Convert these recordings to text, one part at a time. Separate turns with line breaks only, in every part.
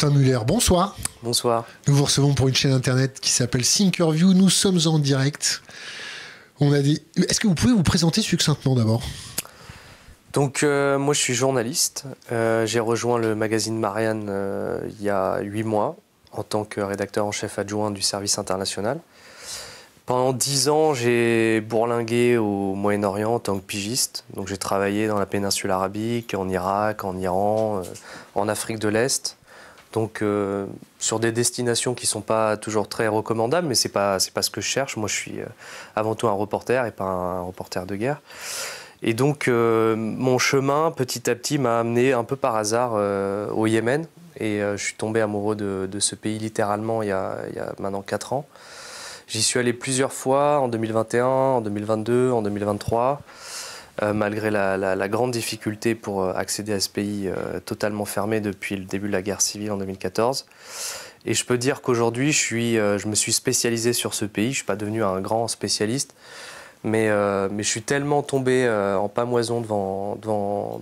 Quentin Muller, bonsoir. Bonsoir. Nous vous recevons pour une chaîne internet qui s'appelle Thinkerview. Nous sommes en direct. On a Est-ce que vous pouvez vous présenter succinctement d'abord
donc euh, moi je suis journaliste, euh, j'ai rejoint le magazine Marianne euh, il y a huit mois en tant que rédacteur en chef adjoint du service international. Pendant dix ans j'ai bourlingué au Moyen-Orient en tant que pigiste, donc j'ai travaillé dans la péninsule arabique, en Irak, en Iran, en Afrique de l'Est. Donc, euh, sur des destinations qui ne sont pas toujours très recommandables, mais ce n'est pas, pas ce que je cherche. Moi, je suis euh, avant tout un reporter et pas un, reporter de guerre. Et donc, euh, mon chemin, petit à petit, m'a amené un peu par hasard au Yémen. Et je suis tombé amoureux de, ce pays littéralement il y, a, il y a, maintenant 4 ans. J'y suis allé plusieurs fois, en 2021, en 2022, en 2023. Euh, malgré la, grande difficulté pour euh, accéder à ce pays euh, totalement fermé depuis le début de la guerre civile en 2014. Et je peux dire qu'aujourd'hui, je, je me suis spécialisé sur ce pays. Je ne suis pas devenu un grand spécialiste. Mais, mais, je suis tellement tombé en pamoison devant, devant,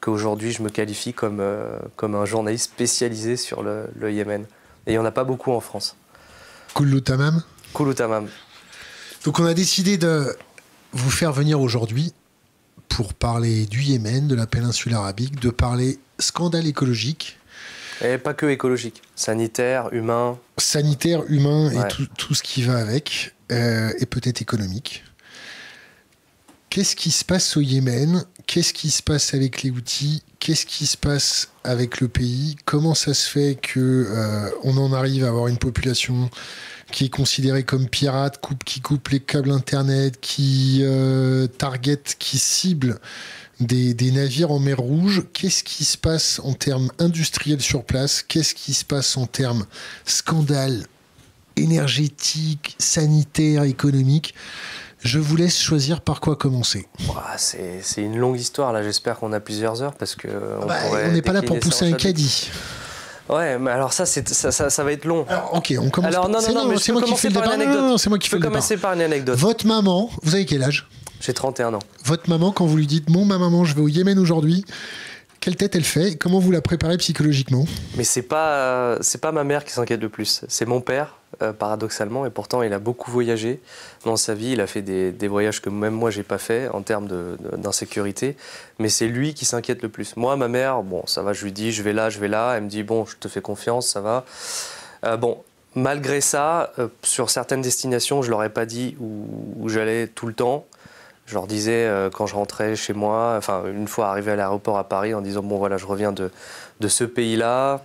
qu'aujourd'hui je me qualifie comme, comme un journaliste spécialisé sur le, le Yémen. Et il n'y en a pas beaucoup en France.
Kouloutamam Kouloutamam. Donc on a décidé de vous faire venir aujourd'hui pour parler du Yémen, de la péninsule arabique, de parler scandale écologique.
Et pas que écologique, sanitaire, humain.
Sanitaire, humain et tout, ce qui va avec, euh, et peut-être économique. Qu'est-ce qui se passe au Yémen Qu'est-ce qui se passe avec les outils Qu'est-ce qui se passe avec le pays Comment ça se fait qu'on euh, en arrive à avoir une population qui est considéré comme pirate, coupe, qui coupe les câbles Internet, qui euh, target, qui cible des, navires en mer Rouge. Qu'est-ce qui se passe en termes industriels sur place Qu'est-ce qui se passe en termes scandale énergétique, sanitaire, économique je vous laisse choisir par quoi commencer.
C'est une longue histoire, là j'espère qu'on a plusieurs heures parce que... Euh, bah, on n'est pas là pour pousser un caddie. Ouais, mais alors ça, ça, ça, va être long. Alors, ok, on commence. Alors, non, non, non, c'est moi qui fais le départ.
c'est moi qui fais par une anecdote. Votre maman, vous avez quel âge J'ai 31 ans. Votre maman, quand vous lui dites, Mon, ma maman, je vais au Yémen aujourd'hui, quelle tête elle fait Comment vous la préparez psychologiquement
Mais c'est pas, c'est pas ma mère qui s'inquiète le plus. C'est mon père, euh, paradoxalement, et pourtant, il a beaucoup voyagé dans sa vie. Il a fait des, voyages que même moi, j'ai pas fait en termes d'insécurité. Mais c'est lui qui s'inquiète le plus. Moi, ma mère, bon, ça va, je lui dis, je vais là, je vais là. Elle me dit, bon, je te fais confiance, ça va. Euh, bon, malgré ça, euh, sur certaines destinations, je leur ai pas dit où, j'allais tout le temps. Je leur disais euh, quand je rentrais chez moi, enfin une fois arrivé à l'aéroport à Paris, en disant bon voilà, je reviens de, de ce pays-là.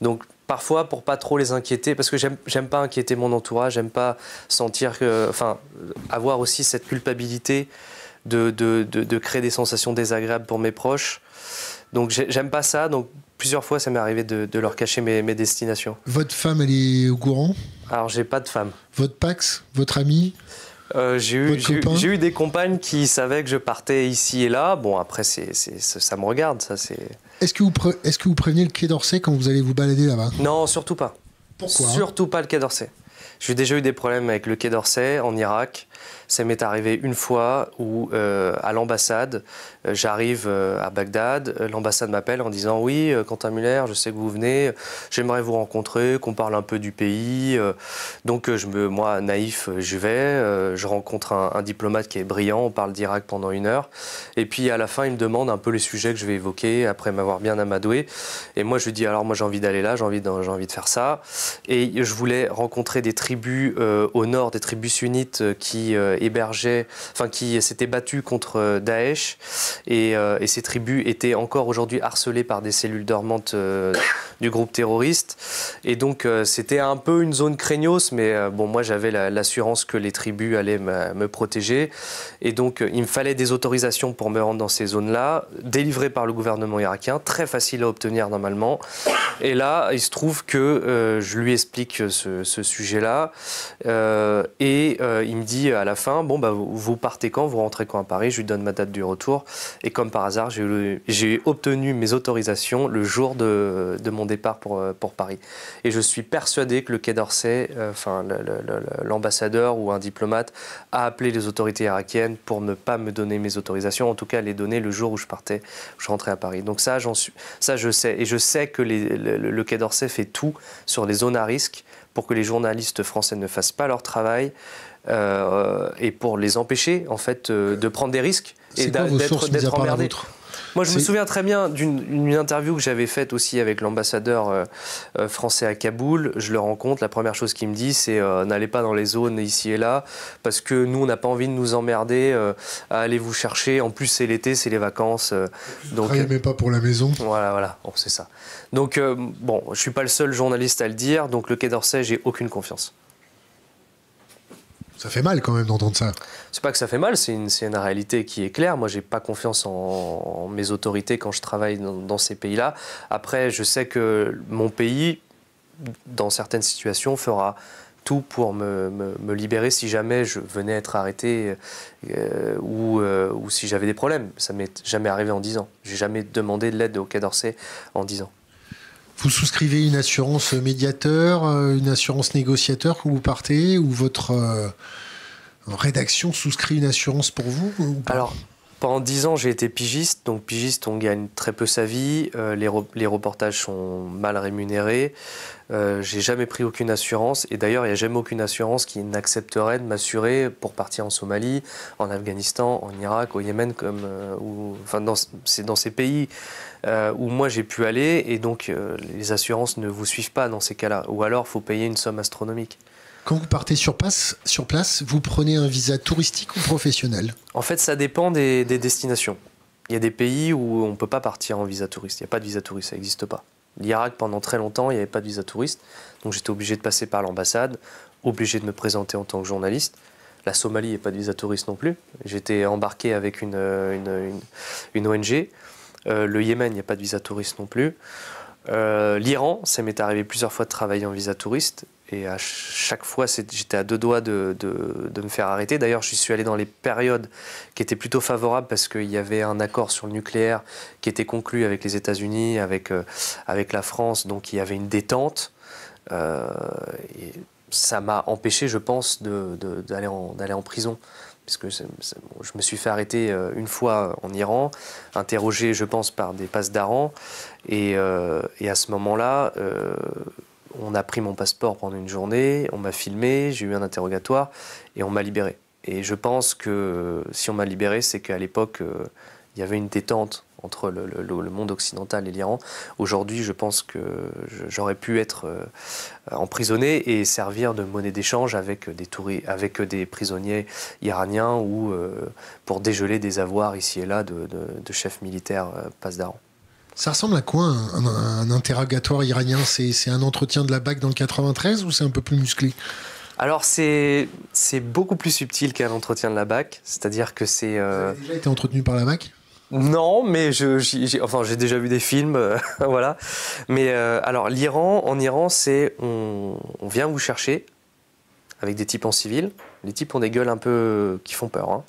Donc parfois pour pas trop les inquiéter, parce que j'aime pas inquiéter mon entourage, j'aime pas sentir que, enfin, avoir aussi cette culpabilité de, de, créer des sensations désagréables pour mes proches. Donc j'aime pas ça, donc plusieurs fois ça m'est arrivé de, leur cacher mes, destinations.
Votre femme, elle est au courant
Alors j'ai pas de femme.
Votre pax, votre ami
euh, j'ai eu, eu, des compagnes qui savaient que je partais ici et là. Bon, après, ça me regarde, ça c'est.
Est-ce que, vous est prévenez le Quai d'Orsay quand vous allez vous balader là-bas
Non, surtout pas. Pourquoi Surtout pas le Quai d'Orsay. J'ai déjà eu des problèmes avec le Quai d'Orsay en Irak. Ça m'est arrivé une fois où, euh, à l'ambassade, euh, j'arrive euh, à Bagdad, euh, l'ambassade m'appelle en disant oui, Quentin Muller, je sais que vous venez, j'aimerais vous rencontrer, qu'on parle un peu du pays. Donc je me, moi, naïf, je vais, je rencontre un, un diplomate qui est brillant, on parle d'Irak pendant une heure, et puis à la fin, il me demande un peu les sujets que je vais évoquer après m'avoir bien amadoué. Et moi, je lui dis alors moi j'ai envie d'aller là, j'ai envie, j'ai envie de faire ça. Et je voulais rencontrer des tribus au nord, des tribus sunnites qui hébergeaient, enfin qui s'étaient battues contre Daesh euh, et, ces tribus étaient encore aujourd'hui harcelées par des cellules dormantes euh, du groupe terroriste. Et donc euh, c'était un peu une zone craignos, mais euh, bon, moi j'avais l'assurance que les tribus allaient me, protéger. Et donc euh, il me fallait des autorisations pour me rendre dans ces zones-là, délivrées par le gouvernement irakien, très facile à obtenir normalement. Et là, il se trouve que je lui explique ce, sujet-là. et il me dit à la fin, bon, bah, vous, partez quand Vous rentrez quand à Paris Je lui donne ma date du retour. Et comme par hasard, j'ai obtenu mes autorisations le jour de, de mon départ pour, euh, pour Paris. Et je suis persuadé que le Quai d'Orsay, euh, enfin l'ambassadeur ou un diplomate, a appelé les autorités irakiennes pour ne pas me donner mes autorisations, en tout cas les donner le jour où je partais, où je rentrais à Paris. Donc ça, suis, ça je sais. Et je sais que le, Quai d'Orsay fait tout sur les zones à risque pour que les journalistes français ne fassent pas leur travail. Euh, et pour les empêcher en fait de prendre des risques et d'être emmerdés. Moi, je me souviens très bien d'une interview que j'avais faite aussi avec l'ambassadeur euh, euh, français à Kaboul. Je le rencontre, la première chose qu'il me dit, c'est euh, n'allez pas dans les zones ici et là, parce que nous, on n'a pas envie de nous emmerder à aller vous chercher. En plus, c'est l'été, c'est les vacances. donc, ne
pas pour la maison.
Voilà, voilà, bon, c'est ça. Donc, bon, je suis pas le seul journaliste à le dire, donc le Quai d'Orsay, j'ai aucune confiance.
Ça fait mal quand même d'entendre ça
c'est pas que ça fait mal, c'est une, une, réalité qui est claire. Moi, j'ai pas confiance en, mes autorités quand je travaille dans, ces pays-là. Après, je sais que mon pays, dans certaines situations, fera tout pour me, libérer si jamais je venais être arrêté euh, euh, ou, si j'avais des problèmes. Ça m'est jamais arrivé en 10 ans. J'ai jamais demandé de l'aide au cas d'Orsay en 10 ans.
Vous souscrivez une assurance médiateur, euh, une assurance négociateur quand vous partez ou votre rédaction souscrit une assurance pour vous
Alors, pendant dix ans, j'ai été pigiste. Donc, pigiste, on gagne très peu sa vie. Euh, les, reportages sont mal rémunérés. Euh, j'ai jamais pris aucune assurance. Et d'ailleurs, il n'y a jamais aucune assurance qui n'accepterait de m'assurer pour partir en Somalie, en Afghanistan, en Irak, au Yémen, comme, euh, enfin, c'est dans ces pays où moi j'ai pu aller. Et donc, les assurances ne vous suivent pas dans ces cas-là. Ou alors, il faut payer une somme astronomique.
Quand vous partez sur, place, sur place, vous prenez un visa touristique ou professionnel
En fait, ça dépend des, destinations. Il y a des pays où on ne peut pas partir en visa touriste. Il n'y a pas de visa touriste, ça n'existe pas. L'Irak, pendant très longtemps, il n'y avait pas de visa touriste. Donc j'étais obligé de passer par l'ambassade, obligé de me présenter en tant que journaliste. La Somalie, il n'y a pas de visa touriste non plus. J'étais embarqué avec une, euh, ONG. Euh, le Yémen, il n'y a pas de visa touriste non plus. Euh, L'Iran, ça m'est arrivé plusieurs fois de travailler en visa touriste. Et à chaque fois, j'étais à deux doigts de, me faire arrêter. D'ailleurs, je suis allé dans les périodes qui étaient plutôt favorables parce qu'il y avait un accord sur le nucléaire qui était conclu avec les États-Unis, avec, euh, avec la France. Donc il y avait une détente. Euh, et ça m'a empêché, je pense, d'aller en, en, prison. Parce que je me suis fait arrêter euh, une fois en Iran, interrogé, je pense, par des passes d'Aran. Et, et, à ce moment-là on a pris mon passeport pendant une journée, on m'a filmé, j'ai eu un interrogatoire et on m'a libéré. Et je pense que euh, si on m'a libéré, c'est qu'à l'époque, euh, il y avait une détente entre le, monde occidental et l'Iran. Aujourd'hui, je pense que j'aurais pu être euh, emprisonné et servir de monnaie d'échange avec des, avec des prisonniers iraniens ou pour dégeler des avoirs ici et là de, de chefs militaires passe d'Aran. Ça ressemble
à quoi un, interrogatoire iranien C'est un entretien de la BAC dans le 93 ou c'est un peu plus musclé
alors c'est beaucoup plus subtil qu'un entretien de la BAC, c'est-à-dire que c'est... Euh, avez déjà
été entretenu par la BAC
non, mais j'ai, enfin, déjà vu des films, euh, voilà. Mais euh, alors, l'Iran, en Iran, c'est on, vient vous chercher avec des types en civil. Les types ont des gueules un peu qui font peur. Hein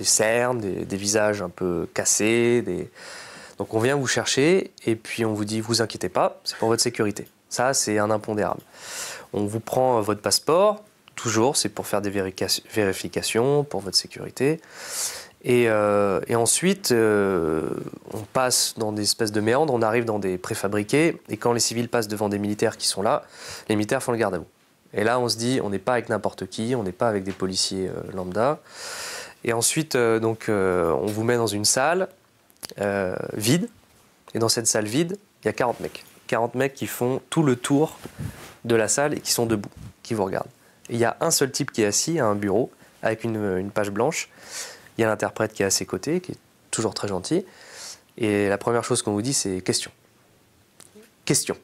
des cernes, des, visages un peu cassés. Donc on vient vous chercher et puis on vous dit vous inquiétez pas, c'est pour votre sécurité. Ça, c'est un impondérable. On vous prend euh, votre passeport, toujours, c'est pour faire des vérifications, pour votre sécurité. Et, euh, ensuite, euh, on passe dans des espèces de méandres, on arrive dans des préfabriqués, et quand les civils passent devant des militaires qui sont là, les militaires font le garde à vous. Et là, on se dit, on n'est pas avec n'importe qui, on n'est pas avec des policiers lambda. Et ensuite, euh, donc, euh, on vous met dans une salle euh, vide. Et dans cette salle vide, il y a 40 mecs. 40 mecs qui font tout le tour de la salle et qui sont debout, qui vous regardent. il y a un seul type qui est assis à un bureau avec une, une page blanche. Il y a l'interprète qui est à ses côtés, qui est toujours très gentil. Et la première chose qu'on vous dit, c'est question. Question.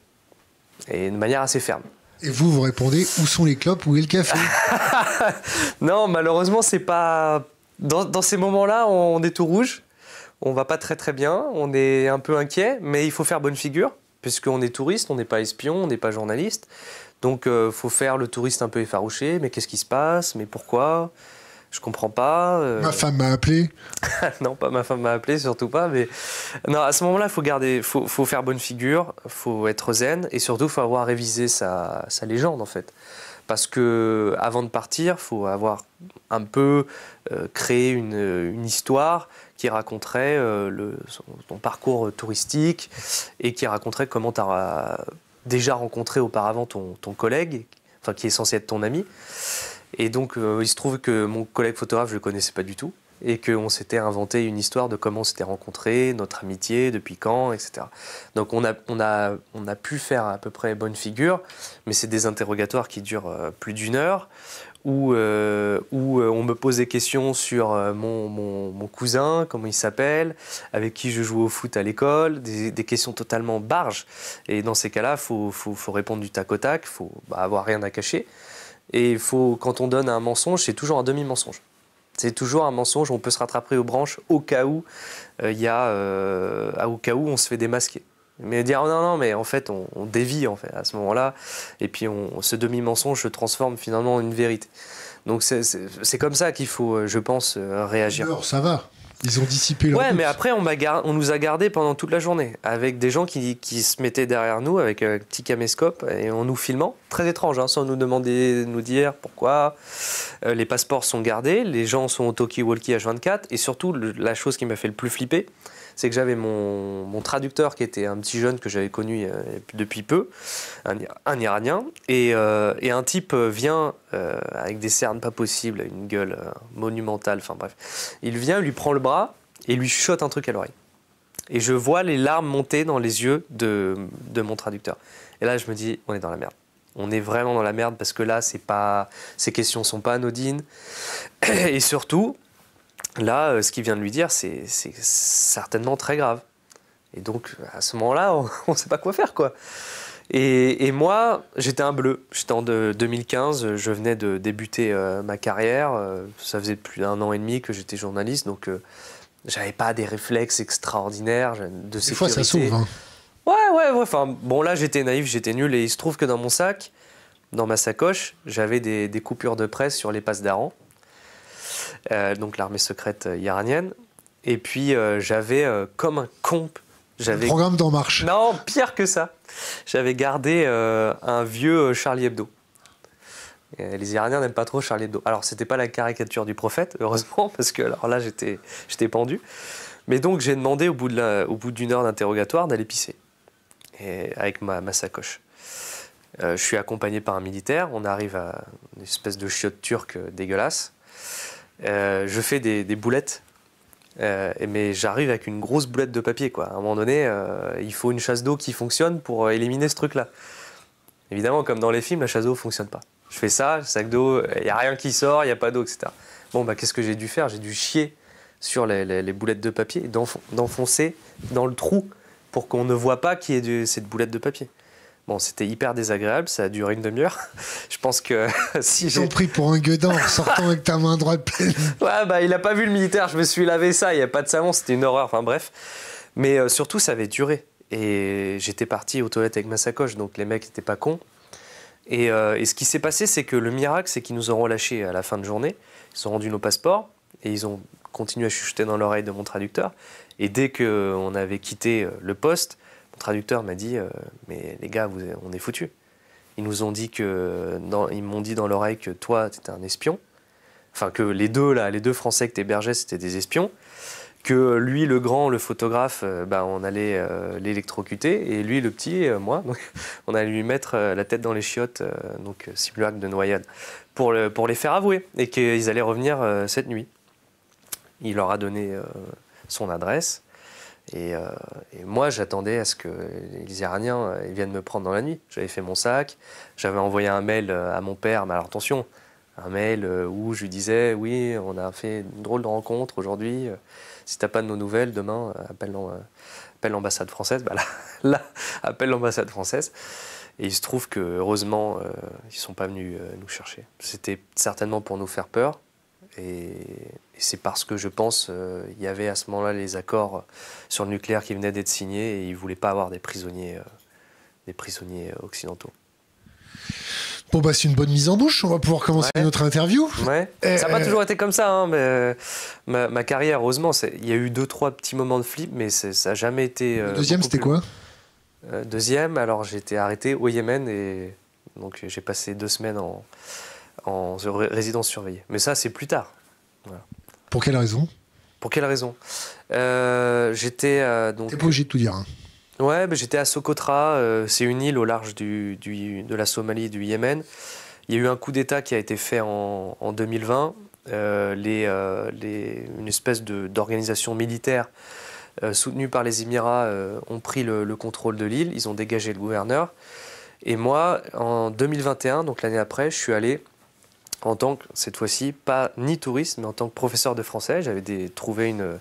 Et de manière assez ferme.
Et vous, vous répondez où sont les clopes, où est le café
Non, malheureusement, c'est pas dans, ces moments-là, on est tout rouge, on va pas très très bien, on est un peu inquiet, mais il faut faire bonne figure, puisqu'on est touriste, on n'est pas espion, on n'est pas journaliste. Donc il euh, faut faire le touriste un peu effarouché, mais qu'est-ce qui se passe, mais pourquoi je comprends pas. Euh. Ma femme m'a appelé. non, pas ma femme m'a appelé, surtout pas. Mais non, à ce moment-là, il faut garder, faut, faut, faire bonne figure, faut être zen et surtout, faut avoir révisé sa, sa légende en fait. Parce que avant de partir, faut avoir un peu euh, créé euh, une, histoire qui raconterait euh, ton parcours touristique et qui raconterait comment tu as déjà rencontré auparavant ton, collègue, enfin qui est censé être ton ami. Et donc, il se trouve que mon collègue photographe, je ne le connaissais pas du tout et qu'on s'était inventé une histoire de comment on s'était rencontrés, notre amitié, depuis quand, etc. Donc on a, on a, on a pu faire à peu près bonne figure, mais c'est des interrogatoires qui durent euh, plus d'une heure, où, euh, où euh, on me pose des questions sur mon, mon, cousin, comment il s'appelle, avec qui je joue au foot à l'école, des, questions totalement barges. Et dans ces cas-là, il faut, faut, faut, répondre du tac au tac, il faut bah, avoir rien à cacher. Et faut, quand on donne un mensonge, c'est toujours un demi-mensonge. C'est toujours un mensonge, on peut se rattraper aux branches au cas où euh, il y euh, au cas où on se fait démasquer. Mais dire oh non, non, mais en fait, on, dévie en fait, à ce moment-là. Et puis, on, ce demi-mensonge se transforme finalement en une vérité. Donc, c'est comme ça qu'il faut, euh, je pense, réagir. Alors
ça va. Ils ont dissipé
Ouais, mais après, on, nous a gardés pendant toute la journée, avec des gens qui, se mettaient derrière nous avec un euh, petit caméscope et en nous filmant. Très étrange, hein, sans nous demander, nous dire pourquoi. Euh, les passeports sont gardés, les gens sont au Tokyo walkie H24, et surtout, la chose qui m'a fait le plus flipper, c'est que j'avais mon, traducteur qui était un petit jeune que j'avais connu euh, depuis peu, un, Iranien, euh, et, un type euh, vient avec des cernes pas possibles, une gueule monumentale, enfin bref. Il vient, lui prend le bras et lui chote un truc à l'oreille. Et je vois les larmes monter dans les yeux de, de mon traducteur. Et là, je me dis, on est dans la merde on est vraiment dans la merde parce que là, c'est pas, ces questions sont pas anodines. Et surtout, Là, euh, ce qu'il vient de lui dire, c'est certainement très grave. Et donc, à ce moment-là, on ne sait pas quoi faire, quoi. Et, moi, j'étais un bleu. J'étais en 2015, je venais de débuter euh, ma carrière. Euh, ça faisait plus d'un an et demi que j'étais journaliste, donc j'avais pas des réflexes extraordinaires de sécurité. Des fois, ça s'ouvre. Hein. Ouais, ouais, ouais. Enfin, bon, là, j'étais naïf, j'étais nul, et il se trouve que dans mon sac, dans ma sacoche, j'avais des, des, coupures de presse sur les passes d'Aran. Euh, donc l'armée secrète euh, iranienne. Et puis euh, j'avais comme un comp j'avais... Programme d'En Marche. Non, pire que ça. J'avais gardé un vieux Charlie Hebdo. les Iraniens n'aiment pas trop Charlie Hebdo. Alors, c'était pas la caricature du prophète, heureusement, parce que alors là, j'étais, pendu. Mais donc, j'ai demandé au bout, au bout d'une heure d'interrogatoire d'aller pisser. Et avec ma, sacoche. je suis accompagné par un militaire. On arrive à une espèce de chiotte turque dégueulasse. Euh, je fais des, boulettes, euh, mais j'arrive avec une grosse boulette de papier. À un moment donné, euh, il faut une chasse d'eau qui fonctionne pour éliminer ce truc-là. Évidemment, comme dans les films, la chasse d'eau ne fonctionne pas. Je fais ça, sac d'eau, il n'y a rien qui sort, il n'y a pas d'eau, etc. Bon, bah, qu'est-ce que j'ai dû faire J'ai dû chier sur les, boulettes de papier, d'enfoncer dans le trou pour qu'on ne voit pas qu'il y ait cette boulette de papier. Bon, c'était hyper désagréable, ça a duré une demi-heure. Je pense que si ont pris
pour un gueudin en sortant avec ta main droite pleine.
Ouais, bah il a pas vu le militaire, je me suis lavé ça, il n'y a pas de savon, c'était une horreur, enfin bref. Mais euh, surtout, ça avait duré. Et j'étais parti aux toilettes avec ma sacoche, donc les mecs n'étaient pas cons. Et, euh, et ce qui s'est passé, c'est que le miracle, c'est qu'ils nous ont relâchés à la fin de journée. Ils ont rendu nos passeports et ils ont continué à chuchoter dans l'oreille de mon traducteur. Et dès qu'on avait quitté euh, le poste, le traducteur m'a dit euh, Mais les gars, vous, on est foutus. Ils nous ont dit que. Dans, ils m'ont dit dans l'oreille que toi, tu étais un espion. Enfin, que les deux, là, les deux Français que hébergeais, c'était des espions. Que lui, le grand, le photographe, euh, bah, on allait euh, l'électrocuter. Et lui, le petit, moi, on allait lui mettre la tête dans les chiottes, donc simulacre de noyade, pour, pour les faire avouer. Et qu'ils allaient revenir cette nuit. Il leur a donné son adresse. Euh, et, moi, j'attendais à ce que les Iraniens euh, ils viennent me prendre dans la nuit. J'avais fait mon sac, j'avais envoyé un mail euh, à mon père, mais alors attention, un mail où je lui disais Oui, on a fait une drôle de rencontre aujourd'hui, si t'as pas de nos nouvelles, demain, appelle, l'ambassade française. Bah là, appelle l'ambassade française. Et il se trouve que, heureusement, ils ne sont pas venus nous chercher. C'était certainement pour nous faire peur, et, c'est parce que je pense qu'il euh, il y avait à ce moment-là les accords sur le nucléaire qui venaient d'être signés et ils ne voulaient pas avoir des prisonniers, euh, des prisonniers euh, occidentaux.
Bon, bah, c'est une bonne mise en bouche. On va pouvoir commencer notre interview.
Ouais. Eh, ça n'a pas toujours été comme ça. Hein, mais ma, carrière, heureusement, il y a eu deux, trois petits moments de flip, mais ça n'a jamais été. deuxième, c'était quoi Deuxième, alors j'ai été arrêté au Yémen et donc j'ai passé deux semaines en en résidence surveillée. Mais ça, c'est plus tard. Pour quelle raison Pour quelle raison euh, J'étais euh, donc. pas obligé de tout dire. Hein. Ouais, ben, j'étais à Socotra. Euh, c'est une île au large du, de la Somalie et du Yémen. Il y a eu un coup d'État qui a été fait en, en 2020. Les, les, une espèce d'organisation militaire soutenue par les Émirats ont pris le contrôle de l'île. Ils ont dégagé le gouverneur. Et moi, en 2021, donc l'année après, je suis allé en tant que, cette fois-ci, pas ni touriste, mais en tant que professeur de français. J'avais trouvé une,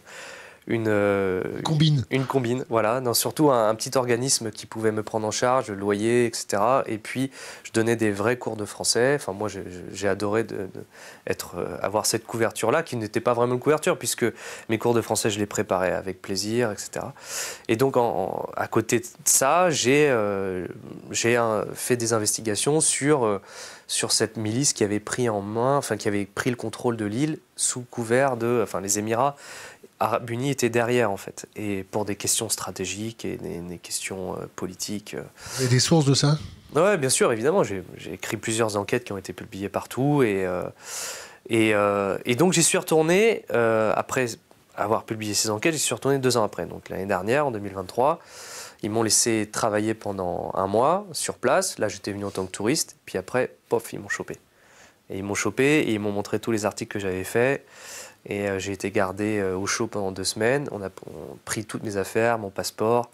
une, euh, combine. Une, combine, voilà. Non, surtout un, petit organisme qui pouvait me prendre en charge, le loyer, etc. Et puis, je donnais des vrais cours de français. Enfin, moi, j'ai adoré de, être, euh, avoir cette couverture-là, qui n'était pas vraiment une couverture, puisque mes cours de français, je les préparais avec plaisir, etc. Et donc, à côté de ça, j'ai euh, fait des investigations sur sur cette milice qui avait pris en main, enfin qui avait pris le contrôle de l'île sous couvert de, enfin les Émirats Arabes Unis étaient derrière en fait, et pour des questions stratégiques et des, questions euh, politiques. – politiques.
Et des sources de ça
Ouais, bien sûr, évidemment. J'ai écrit plusieurs enquêtes qui ont été publiées partout, et euh, euh, et, donc j'y suis retourné après avoir publié ces enquêtes. J'y suis retourné deux ans après, donc l'année dernière, en 2023. Ils m'ont laissé travailler pendant un mois sur place. Là, j'étais venu en tant que touriste. Puis après, pof, ils m'ont chopé. Et ils m'ont chopé et ils m'ont montré tous les articles que j'avais faits. Et euh, j'ai été gardé euh, au chaud pendant deux semaines. on a pris toutes mes affaires, mon passeport.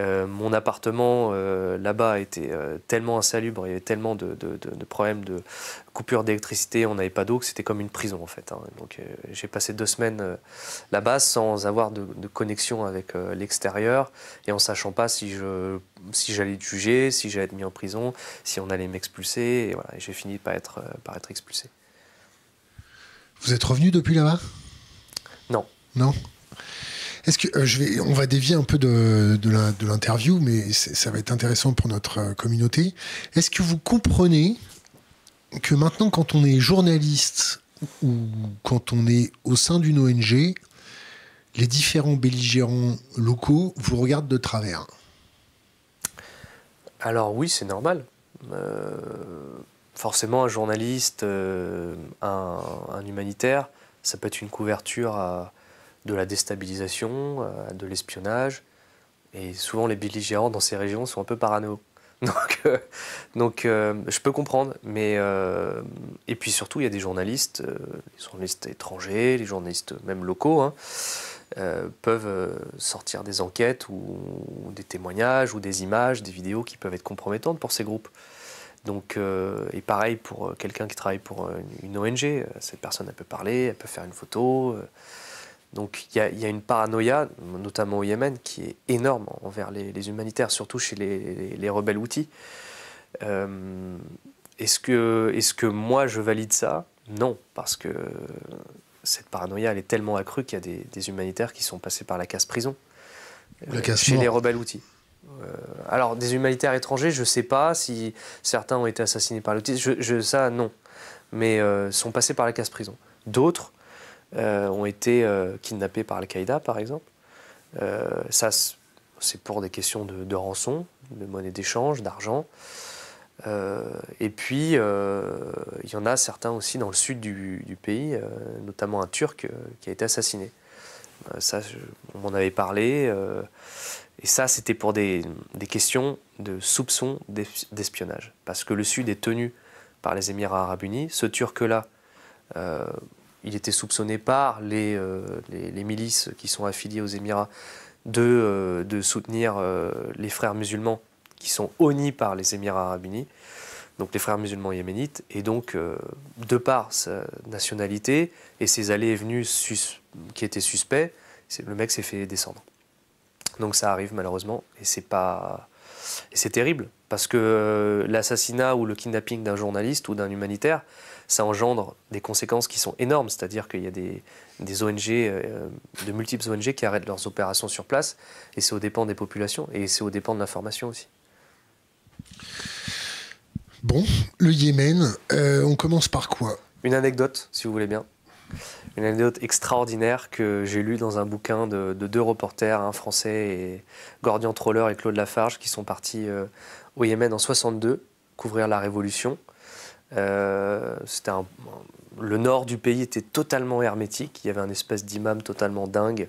Euh, mon appartement euh, là-bas était euh, tellement insalubre, il y avait tellement de, problèmes de coupure d'électricité, on n'avait pas d'eau, que c'était comme une prison en fait. Hein. Donc j'ai passé deux semaines là-bas sans avoir de, connexion avec l'extérieur et en sachant pas si si j'allais être jugé, si j'allais être mis en prison, si on allait m'expulser. Et voilà, j'ai fini par être, par être expulsé.
Vous êtes revenu depuis là-bas Non. Non que euh, je vais, on va dévier un peu de, de l'interview, mais ça va être intéressant pour notre euh, communauté. Est-ce que vous comprenez que maintenant, quand on est journaliste ou quand on est au sein d'une ONG, les différents belligérants locaux vous regardent de travers
Alors oui, c'est normal. Euh, forcément, un journaliste, un, un, humanitaire, ça peut être une couverture à, de la déstabilisation, euh, de l'espionnage. Et souvent, les belligérants dans ces régions sont un peu parano. Donc, euh, euh, je peux comprendre. Mais, et puis surtout, il y a des journalistes, les journalistes étrangers, les journalistes même locaux, hein, peuvent sortir des enquêtes ou, des témoignages ou des images, des vidéos qui peuvent être compromettantes pour ces groupes. Donc, et pareil pour quelqu'un qui travaille pour une, une ONG, cette personne, elle peut parler, elle peut faire une photo. Donc il y, a une paranoïa, notamment au Yémen, qui est énorme envers les, humanitaires, surtout chez les, rebelles outils. Euh, est-ce que, est que moi je valide ça Non, parce que cette paranoïa elle est tellement accrue qu'il y a des, humanitaires qui sont passés par la casse prison le euh, chez les rebelles outils. Euh, alors des humanitaires étrangers, je ne sais pas si certains ont été assassinés par l'outil, je, je, ça non, mais sont passés par la casse prison. D'autres euh, ont été euh, kidnappés par Al-Qaïda, par exemple. Euh, ça, c'est pour des questions de, rançon, de monnaie d'échange, d'argent. et puis, il y en a certains aussi dans le sud du, pays, notamment un Turc qui a été assassiné. ça, on m'en avait parlé. et ça, c'était pour des, des, questions de soupçons d'espionnage. Parce que le sud est tenu par les Émirats arabes unis. Ce Turc-là, il était soupçonné par euh, les, milices qui sont affiliées aux Émirats de, euh, soutenir euh, les frères musulmans qui sont honnis par les Émirats arabes unis, donc les frères musulmans yéménites. Et donc, de par sa nationalité et ses allées et venues qui étaient suspects, le mec s'est fait descendre. Donc ça arrive malheureusement et c'est pas et c'est terrible parce que l'assassinat ou le kidnapping d'un journaliste ou d'un humanitaire, ça engendre des conséquences qui sont énormes, c'est-à-dire qu'il y a des, ONG, euh, de multiples ONG qui arrêtent leurs opérations sur place, et c'est au dépens des populations, et c'est au dépens de l'information aussi.
Bon, le Yémen, euh, on commence par quoi
Une anecdote, si vous voulez bien. Une anecdote extraordinaire que j'ai lue dans un bouquin de, deux reporters, un français et Gordian Troller et Claude Lafarge, qui sont partis euh, au Yémen en 62 couvrir la révolution. Euh, le nord du pays était totalement hermétique. Il y avait un espèce d'imam totalement dingue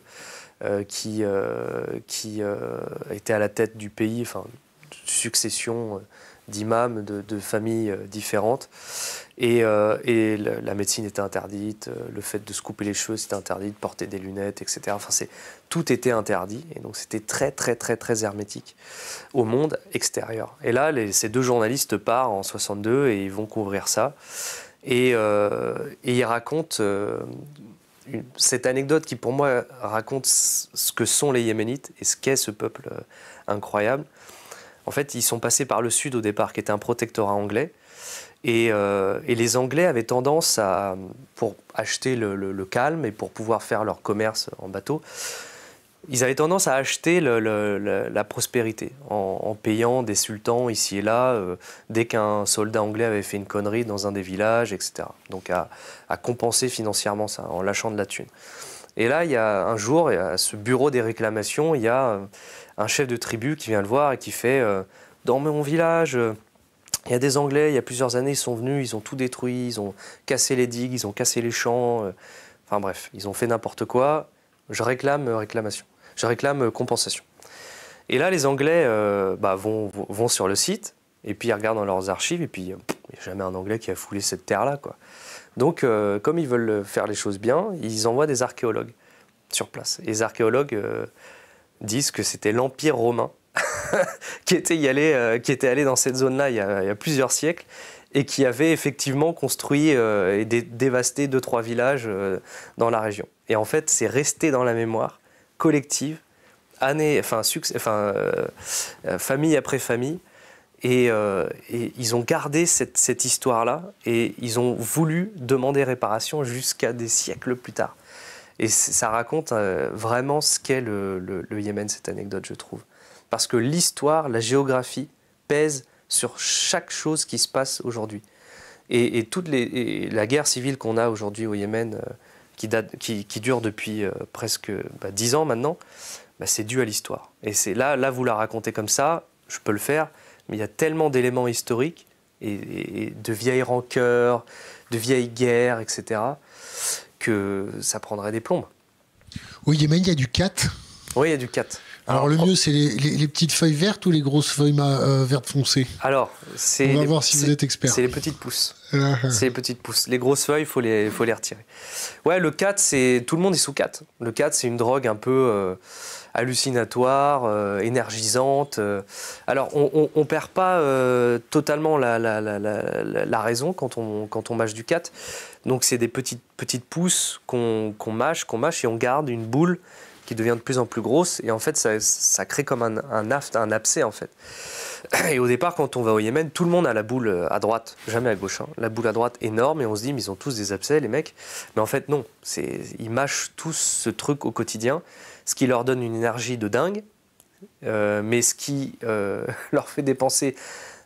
euh, qui, euh, qui était à la tête du pays, enfin, succession d'imams, de, familles différentes. Et, euh, la médecine était interdite, euh, le fait de se couper les cheveux c'était interdit, de porter des lunettes, etc. Enfin, tout était interdit, et donc c'était très, très, très, très hermétique au monde extérieur. Et là, ces deux journalistes partent en 62 et ils vont couvrir ça. Et, euh, ils racontent cette anecdote qui, pour moi, raconte ce que sont les Yéménites et ce qu'est ce peuple incroyable. En fait, ils sont passés par le sud au départ, qui était un protectorat anglais. Euh, et, les Anglais avaient tendance à, pour acheter le, calme et pour pouvoir faire leur commerce en bateau, ils avaient tendance à acheter la prospérité en, payant des sultans ici et là, euh, dès qu'un soldat anglais avait fait une connerie dans un des villages, etc. Donc à, compenser financièrement ça, en lâchant de la thune. Et là, il y a un jour, à ce bureau des réclamations, il y a euh, un chef de tribu qui vient le voir et qui fait Dans mon village, il y a des Anglais, il y a plusieurs années, ils sont venus, ils ont tout détruit, ils ont cassé les digues, ils ont cassé les champs. Euh. enfin bref, ils ont fait n'importe quoi. Je réclame euh, réclamation. Je réclame euh, compensation. Et là, les Anglais bah, vont, sur le site, et puis ils regardent dans leurs archives, et puis il n'y a jamais un Anglais qui a foulé cette terre-là. quoi. Donc, comme ils veulent faire les choses bien, ils envoient des archéologues sur place. Et les archéologues disent que c'était l'Empire romain qui, était allé, euh, qui était allé dans cette zone-là il, y a plusieurs siècles et qui avait effectivement construit euh, et dévasté deux, trois villages euh, dans la région. Et en fait, c'est resté dans la mémoire collective, année, enfin, enfin famille après famille. Et, ils ont gardé cette, histoire-là et ils ont voulu demander réparation jusqu'à des siècles plus tard. Et ça raconte vraiment ce qu'est le, Yémen, cette anecdote, je trouve parce que l'histoire, la géographie pèse sur chaque chose qui se passe aujourd'hui. Et, et, la guerre civile qu'on a aujourd'hui au Yémen, euh, qui, date, qui, dure depuis euh, presque bah, dix ans maintenant, bah, c'est dû à l'histoire. Et c'est là, là, vous la racontez comme ça, je peux le faire, mais il y a tellement d'éléments historiques et, de vieilles rancœurs, de vieilles guerres, etc., que ça prendrait des plombes.
Au Yémen, il y a du 4
Oui, il y a du 4. Alors, le oh. mieux, c'est
les, petites feuilles vertes ou les grosses feuilles euh, vertes foncées
Alors, c'est. On va voir si vous êtes expert. C'est les petites pousses. Ah, ah. c'est les petites pousses. Les grosses feuilles, il faut les, faut les retirer. Ouais, le 4, c'est. Tout le monde est sous 4. Le 4, c'est une drogue un peu euh, hallucinatoire, euh, énergisante. Alors, on ne perd pas totalement la, raison quand on, quand on mâche du 4. Donc, c'est des petites, petites pousses qu'on mâche, qu'on mâche et on garde une boule qui devient de plus en plus grosse. Et en fait, ça, ça crée comme un, un aft, un abcès, en fait. Et au départ, quand on va au Yémen, tout le monde a la boule euh, à droite, jamais à gauche. Hein. La boule à droite énorme, et on se dit, mais ils ont tous des abcès, les mecs. Mais en fait, non. Ils mâchent tous ce truc au quotidien, ce qui leur donne une énergie de dingue, euh, mais ce qui euh, leur fait dépenser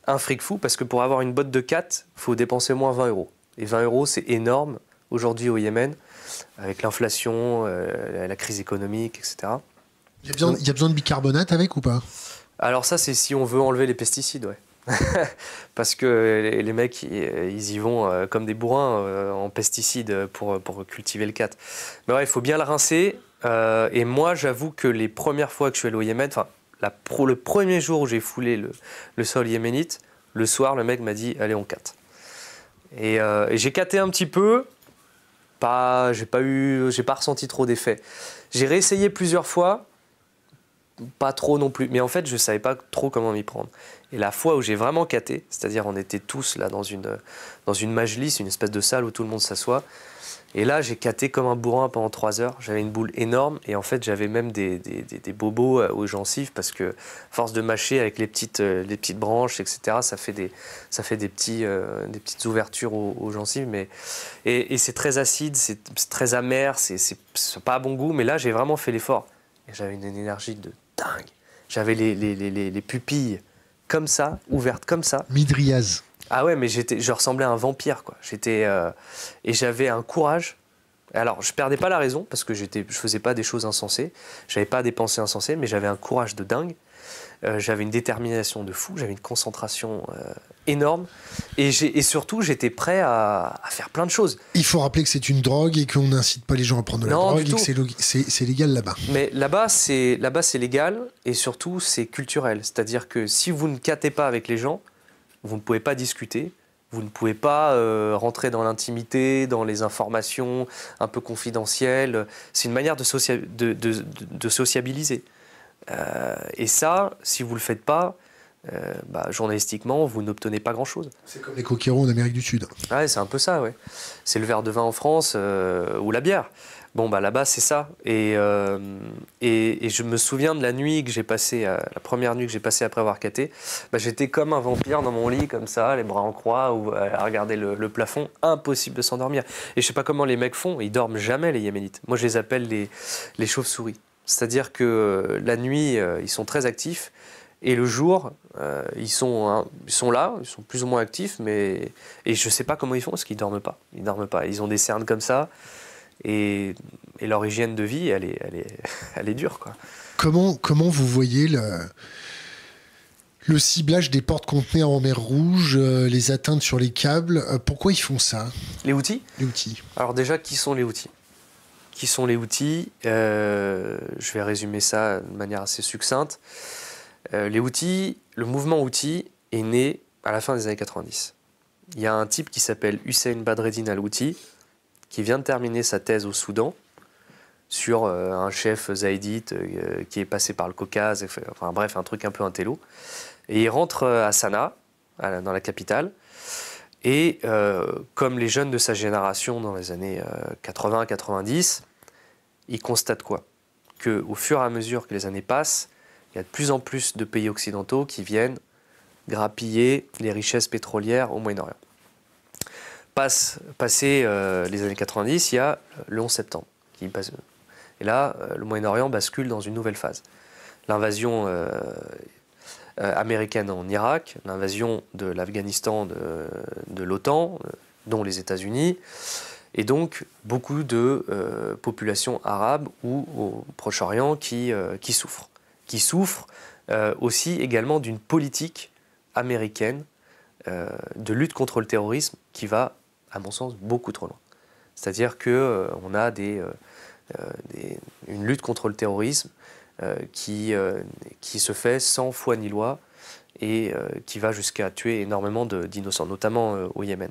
un fric fou, parce que pour avoir une botte de 4, il faut dépenser au moins 20 euros. Et 20 euros, c'est énorme aujourd'hui au Yémen avec l'inflation, euh, la crise économique, etc.
Il y a besoin, il besoin de bicarbonate avec ou
pas Alors ça, c'est si on veut enlever les pesticides, ouais. parce que les, mecs, ils y vont euh, comme des bourrins euh, en pesticides pour, pour cultiver le 4. Mais ouais, il faut bien le rincer. et moi, j'avoue que les premières fois que je suis allé au Yémen, enfin, le premier jour où j'ai foulé le, sol yéménite, le soir, le mec m'a dit Allez, on 4. Et, et j'ai caté un petit peu, pas, j'ai pas eu, j'ai pas ressenti trop d'effet. J'ai réessayé plusieurs fois, pas trop non plus. Mais en fait, je savais pas trop comment m'y prendre. Et la fois où j'ai vraiment caté, c'est-à-dire on était tous là dans une, dans une majlis, une espèce de salle où tout le monde s'assoit, et là, j'ai caté comme un bourrin pendant trois heures. J'avais une boule énorme et en fait, j'avais même des, des, des, bobos euh, aux gencives parce que, force de mâcher avec les petites, euh, les petites branches, etc., ça fait des, ça fait des, petits, euh, des petites ouvertures aux, gencives. Mais, et, c'est très acide, c'est très amer, c'est pas à bon goût. Mais là, j'ai vraiment fait l'effort. Et j'avais une, énergie de dingue. J'avais les, les, les, les, pupilles comme ça, ouvertes comme ça. Midriase. Ah ouais, mais j'étais, je ressemblais à un vampire, quoi. J'étais euh, et j'avais un courage. Alors, je perdais pas la raison parce que j'étais, je faisais pas des choses insensées, j'avais pas des pensées insensées, mais j'avais un courage de dingue. Euh, j'avais une détermination de fou, j'avais une concentration euh, énorme, et, et surtout j'étais prêt à, faire plein de choses.
Il faut rappeler que c'est une drogue et qu'on n'incite pas les gens à prendre de la drogue et que c'est légal là-bas.
Mais là-bas c'est là-bas c'est légal et surtout c'est culturel, c'est-à-dire que si vous ne catez pas avec les gens, vous ne pouvez pas discuter, vous ne pouvez pas euh, rentrer dans l'intimité, dans les informations un peu confidentielles. C'est une manière de, de, sociabiliser. Euh, et ça, si vous ne le faites pas, euh, bah, journalistiquement, vous n'obtenez pas grand-chose.
C'est comme les coquillons en Amérique du Sud.
Ouais, c'est un peu ça, oui. C'est le verre de vin en France ou la bière. Bon, bah là-bas, c'est ça. Euh, et, je me souviens de la nuit que j'ai passée, euh, la première nuit que j'ai passée après avoir caté, bah, j'étais comme un vampire dans mon lit, comme ça, les bras en croix, ou euh, à regarder le, plafond, impossible de s'endormir. Et je sais pas comment les mecs font, ils dorment jamais, les Yéménites. Moi, je les appelle les, chauves-souris. C'est-à-dire que la nuit, ils sont très actifs, et le jour, ils, sont, hein, sont là, ils sont plus ou moins actifs, mais et je sais pas comment ils font, parce qu'ils dorment pas. Ils dorment pas. Ils ont des cernes comme ça et, et, leur hygiène de vie, elle est, elle est, elle est dure. Quoi.
Comment, comment vous voyez le, ciblage des portes-conteneurs en mer Rouge, euh, les atteintes sur les câbles euh, Pourquoi ils font ça
Les outils Les outils. Alors déjà, qui sont les outils Qui sont les outils euh, Je vais résumer ça de manière assez succincte. les outils, le mouvement outils est né à la fin des années 90. Il y a un type qui s'appelle Hussein Badreddin Al-Outi, qui vient de terminer sa thèse au Soudan sur euh, un chef zaïdite euh, qui est passé par le Caucase, enfin bref, un truc un peu intello. Et il rentre euh, à Sanaa, dans la capitale, et comme les jeunes de sa génération dans les années 80-90, il constate quoi Que au fur et à mesure que les années passent, il y a de plus en plus de pays occidentaux qui viennent grappiller les richesses pétrolières au Moyen-Orient passe, passé euh, les années 90, il y a le 11 septembre. et là, euh, le Moyen-Orient bascule dans une nouvelle phase. L'invasion euh, américaine en Irak, l'invasion de l'Afghanistan de, l'OTAN, dont les États-Unis, et donc beaucoup de populations arabes ou au Proche-Orient qui, qui souffrent. Qui souffrent aussi également d'une politique américaine de lutte contre le terrorisme qui va à mon sens, beaucoup trop loin. C'est-à-dire qu'on euh, on a euh, euh, des, une lutte contre le terrorisme qui, se fait sans foi ni loi et qui va jusqu'à tuer énormément d'innocents, notamment au Yémen.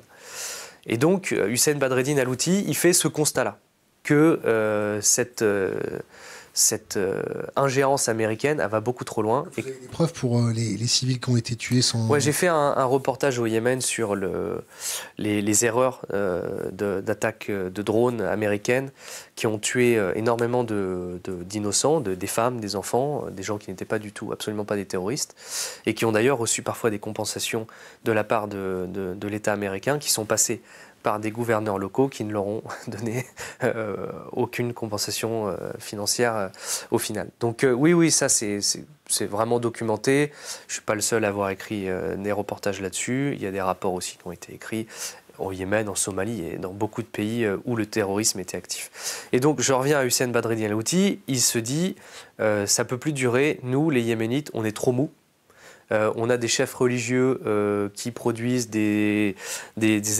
Et donc, Hussein Badreddin Alouti, il fait ce constat-là, que cette cette euh, ingérence américaine, va beaucoup trop loin. Vous avez des
preuves pour euh, les, civils qui ont été tués sans... Ouais,
j'ai fait un, reportage au Yémen sur les, erreurs euh, d'attaques de, drones américaines qui ont tué énormément d'innocents, des femmes, des enfants, des gens qui n'étaient pas du tout, absolument pas des terroristes, et qui ont d'ailleurs reçu parfois des compensations de la part de, l'État américain qui sont passées, par des gouverneurs locaux qui ne leur ont donné euh, aucune compensation euh, financière euh, au final. Donc oui, oui, ça c'est vraiment documenté. Je ne suis pas le seul à avoir écrit des reportages là-dessus. Il y a des rapports aussi qui ont été écrits au Yémen, en Somalie et dans beaucoup de pays où le terrorisme était actif. Et donc je reviens à Hussein Badreddin al Il se dit, ça peut plus durer. Nous, les Yéménites, on est trop mous euh, on a des chefs religieux euh, qui produisent des,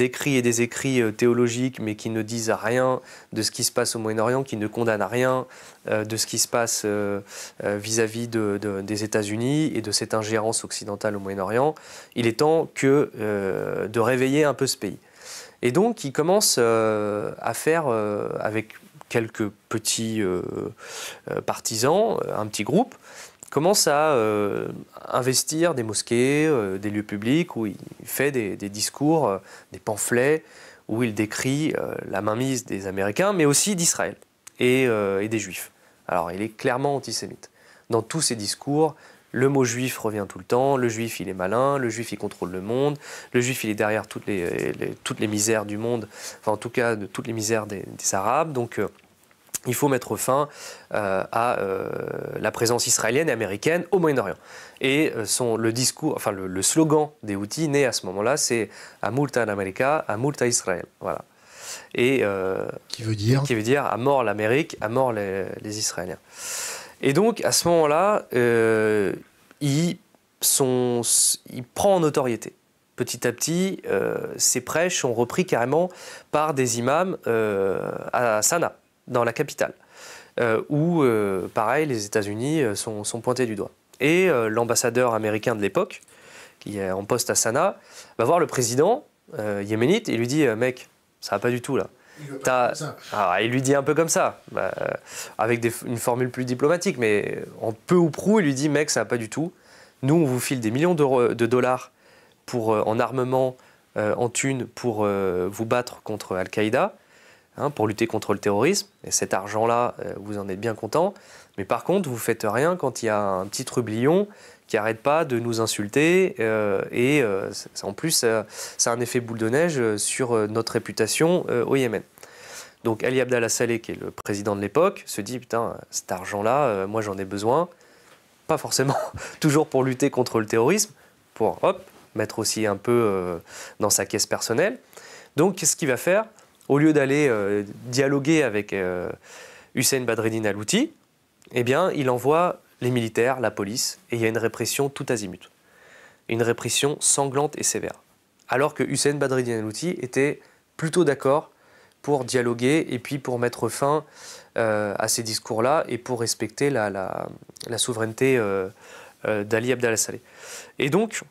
écrits et des écrits euh, théologiques, mais qui ne disent rien de ce qui se passe au Moyen-Orient, qui ne condamnent rien de ce qui se passe vis-à-vis des États-Unis et de cette ingérence occidentale au Moyen-Orient. Il est temps que de réveiller un peu ce pays. Et donc, il commence à faire avec quelques petits partisans, un petit groupe, commence à euh, investir des mosquées, euh, des lieux publics, où il fait des, discours, euh, des pamphlets, où il décrit la mainmise des Américains, mais aussi d'Israël et, des Juifs. Alors il est clairement antisémite. Dans tous ses discours, le mot juif revient tout le temps, le juif il est malin, le juif il contrôle le monde, le juif il est derrière toutes les, misères du monde, enfin en tout cas de toutes les misères des, des Arabes. Donc il faut mettre fin euh, à euh, la présence israélienne et américaine au Moyen-Orient. Et euh, son, le discours, enfin le, slogan des outils né à ce moment-là, c'est Amulta l'Amérique, Amulta Israël. Voilà. Et qui veut dire Qui veut dire à mort l'Amérique, à mort les, Israéliens. Et donc à ce moment-là, il, prend en notoriété petit à petit, ces prêches sont repris carrément par des imams à Sanaa dans la capitale, euh, où, euh, pareil, les États-Unis euh, sont, pointés du doigt. Et l'ambassadeur américain de l'époque, qui est en poste à Sanaa, va voir le président yéménite et lui dit Mec, ça va pas du tout là. Il, Alors, ah, il lui dit un peu comme ça, bah, avec une formule plus diplomatique, mais en peu ou prou, il lui dit mec, ça va pas du tout. Nous, on vous file des millions de, dollars pour, en armement, en thunes, pour vous battre contre Al-Qaïda. Hein, pour lutter contre le terrorisme. Et cet argent-là, euh, vous en êtes bien content. Mais par contre, vous ne faites rien quand il y a un petit trublion qui n'arrête pas de nous insulter. Euh, et euh, en plus, ça, a un effet boule de neige sur notre réputation au Yémen. Donc Ali Abdallah Saleh, qui est le président de l'époque, se dit, putain, cet argent-là, moi j'en ai besoin. Pas forcément toujours pour lutter contre le terrorisme, pour, mettre aussi un peu dans sa caisse personnelle. Donc qu'est-ce qu'il va faire au lieu d'aller euh, dialoguer avec euh, Hussein Badreddin Alouti, eh bien, il envoie les militaires, la police, et il y a une répression tout azimut. Une répression sanglante et sévère. Alors que Hussein Badreddin Alouti était plutôt d'accord pour dialoguer et puis pour mettre fin euh, à ces discours-là et pour respecter la, la, la souveraineté d'Ali Abdallah Saleh. Et donc,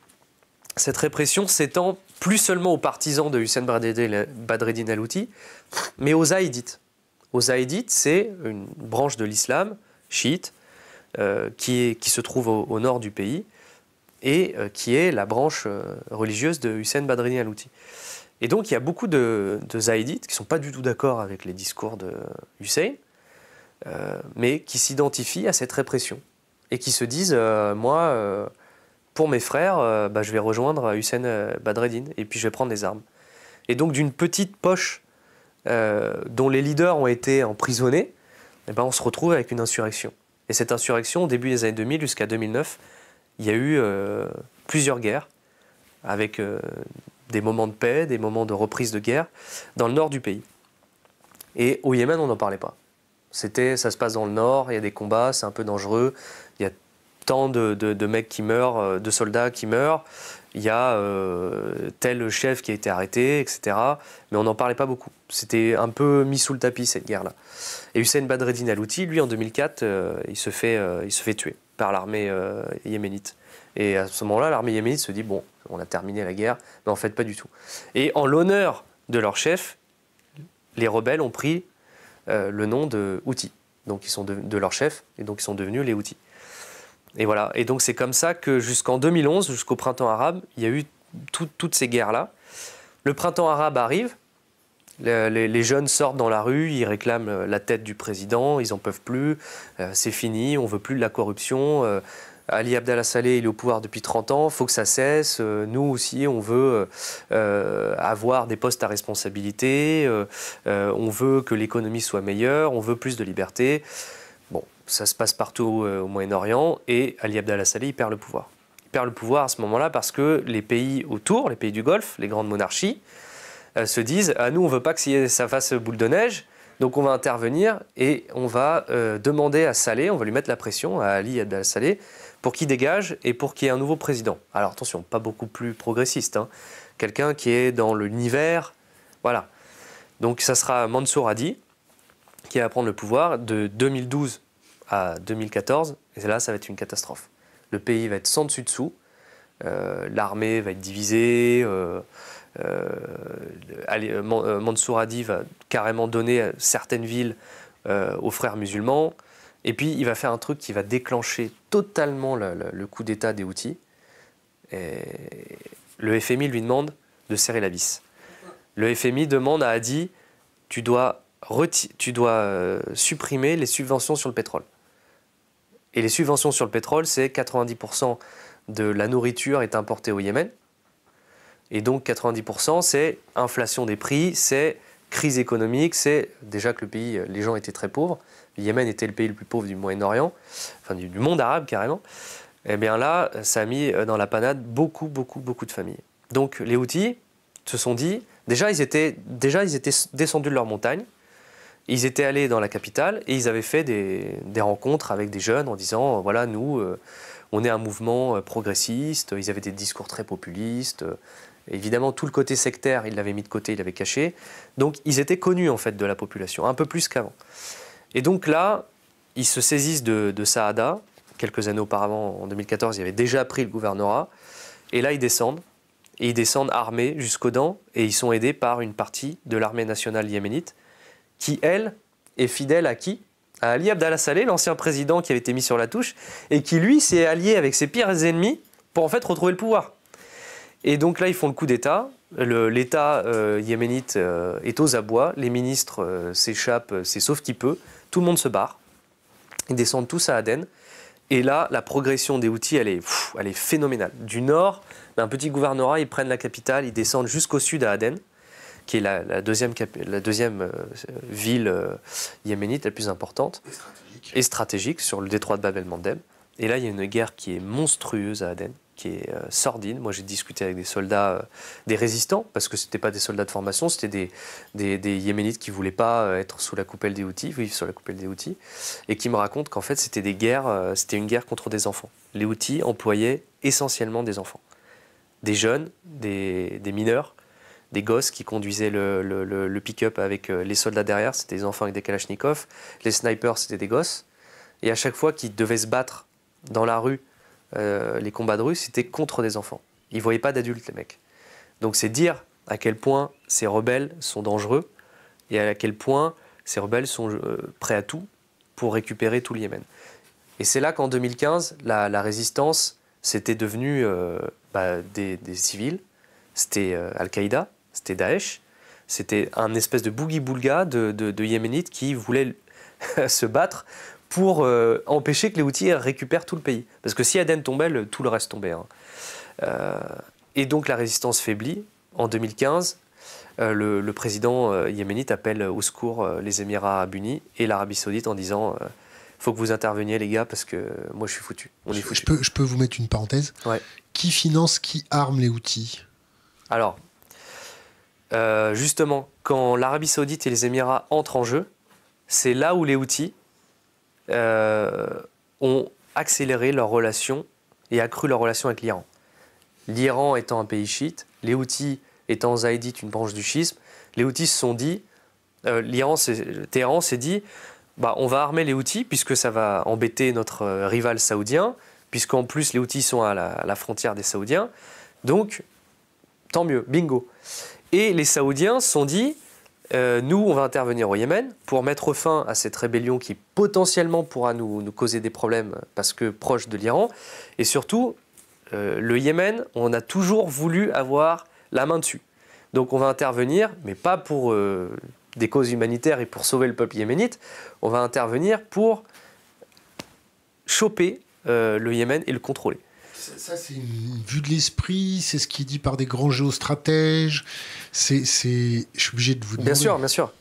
cette répression s'étend plus seulement aux partisans de Hussein Badreddin al mais aux Zaïdites. Aux Zaïdites, c'est une branche de l'islam chiite euh, qui, se trouve au, nord du pays et euh, qui est la branche euh, religieuse de Hussein Badreddin al-Houthi. Et donc il y a beaucoup de, de Zaïdites qui ne sont pas du tout d'accord avec les discours de Hussein, mais qui s'identifient à cette répression et qui se disent Moi, pour mes frères, euh, bah, je vais rejoindre Hussein euh, Badreddine et puis je vais prendre des armes. Et donc d'une petite poche euh, dont les leaders ont été emprisonnés, eh ben, on se retrouve avec une insurrection. Et cette insurrection, au début des années 2000 jusqu'à 2009, il y a eu plusieurs guerres, avec des moments de paix, des moments de reprise de guerre, dans le nord du pays. Et au Yémen, on n'en parlait pas. C'était, ça se passe dans le nord, il y a des combats, c'est un peu dangereux, tant de, mecs qui meurent, euh, de soldats qui meurent, il y a euh, tel chef qui a été arrêté, etc. Mais on n'en parlait pas beaucoup. C'était un peu mis sous le tapis, cette guerre-là. Et Hussein Badreddin houthi lui, en 2004, euh, il, se fait, il se fait tuer par l'armée yéménite. Et à ce moment-là, l'armée yéménite se dit, bon, on a terminé la guerre, mais en fait, pas du tout. Et en l'honneur de leur chef, les rebelles ont pris le nom de Houthi. Donc, ils sont de, de leur chef, et donc ils sont devenus les Houthis. Et voilà. Et donc c'est comme ça que jusqu'en 2011, jusqu'au printemps arabe, il y a eu toutes ces guerres-là. Le printemps arabe arrive, les, jeunes sortent dans la rue, ils réclament euh, la tête du président, ils n'en peuvent plus, euh, c'est fini, on veut plus de la corruption. Euh, Ali Abdallah Saleh, est au pouvoir depuis 30 ans, faut que ça cesse. nous aussi, on veut avoir des postes à responsabilité, on veut que l'économie soit meilleure, on veut plus de liberté ça se passe partout euh, au Moyen-Orient et Ali Abdallah Saleh perd le pouvoir. Il perd le pouvoir à ce moment-là parce que les pays autour, les pays du Golfe, les grandes monarchies, euh, se disent ah, nous on ne veut pas que ça fasse boule de neige, donc on va intervenir et on va euh, demander à Saleh, on va lui mettre la pression à Ali Abdallah Saleh pour qu'il dégage et pour qu'il y ait un nouveau président. Alors attention, pas beaucoup plus progressiste, hein. quelqu'un qui est dans l'univers, voilà. Donc ça sera Mansour Hadi qui va prendre le pouvoir de 2012 à 2014, et là, ça va être une catastrophe. Le pays va être sans dessus dessous, euh, l'armée va être divisée, euh, euh, euh, Mansour Hadi va carrément donner certaines villes aux frères musulmans, et puis il va faire un truc qui va déclencher totalement le, coup d'État des outils. Et le FMI lui demande de serrer la vis. Le FMI demande à Hadi, tu tu dois supprimer les subventions sur le pétrole. Et les subventions sur le pétrole, c'est 90% de la nourriture est importée au Yémen. Et donc 90%, c'est inflation des prix, c'est crise économique, c'est déjà que le pays, les gens étaient très pauvres. Le Yémen était le pays le plus pauvre du Moyen-Orient, enfin du, monde arabe carrément. Et eh bien là, ça a mis euh, dans la panade beaucoup, beaucoup, beaucoup de familles. Donc les outils se sont dit, déjà ils étaient, déjà, ils étaient descendus de leur montagne, ils étaient allés dans la capitale et ils avaient fait des, rencontres avec des jeunes en disant euh, voilà, nous, euh, on est un mouvement euh, progressiste. Ils avaient des discours très populistes. Évidemment, tout le côté sectaire, ils l'avaient mis de côté, ils l'avaient caché. Donc, ils étaient connus en fait de la population, un peu plus qu'avant. Et donc là, ils se saisissent de, de, Saada. Quelques années auparavant, en 2014, ils avaient déjà pris le gouvernorat. Et là, ils descendent. Et ils descendent armés jusqu'aux dents. Et ils sont aidés par une partie de l'armée nationale yéménite qui, elle, est fidèle à qui À Ali Abdallah Saleh, l'ancien président qui avait été mis sur la touche, et qui, lui, s'est allié avec ses pires ennemis pour en fait retrouver le pouvoir. Et donc là, ils font le coup d'État. L'État euh, yéménite euh, est aux abois. Les ministres euh, s'échappent, c'est sauf qui peut. Tout le monde se barre. Ils descendent tous à Aden. Et là, la progression des outils, elle est, elle est phénoménale. Du nord, un petit gouvernorat, ils prennent la capitale, ils descendent jusqu'au sud à Aden qui est la, deuxième, la deuxième euh, ville euh, yéménite la plus importante et stratégique. sur le détroit de Bab el Et là, il y a une guerre qui est monstrueuse à Aden, qui est euh, sordide. Moi, j'ai discuté avec des soldats, des résistants, parce que ce n'étaient pas des soldats de formation, c'était des, des, Yéménites qui ne voulaient pas être sous la coupelle des outils, vivre sous la coupelle des outils et qui me racontent qu'en fait, c'était des guerres, c'était une guerre contre des enfants. Les outils employaient essentiellement des enfants, des jeunes, des, des mineurs, des gosses qui conduisaient le, pick-up avec euh, les soldats derrière, c'était des enfants avec des kalachnikovs, les snipers, c'était des gosses. Et à chaque fois qu'ils devaient se battre dans la rue, euh, les combats de rue, c'était contre des enfants. Ils ne voyaient pas d'adultes, les mecs. Donc c'est dire à quel point ces rebelles sont dangereux et à quel point ces rebelles sont euh, prêts à tout pour récupérer tout le Yémen. Et c'est là qu'en 2015, la, résistance, c'était devenu bah, des, civils, c'était Al-Qaïda, c'était Daesh. C'était un espèce de boogie-boulga de, yéménites qui voulait se battre pour euh, empêcher que les outils récupèrent tout le pays. Parce que si Aden tombait, tout le reste tombait. Hein. Euh, et donc la résistance faiblit. En 2015, euh, le, président yéménite appelle au secours les Émirats arabes unis et l'Arabie saoudite en disant faut que vous interveniez, les gars, parce que moi, je suis foutu. Je
peux, vous mettre une parenthèse Qui finance, qui arme les outils
Alors, euh, justement, quand l'Arabie saoudite et les Émirats entrent en jeu, c'est là où les Houthis euh, ont accéléré leur relation et accru leur relation avec l'Iran. L'Iran étant un pays chiite, les Houthis étant zaïdite une branche du schisme, les Houthis se sont dit, euh, l'Iran, Téhéran s'est dit, bah, on va armer les Houthis puisque ça va embêter notre rival saoudien, puisqu'en plus les Houthis sont à la frontière des saoudiens, donc tant mieux, bingo. Et les Saoudiens se sont dit, euh, nous, on va intervenir au Yémen pour mettre fin à cette rébellion qui potentiellement pourra nous, causer des problèmes parce que proche de l'Iran. Et surtout, euh, le Yémen, on a toujours voulu avoir la main dessus. Donc on va intervenir, mais pas pour euh, des causes humanitaires et pour sauver le peuple yéménite, on va intervenir pour choper le Yémen et le contrôler.
Ça, c'est une vue de l'esprit, c'est ce qui est dit par des grands géostratèges. C'est, Je suis obligé de vous demander. Bien sûr, bien
sûr.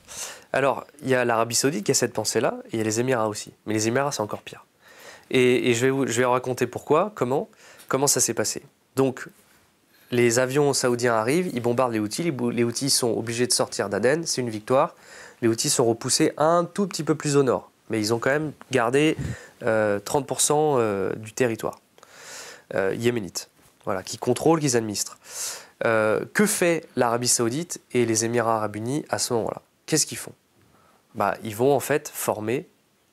Alors, il y a l'Arabie Saoudite qui a cette pensée-là, et il y a les Émirats aussi. Mais les Émirats, c'est encore pire. Et, je, vais vous, raconter pourquoi, comment, comment ça s'est passé. Donc, les avions saoudiens arrivent, ils bombardent les outils, les outils sont obligés de sortir d'Aden, c'est une victoire. Les outils sont repoussés un tout petit peu plus au nord, mais ils ont quand même gardé 30% euh, euh, du territoire. Euh, yéménites, voilà, qui contrôlent, qui administrent. Euh, que fait l'Arabie saoudite et les Émirats arabes unis à ce moment-là Qu'est-ce qu'ils font bah, Ils vont en fait former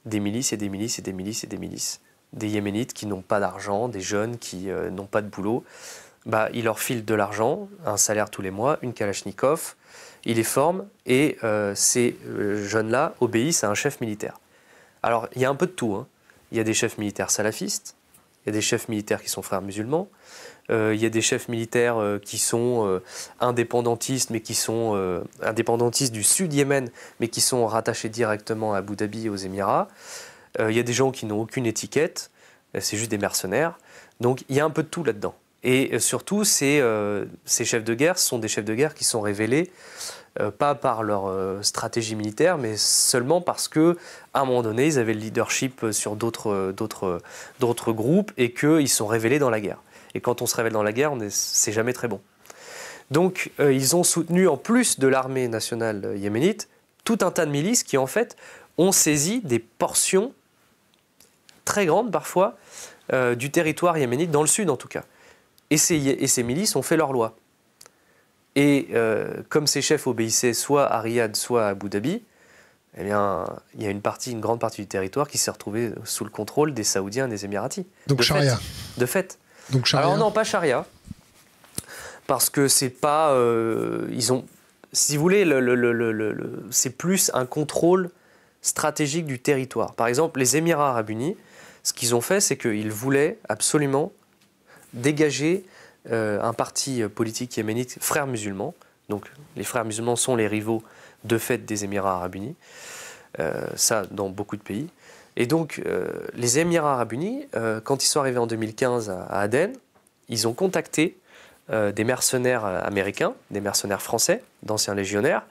des milices et des milices et des milices et des milices. Des yéménites qui n'ont pas d'argent, des jeunes qui euh, n'ont pas de boulot. Bah, leur filent de l'argent, un salaire tous les mois, une kalachnikov, Ils les forment, et ces jeunes-là obéissent à un chef militaire. Alors, il y a un peu de tout. Hein. Il y a des chefs militaires salafistes, il y a des chefs militaires qui sont frères musulmans. il euh, y a des chefs militaires euh, qui sont euh, indépendantistes, mais qui sont indépendantistes du Sud-Yémen, mais qui sont rattachés directement à Abu Dhabi et aux Émirats. il y a des gens qui n'ont aucune étiquette, c'est juste des mercenaires. Donc il y a un peu de tout là-dedans. Et surtout, ces chefs de guerre sont des chefs de guerre qui sont révélés euh, pas par leur euh, stratégie militaire, mais seulement parce que à un moment donné, ils avaient le leadership euh, sur d'autres groupes et qu'ils sont révélés dans la guerre. Et quand on se révèle dans la guerre, c'est jamais très bon. Donc, ils ont soutenu, en plus de l'armée nationale yéménite, tout un tas de milices qui, en fait, ont saisi des portions très grandes, parfois, du territoire yéménite, dans le sud en tout cas. Et et ces milices ont fait leur loi. Et euh, comme ces chefs obéissaient soit à Riyad, soit à Abu Dhabi, eh bien, il y a une partie, une grande partie du territoire qui s'est retrouvée sous le contrôle des Saoudiens et des Émiratis. Donc charia. de fait. Donc charia. Alors non, pas charia, parce que c'est pas, euh, ils ont, si vous voulez, c'est plus un contrôle stratégique du territoire. Par exemple, les Émirats arabes unis, ce qu'ils ont fait, c'est qu'ils voulaient absolument dégager euh, un parti euh, politique yéménite, frères musulmans. Donc les frères musulmans sont les rivaux de fait des Émirats arabes unis, euh, ça dans beaucoup de pays. Et donc les Émirats arabes unis, quand ils sont arrivés en 2015 à, Aden, ils ont contacté des mercenaires américains, des mercenaires français, d'anciens légionnaires.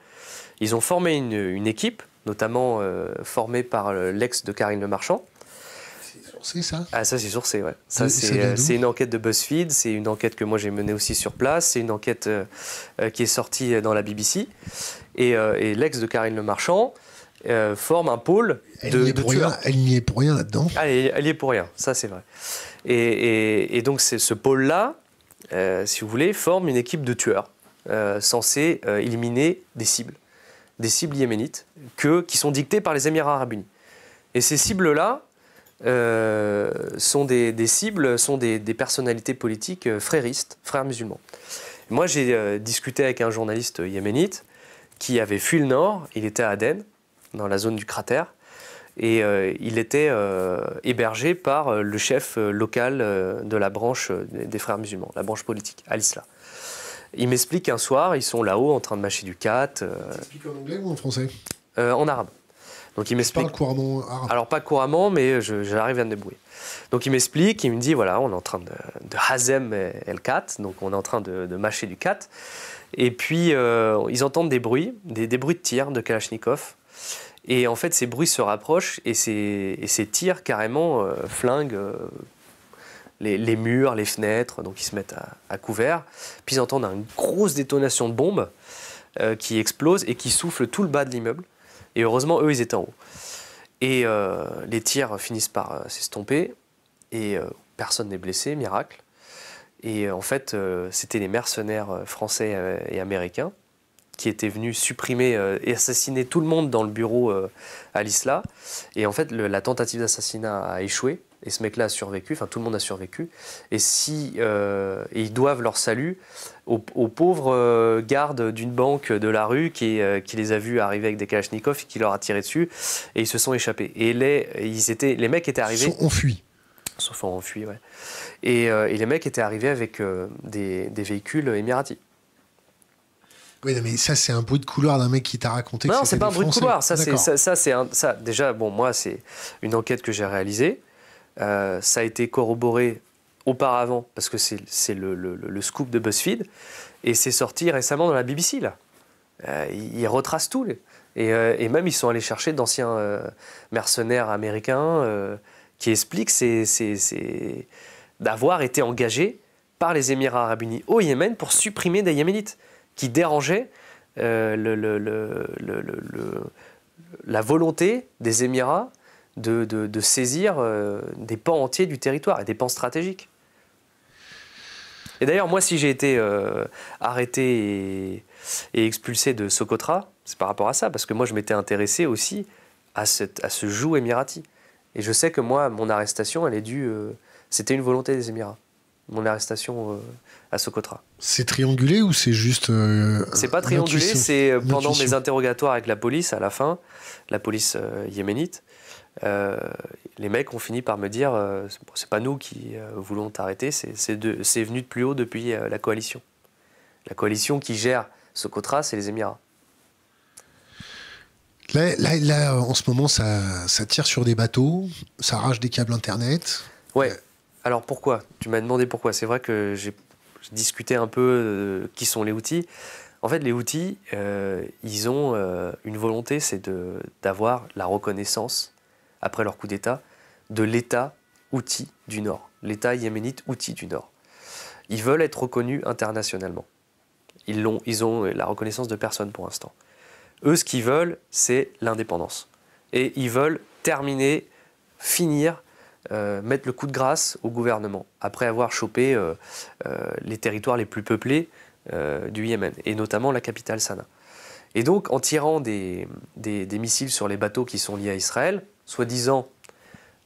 Ils ont formé une, une équipe, notamment formée par l'ex de Karine Le Marchand, ça Ah, ça, c'est sourcé, Ça, euh, c'est une enquête de BuzzFeed, c'est une enquête que moi j'ai menée aussi sur place, c'est une enquête euh, euh, qui est sortie dans la BBC. Et, l'ex de Karine Le Marchand forme un pôle elle
Elle n'y est pour rien là-dedans.
Ah, elle, n'y est pour rien, ça, c'est vrai. Et, donc, ce pôle-là, si vous voulez, forme une équipe de tueurs censés éliminer des cibles, des cibles yéménites que, qui sont dictées par les Émirats arabes unis. Et ces cibles-là, euh, sont des, cibles, sont des, personnalités politiques euh, fréristes, frères musulmans. Moi, j'ai euh, discuté avec un journaliste yéménite qui avait fui le nord, il était à Aden, dans la zone du cratère, et il était hébergé par le chef local de la branche des frères musulmans, la branche politique, Al-Isla. Il m'explique qu'un soir, ils sont là-haut en train de mâcher du cat. Tu en anglais ou en français En arabe. Ah. Alors pas couramment, mais j'arrive à me débrouiller. Donc il m'explique, il me dit voilà, on est en train de, hazem el kat, donc on est en train de, mâcher du kat. Et puis euh, ils entendent des bruits, des, bruits de tir de Kalachnikov. Et en fait, ces bruits se rapprochent et ces, tirs carrément euh, flinguent euh, les, murs, les fenêtres, donc ils se mettent à, à couvert. Puis ils entendent une grosse détonation de bombes qui explose et qui souffle tout le bas de l'immeuble. Et heureusement, eux, ils étaient en haut. Et euh, les tirs finissent par euh, s'estomper et euh, personne n'est blessé, miracle. Et en fait, c'était les mercenaires français et américains qui étaient venus supprimer et assassiner tout le monde dans le bureau à l'ISLA. Et en fait, la tentative d'assassinat a échoué. Et ce mec-là a survécu, enfin tout le monde a survécu. Et, si, euh, ils doivent leur salut aux, pauvres euh, gardes d'une banque de la rue qui, euh, qui, les a vus arriver avec des kalachnikovs et qui leur a tiré dessus. Et ils se sont échappés. Et les, ils étaient, les mecs étaient arrivés. Ils ont fui. Sauf en fuit, ouais. Et, et, les mecs étaient arrivés avec des, véhicules émiratis.
Oui, mais ça, c'est un bruit de couloir d'un mec qui t'a raconté. Non, c'est pas un bruit de couloir. Ça, c'est
ça, ça, déjà, bon, moi, c'est une enquête que j'ai réalisée. Euh, ça a été corroboré auparavant, parce que c'est le, scoop de BuzzFeed, et c'est sorti récemment dans la BBC, là. Euh, ils retracent tout. Euh, et, même, ils sont allés chercher d'anciens mercenaires américains qui expliquent d'avoir été engagés par les Émirats arabes unis au Yémen pour supprimer des Yéménites qui dérangeaient le, la volonté des Émirats de, saisir euh, des pans entiers du territoire et des pans stratégiques. Et d'ailleurs, moi, si j'ai été euh, arrêté et, expulsé de Socotra, c'est par rapport à ça, parce que moi, je m'étais intéressé aussi à, à ce joug émirati. Et je sais que moi, mon arrestation, elle est due. Euh, c'était une volonté des Émirats, mon arrestation à Socotra.
C'est triangulé ou c'est juste. c'est pas triangulé, c'est pendant mes
interrogatoires avec la police, à la fin, la police yéménite, euh, les mecs ont fini par me dire euh, c'est pas nous qui euh, voulons t'arrêter, c'est venu de plus haut depuis la coalition. La coalition qui gère ce contrat, c'est les Émirats.
Là, en ce moment, ça, tire sur des bateaux, ça arrache des câbles Internet.
Ouais. Alors pourquoi Tu m'as demandé pourquoi. C'est vrai que j'ai discuté un peu qui sont les outils. En fait, les outils, ils ont une volonté, c'est d'avoir la reconnaissance après leur coup d'État, de l'État outil du Nord, l'État yéménite outil du Nord. Ils veulent être reconnus internationalement. Ils, ont, ils ont la reconnaissance de personne pour l'instant. Eux, ce qu'ils veulent, c'est l'indépendance. Et ils veulent terminer, finir, euh, mettre le coup de grâce au gouvernement, après avoir chopé euh, euh, les territoires les plus peuplés du Yémen, et notamment la capitale Sanaa. Et donc, en tirant des missiles sur les bateaux qui sont liés à Israël, soi-disant,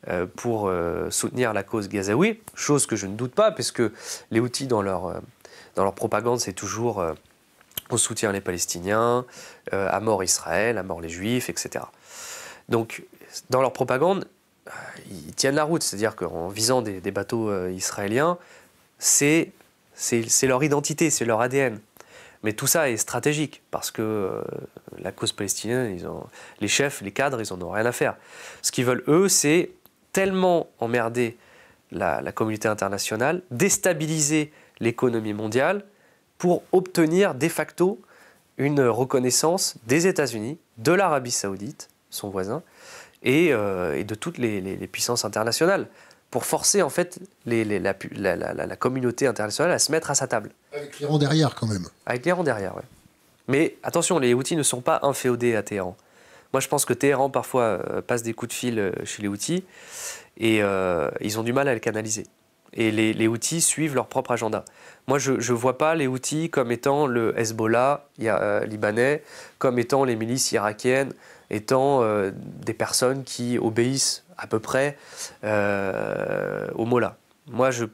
euh, pour euh, soutenir la cause gazaoui, chose que je ne doute pas, puisque les outils dans leur, euh, dans leur propagande, c'est toujours on soutien les Palestiniens, à mort Israël, à mort les Juifs, etc. Donc, dans leur propagande, ils tiennent la route, c'est-à-dire qu'en visant des, des bateaux israéliens, c'est leur identité, c'est leur ADN. Mais tout ça est stratégique parce que euh, la cause palestinienne, les chefs, les cadres, ils n'en ont rien à faire. Ce qu'ils veulent, eux, c'est tellement emmerder la, communauté internationale, déstabiliser l'économie mondiale pour obtenir de facto une reconnaissance des États-Unis, de l'Arabie saoudite, son voisin, et, euh, de toutes les puissances internationales pour forcer en fait les, la, communauté internationale à se mettre à sa table.
Avec l'Iran derrière quand même.
Avec l'Iran derrière, oui. Mais attention, les outils ne sont pas inféodés à Téhéran. Moi, je pense que Téhéran parfois euh, passe des coups de fil euh, chez les outils et euh, ils ont du mal à le canaliser. Et les, les outils suivent leur propre agenda. Moi, je ne vois pas les outils comme étant le Hezbollah libanais, comme étant les milices irakiennes, étant des personnes qui obéissent à peu près euh, au mot là. Moi, je,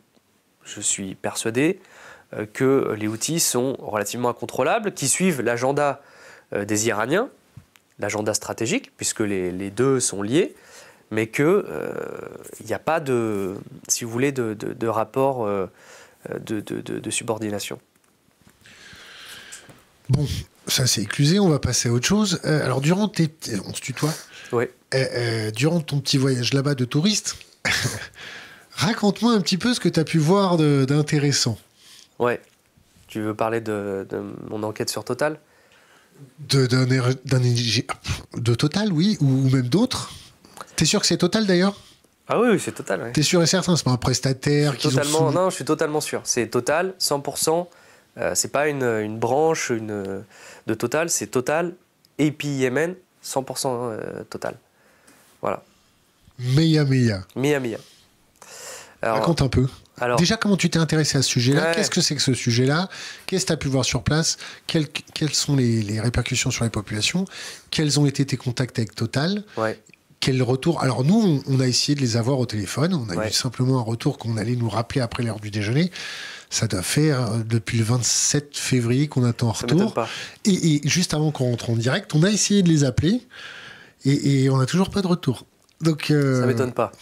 suis persuadé euh, que les outils sont relativement incontrôlables, qui suivent l'agenda euh, des Iraniens, l'agenda stratégique, puisque les, deux sont liés, mais qu'il n'y a pas de, si vous voulez, de, rapport de, subordination.
Bon, ça c'est éclusé, on va passer à autre chose. alors durant tes... On se tutoie eh, eh, durant ton petit voyage là-bas de touriste, raconte-moi un petit peu ce que tu as pu voir d'intéressant.
Ouais. Tu veux parler de, mon enquête sur Total
de, er, de Total, oui, ou, même d'autres. T'es sûr que c'est Total d'ailleurs
Ah oui, c'est Total. T'es
sûr et certain, c'est pas un prestataire qui. non,
je suis totalement sûr. C'est Total, 100%. Euh, c'est pas une, branche une, de Total, c'est Total, puis 100% hein, euh, total. Voilà.
Meia Meia.
Meia Meia. Raconte un peu. Déjà,
comment tu t'es intéressé à ce sujet-là Qu'est-ce que c'est que ce sujet-là Qu'est-ce que tu as pu voir sur place Quelles, sont les, répercussions sur les populations Quels ont été tes contacts avec Total Quel retour Alors nous, on, a essayé de les avoir au téléphone. On a eu simplement un retour qu'on allait nous rappeler après l'heure du déjeuner ça doit faire euh, depuis le 27 février qu'on attend un retour. Et, et, juste avant qu'on rentre en direct, on a essayé de les appeler et, on n'a toujours pas de retour. Donc, ne euh, Ça m'étonne
pas.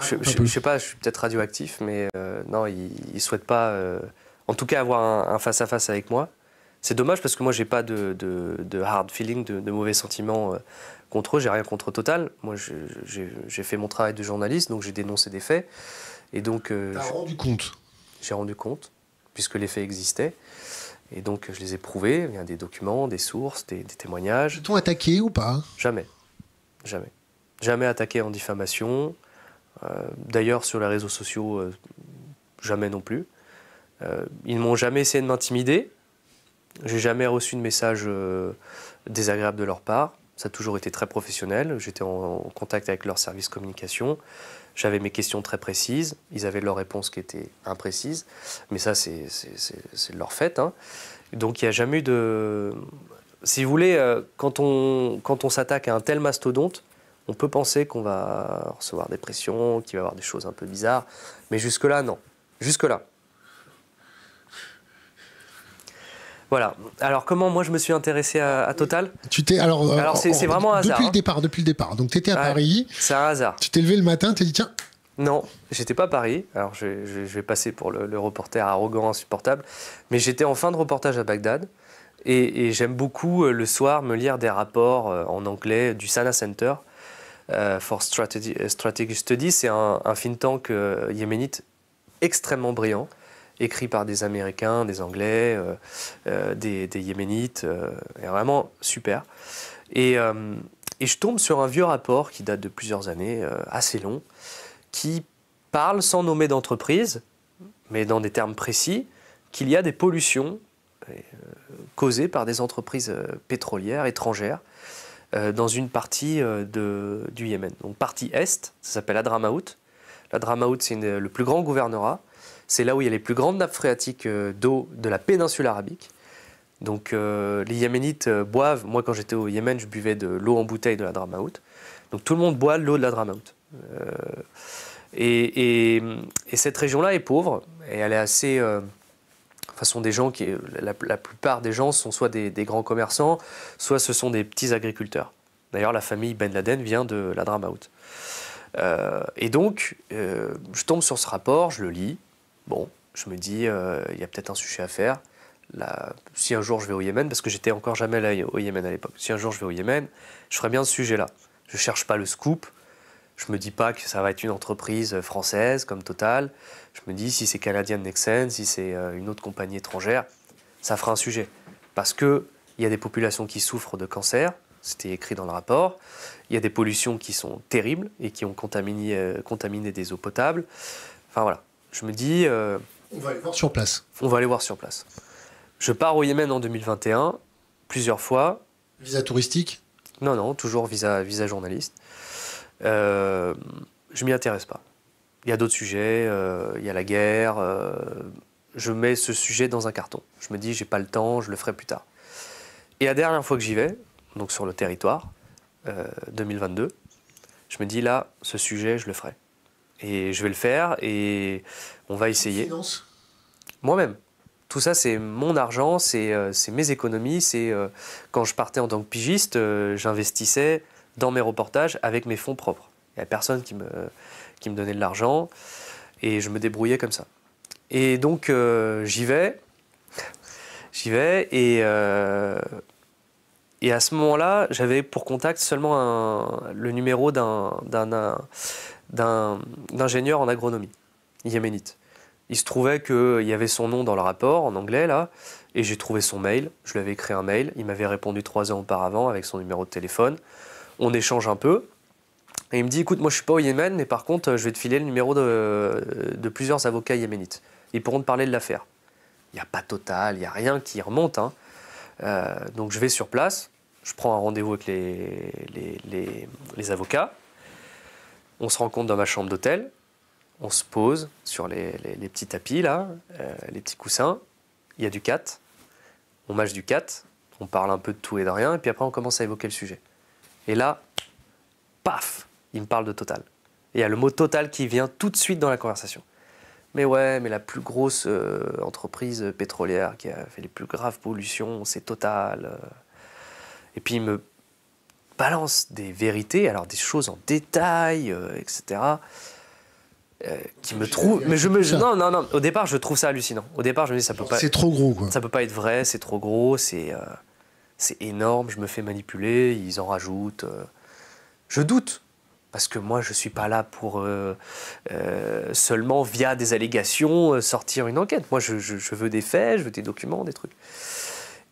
Je, je, sais pas, je suis peut-être radioactif, mais euh, non, ils, ne souhaitent pas, en tout cas, avoir un face-à-face avec moi. C'est dommage parce que moi, j'ai pas de, hard feeling, de, mauvais sentiments contre eux. J'ai rien contre Total. Moi, j'ai fait mon travail de journaliste, donc j'ai dénoncé des faits. Et donc. T'as rendu compte j'ai rendu compte, puisque les faits existaient. Et donc, je les ai prouvés via des documents, des sources, des, témoignages. – témoignages. T'ont attaqué ou pas Jamais. Jamais. Jamais attaqué en diffamation. Euh, d'ailleurs, sur les réseaux sociaux, euh, jamais non plus. Euh, ils m'ont jamais essayé de m'intimider. J'ai jamais reçu de message euh, désagréable de leur part. Ça a toujours été très professionnel. J'étais en, en, contact avec leur service communication. J'avais mes questions très précises, ils avaient leurs réponses qui étaient imprécises, mais ça, c'est de leur fait. Hein. Donc il n'y a jamais eu de. Si vous voulez, euh, quand on, quand on s'attaque à un tel mastodonte, on peut penser qu'on va recevoir des pressions, qu'il va y avoir des choses un peu bizarres, mais jusque-là, non. Jusque-là, Voilà. Alors comment moi je me suis intéressé à, Total Tu t'es alors, euh, c'est vraiment un hasard. Depuis le hein.
départ, depuis le départ. Donc tu étais à Paris.
C'est un hasard. Tu t'es levé le matin, tu t'es dit tiens. Non, j'étais pas à Paris. Alors je, vais passer pour le, reporter arrogant, insupportable. Mais j'étais en fin de reportage à Bagdad. Et, j'aime beaucoup euh, le soir me lire des rapports euh, en anglais du Sana Center for Strategy, Strategic Studies. C'est un, un, think tank yéménite extrêmement brillant écrit par des Américains, des Anglais, euh, euh, des, Yéménites. Euh, vraiment super. Et, je tombe sur un vieux rapport qui date de plusieurs années, assez long, qui parle sans nommer d'entreprise, mais dans des termes précis, qu'il y a des pollutions causées par des entreprises pétrolières étrangères dans une partie de, du Yémen. Donc partie Est, ça s'appelle Adramaout. L'Adramaout, c'est le plus grand gouvernorat. C'est là où il y a les plus grandes nappes phréatiques euh, d'eau de la péninsule arabique. Donc euh, les Yéménites euh, boivent, moi quand j'étais au Yémen, je buvais de l'eau en bouteille de la Dramaout. Donc tout le monde boit l'eau de la Dramaout. et, cette région-là est pauvre, et elle est assez... des gens qui... La, plupart des gens sont soit des, grands commerçants, soit ce sont des petits agriculteurs. D'ailleurs, la famille Ben Laden vient de la Dramaout. et donc, je tombe sur ce rapport, je le lis, Bon, je me dis, euh, il y a peut-être un sujet à faire. si un jour je vais au Yémen, parce que j'étais encore jamais là au Yémen à l'époque, si un jour je vais au Yémen, je ferai bien ce sujet-là. Je ne cherche pas le scoop, je ne me dis pas que ça va être une entreprise française comme Total. Je me dis si c'est Canadian Nexen, si c'est euh, une autre compagnie étrangère, ça fera un sujet. Parce qu'il y a des populations qui souffrent de cancer, c'était écrit dans le rapport. Il y a des pollutions qui sont terribles et qui ont contaminé, euh, contaminé des eaux potables. Enfin voilà. Je me dis. Euh, on va aller voir sur place. On va aller voir sur place. Je pars au Yémen en 2021, plusieurs fois. Visa touristique Non, non, toujours visa, visa journaliste. Euh, je m'y intéresse pas. Il y a d'autres sujets, euh, il y a la guerre. je mets ce sujet dans un carton. Je me dis, j'ai pas le temps, je le ferai plus tard. Et la dernière fois que j'y vais, donc sur le territoire, 2022, je me dis là, ce sujet, je le ferai. Et je vais le faire et on va essayer. Moi-même. Tout ça, c'est mon argent, c'est euh, mes économies. C'est euh, quand je partais en tant que pigiste, euh, j'investissais dans mes reportages avec mes fonds propres. Il n'y a personne qui me, qui me donnait de l'argent et je me débrouillais comme ça. Et donc j'y vais, j'y vais et et à ce moment-là, j'avais pour contact seulement un, le numéro d'un d'un d'ingénieur en agronomie yéménite. Il se trouvait qu'il y avait son nom dans le rapport en anglais là, et j'ai trouvé son mail. Je lui avais écrit un mail. Il m'avait répondu trois ans auparavant avec son numéro de téléphone. On échange un peu. Et il me dit écoute, moi je suis pas au Yémen, mais par contre, je vais te filer le numéro de, plusieurs avocats yéménites. Ils pourront te parler de l'affaire. Il n'y a pas total, il n'y a rien qui remonte. Hein. Euh, donc je vais sur place, je prends un rendez-vous avec les, les avocats. On se rencontre dans ma chambre d'hôtel, on se pose sur les, petits tapis, là, euh, les petits coussins. Il y a du cat, On mâche du cat, On parle un peu de tout et de rien. Et puis après, on commence à évoquer le sujet. Et là, paf, il me parle de Total. Et il y a le mot Total qui vient tout de suite dans la conversation. Mais ouais, mais la plus grosse euh, entreprise pétrolière qui a fait les plus graves pollutions, c'est Total. Euh. Et puis il me balance des vérités, alors des choses en détail, euh, etc. Euh, qui me trouve mais je me non non non au départ je trouve ça hallucinant au départ je me dis ça peut pas c'est trop gros quoi ça peut pas être vrai c'est trop gros c'est euh, c'est énorme je me fais manipuler ils en rajoutent je doute parce que moi je suis pas là pour seulement via des allégations sortir une enquête moi je veux des faits je veux des documents des trucs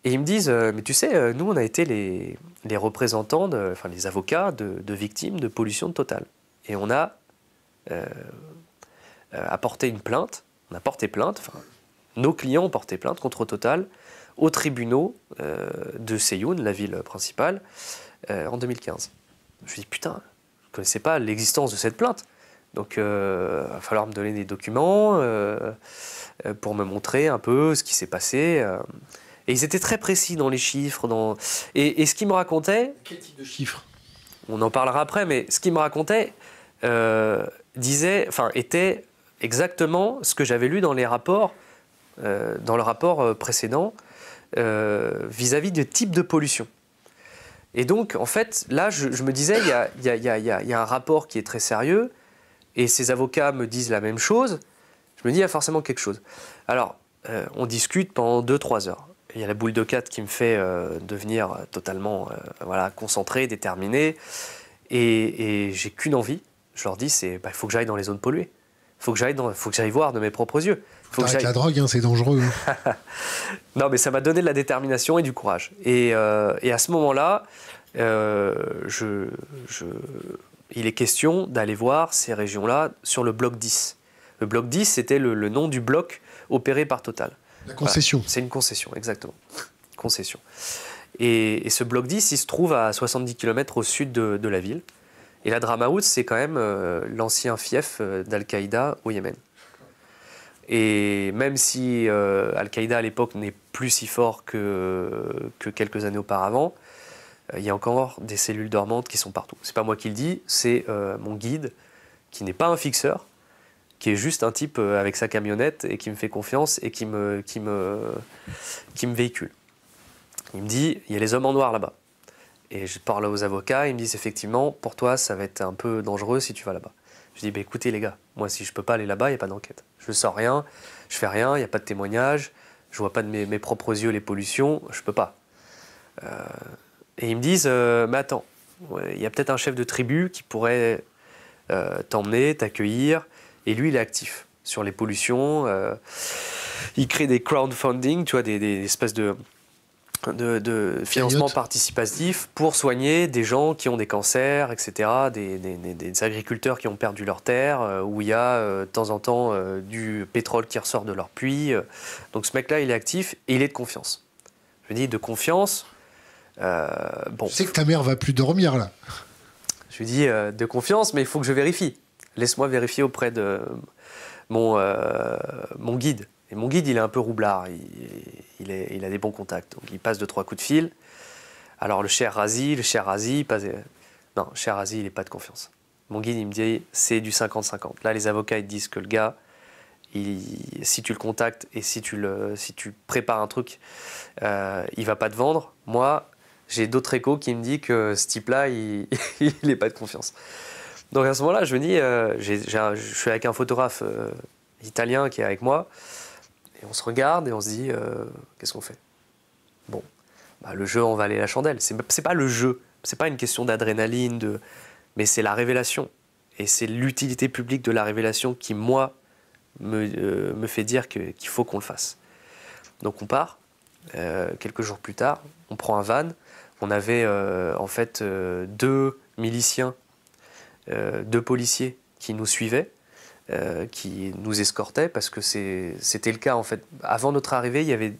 et ils me disent, euh, mais tu sais, euh, nous, on a été les, représentants, enfin les avocats de, victimes de pollution de Total. Et on a euh, apporté une plainte, on a porté plainte, enfin, nos clients ont porté plainte contre Total au tribunal de Seyoun, la ville principale, en 2015. Je me dis, putain, je ne connaissais pas l'existence de cette plainte. Donc, il va falloir me donner des documents pour me montrer un peu ce qui s'est passé. Et ils étaient très précis dans les chiffres. Dans... Et, ce qu'ils me racontaient. Quel type de chiffres On en parlera après, mais ce qu'ils me racontaient euh, disait, enfin, était exactement ce que j'avais lu dans les rapports, euh, dans le rapport euh, précédent vis-à-vis de du type de pollution. Et donc, en fait, là, je, me disais, il y a, un rapport qui est très sérieux, et ces avocats me disent la même chose. Je me dis, il y a forcément quelque chose. Alors, on discute pendant 2-3 heures il y a la boule de 4 qui me fait euh, devenir totalement euh, voilà, concentré, déterminé. Et, j'ai qu'une envie, je leur dis, c'est il bah, faut que j'aille dans les zones polluées. Il faut que j'aille faut que j'aille voir de mes propres yeux. Faut que la
drogue, hein, c'est dangereux. Hein.
non, mais ça m'a donné de la détermination et du courage. Et, euh, à ce moment-là, je, il est question d'aller voir ces régions-là sur le bloc 10. Le bloc 10, c'était le nom du bloc opéré par Total concession. C'est une concession, exactement. Concession. Et, ce bloc 10, il se trouve à 70 km au sud de, la ville. Et la Dramaout, c'est quand même euh, l'ancien fief euh, d'Al-Qaïda au Yémen. Et même si euh, Al-Qaïda à l'époque n'est plus si fort que, quelques années auparavant, il y a encore des cellules dormantes qui sont partout. C'est pas moi qui le dis, c'est mon guide qui n'est pas un fixeur, qui est juste un type euh, avec sa camionnette et qui me fait confiance et qui me, qui me, qui me véhicule. Il me dit, il y a les hommes en noir là-bas. Et je parle aux avocats, ils me disent effectivement, pour toi, ça va être un peu dangereux si tu vas là-bas. Je dis, bah, écoutez les gars, moi si je peux pas aller là-bas, il n'y a pas d'enquête. Je ne sens rien, je fais rien, il n'y a pas de témoignage, je vois pas de mes, propres yeux les pollutions, je peux pas. Euh, et ils me disent, euh, mais attends, il y a peut-être un chef de tribu qui pourrait t'emmener, t'accueillir, et lui, il est actif sur les pollutions. Euh, il crée des crowdfunding, tu vois, des, espèces de, de, de financement participatif pour soigner des gens qui ont des cancers, etc., des, agriculteurs qui ont perdu leur terre, euh, où il y a euh, de temps en temps du pétrole qui ressort de leur puits. Donc ce mec-là, il est actif et il est de confiance. Je dis de confiance. bon. sais que ta mère va
plus dormir là.
Je lui dis de confiance, mais il faut que je vérifie laisse-moi vérifier auprès de euh, mon, guide. Et mon guide, il est un peu roublard, il, a des bons contacts. il passe de trois coups de fil. Alors le cher Razi, le cher Razi, pas... Euh, non, cher Razi, il n'est pas de confiance. Mon guide, il me dit, c'est du 50-50. Là, les avocats, ils disent que le gars, si tu le contactes et si tu, le, si tu prépares un truc, euh, il va pas te vendre. Moi, j'ai d'autres échos qui me disent que ce type-là, il n'est pas de confiance. Donc à ce moment-là, je me dis, euh, je suis avec un photographe euh, italien qui est avec moi, et on se regarde et on se dit, euh, qu'est-ce qu'on fait Bon, bah, le jeu en aller la chandelle. C'est pas le jeu, c'est pas une question d'adrénaline, de... mais c'est la révélation. Et c'est l'utilité publique de la révélation qui, moi, me, fait dire qu'il faut qu'on le fasse. Donc on part, quelques jours plus tard, on prend un van, on avait en fait deux miliciens euh, deux policiers qui nous suivaient, euh, qui nous escortaient, parce que c'était le cas en fait. Avant notre arrivée, il y avait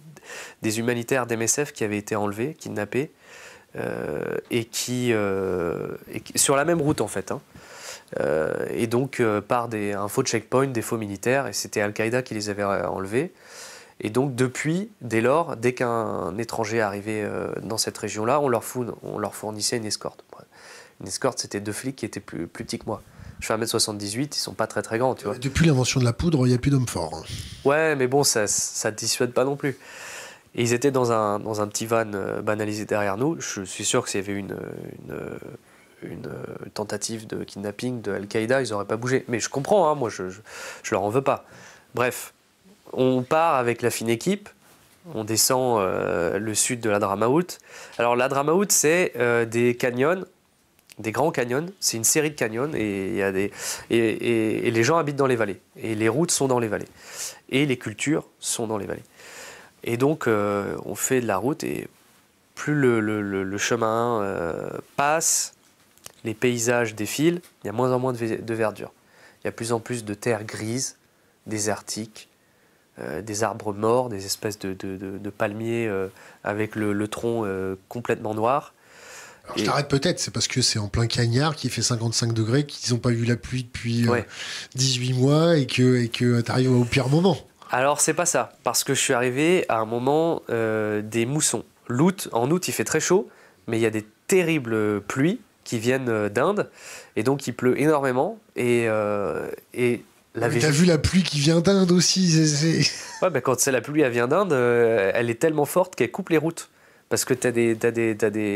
des humanitaires d'MSF qui avaient été enlevés, kidnappés, euh, et, qui, sur la même route en fait. Hein. et donc par des, un faux checkpoint, des faux militaires, et c'était Al-Qaïda qui les avait enlevés. Et donc depuis, dès lors, dès qu'un étranger arrivait dans cette région-là, on leur fournissait une escorte. Une escorte, c'était deux flics qui étaient plus, plus petits que moi. Je fais 1m78, ils sont pas très très grands, tu vois. Euh,
depuis l'invention de la poudre, il n'y a plus d'hommes forts. Hein.
Ouais, mais bon, ça ne dissuade pas non plus. ils étaient dans un, dans un petit van euh, banalisé derrière nous. Je suis sûr que s'il y avait une, une, euh, tentative de kidnapping de Al-Qaïda, ils n'auraient pas bougé. Mais je comprends, hein, moi, je, je, leur en veux pas. Bref, on part avec la fine équipe. On descend le sud de la out Alors la out c'est des canyons des grands canyons, c'est une série de canyons et, des, et, les gens habitent dans les vallées. Et les routes sont dans les vallées. Et les cultures sont dans les vallées. Et donc, euh, on fait de la route et plus le, chemin euh, passe, les paysages défilent, il y a moins en moins de, verdure. Il y a plus en plus de terres grises, désertiques, euh, des arbres morts, des espèces de palmiers avec le, tronc complètement noir. Alors, je t'arrête
peut-être, c'est parce que c'est en plein cagnard qui fait 55 degrés, qu'ils n'ont pas eu la pluie depuis 18 euh, mois et que et que au pire moment.
Alors c'est pas ça, parce que je suis arrivé à un moment euh, des moussons. en août, il fait très chaud, mais il y a des terribles pluies qui viennent euh, d'Inde, et donc il pleut énormément. Et, et T'as vu la
pluie qui vient d'Inde aussi
quand c'est la pluie, qui vient d'Inde, elle est tellement forte qu'elle coupe les routes parce que tu as, des,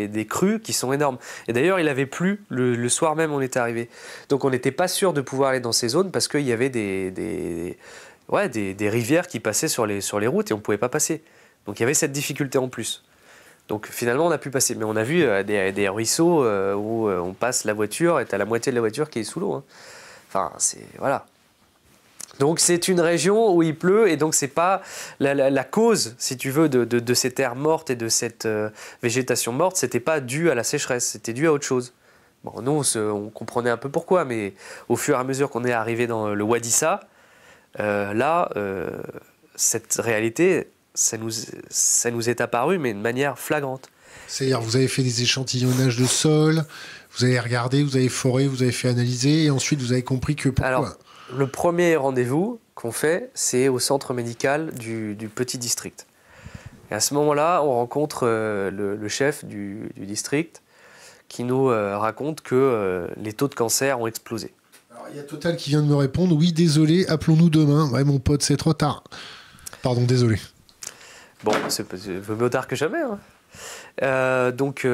des, crues qui sont énormes. Et d'ailleurs, il avait plu le, soir même, on était arrivé. Donc on n'était pas sûr de pouvoir aller dans ces zones parce qu'il y avait des, des, rivières qui passaient sur les, sur les routes et on ne pouvait pas passer. Donc il y avait cette difficulté en plus. Donc finalement, on a pu passer. Mais on a vu euh, des, ruisseaux euh, où euh, on passe la voiture et tu as la moitié de la voiture qui est sous l'eau. Hein. Enfin, c'est. Voilà. Donc c'est une région où il pleut et donc c'est pas la, cause, si tu veux, de, ces terres mortes et de cette euh, végétation morte, c'était pas dû à la sécheresse, c'était dû à autre chose. Bon, nous, on, comprenait un peu pourquoi, mais au fur et à mesure qu'on est arrivé dans le Wadissa, euh, là, euh, cette réalité, ça nous, ça nous est apparu, mais de manière flagrante.
C'est-à-dire, vous avez fait des échantillonnages de sol, vous avez regardé, vous avez foré, vous avez fait analyser,
et ensuite vous avez compris que pourquoi le premier rendez-vous qu'on fait, c'est au centre médical du, petit district. Et à ce moment-là, on rencontre euh, le, chef du, district qui nous euh, raconte que euh, les taux de cancer ont explosé. Alors, Il y a Total
qui vient de me répondre Oui, désolé, appelons-nous demain. Ouais, mon pote, c'est trop tard. Pardon, désolé.
Bon, c'est mieux tard que jamais. Hein. donc,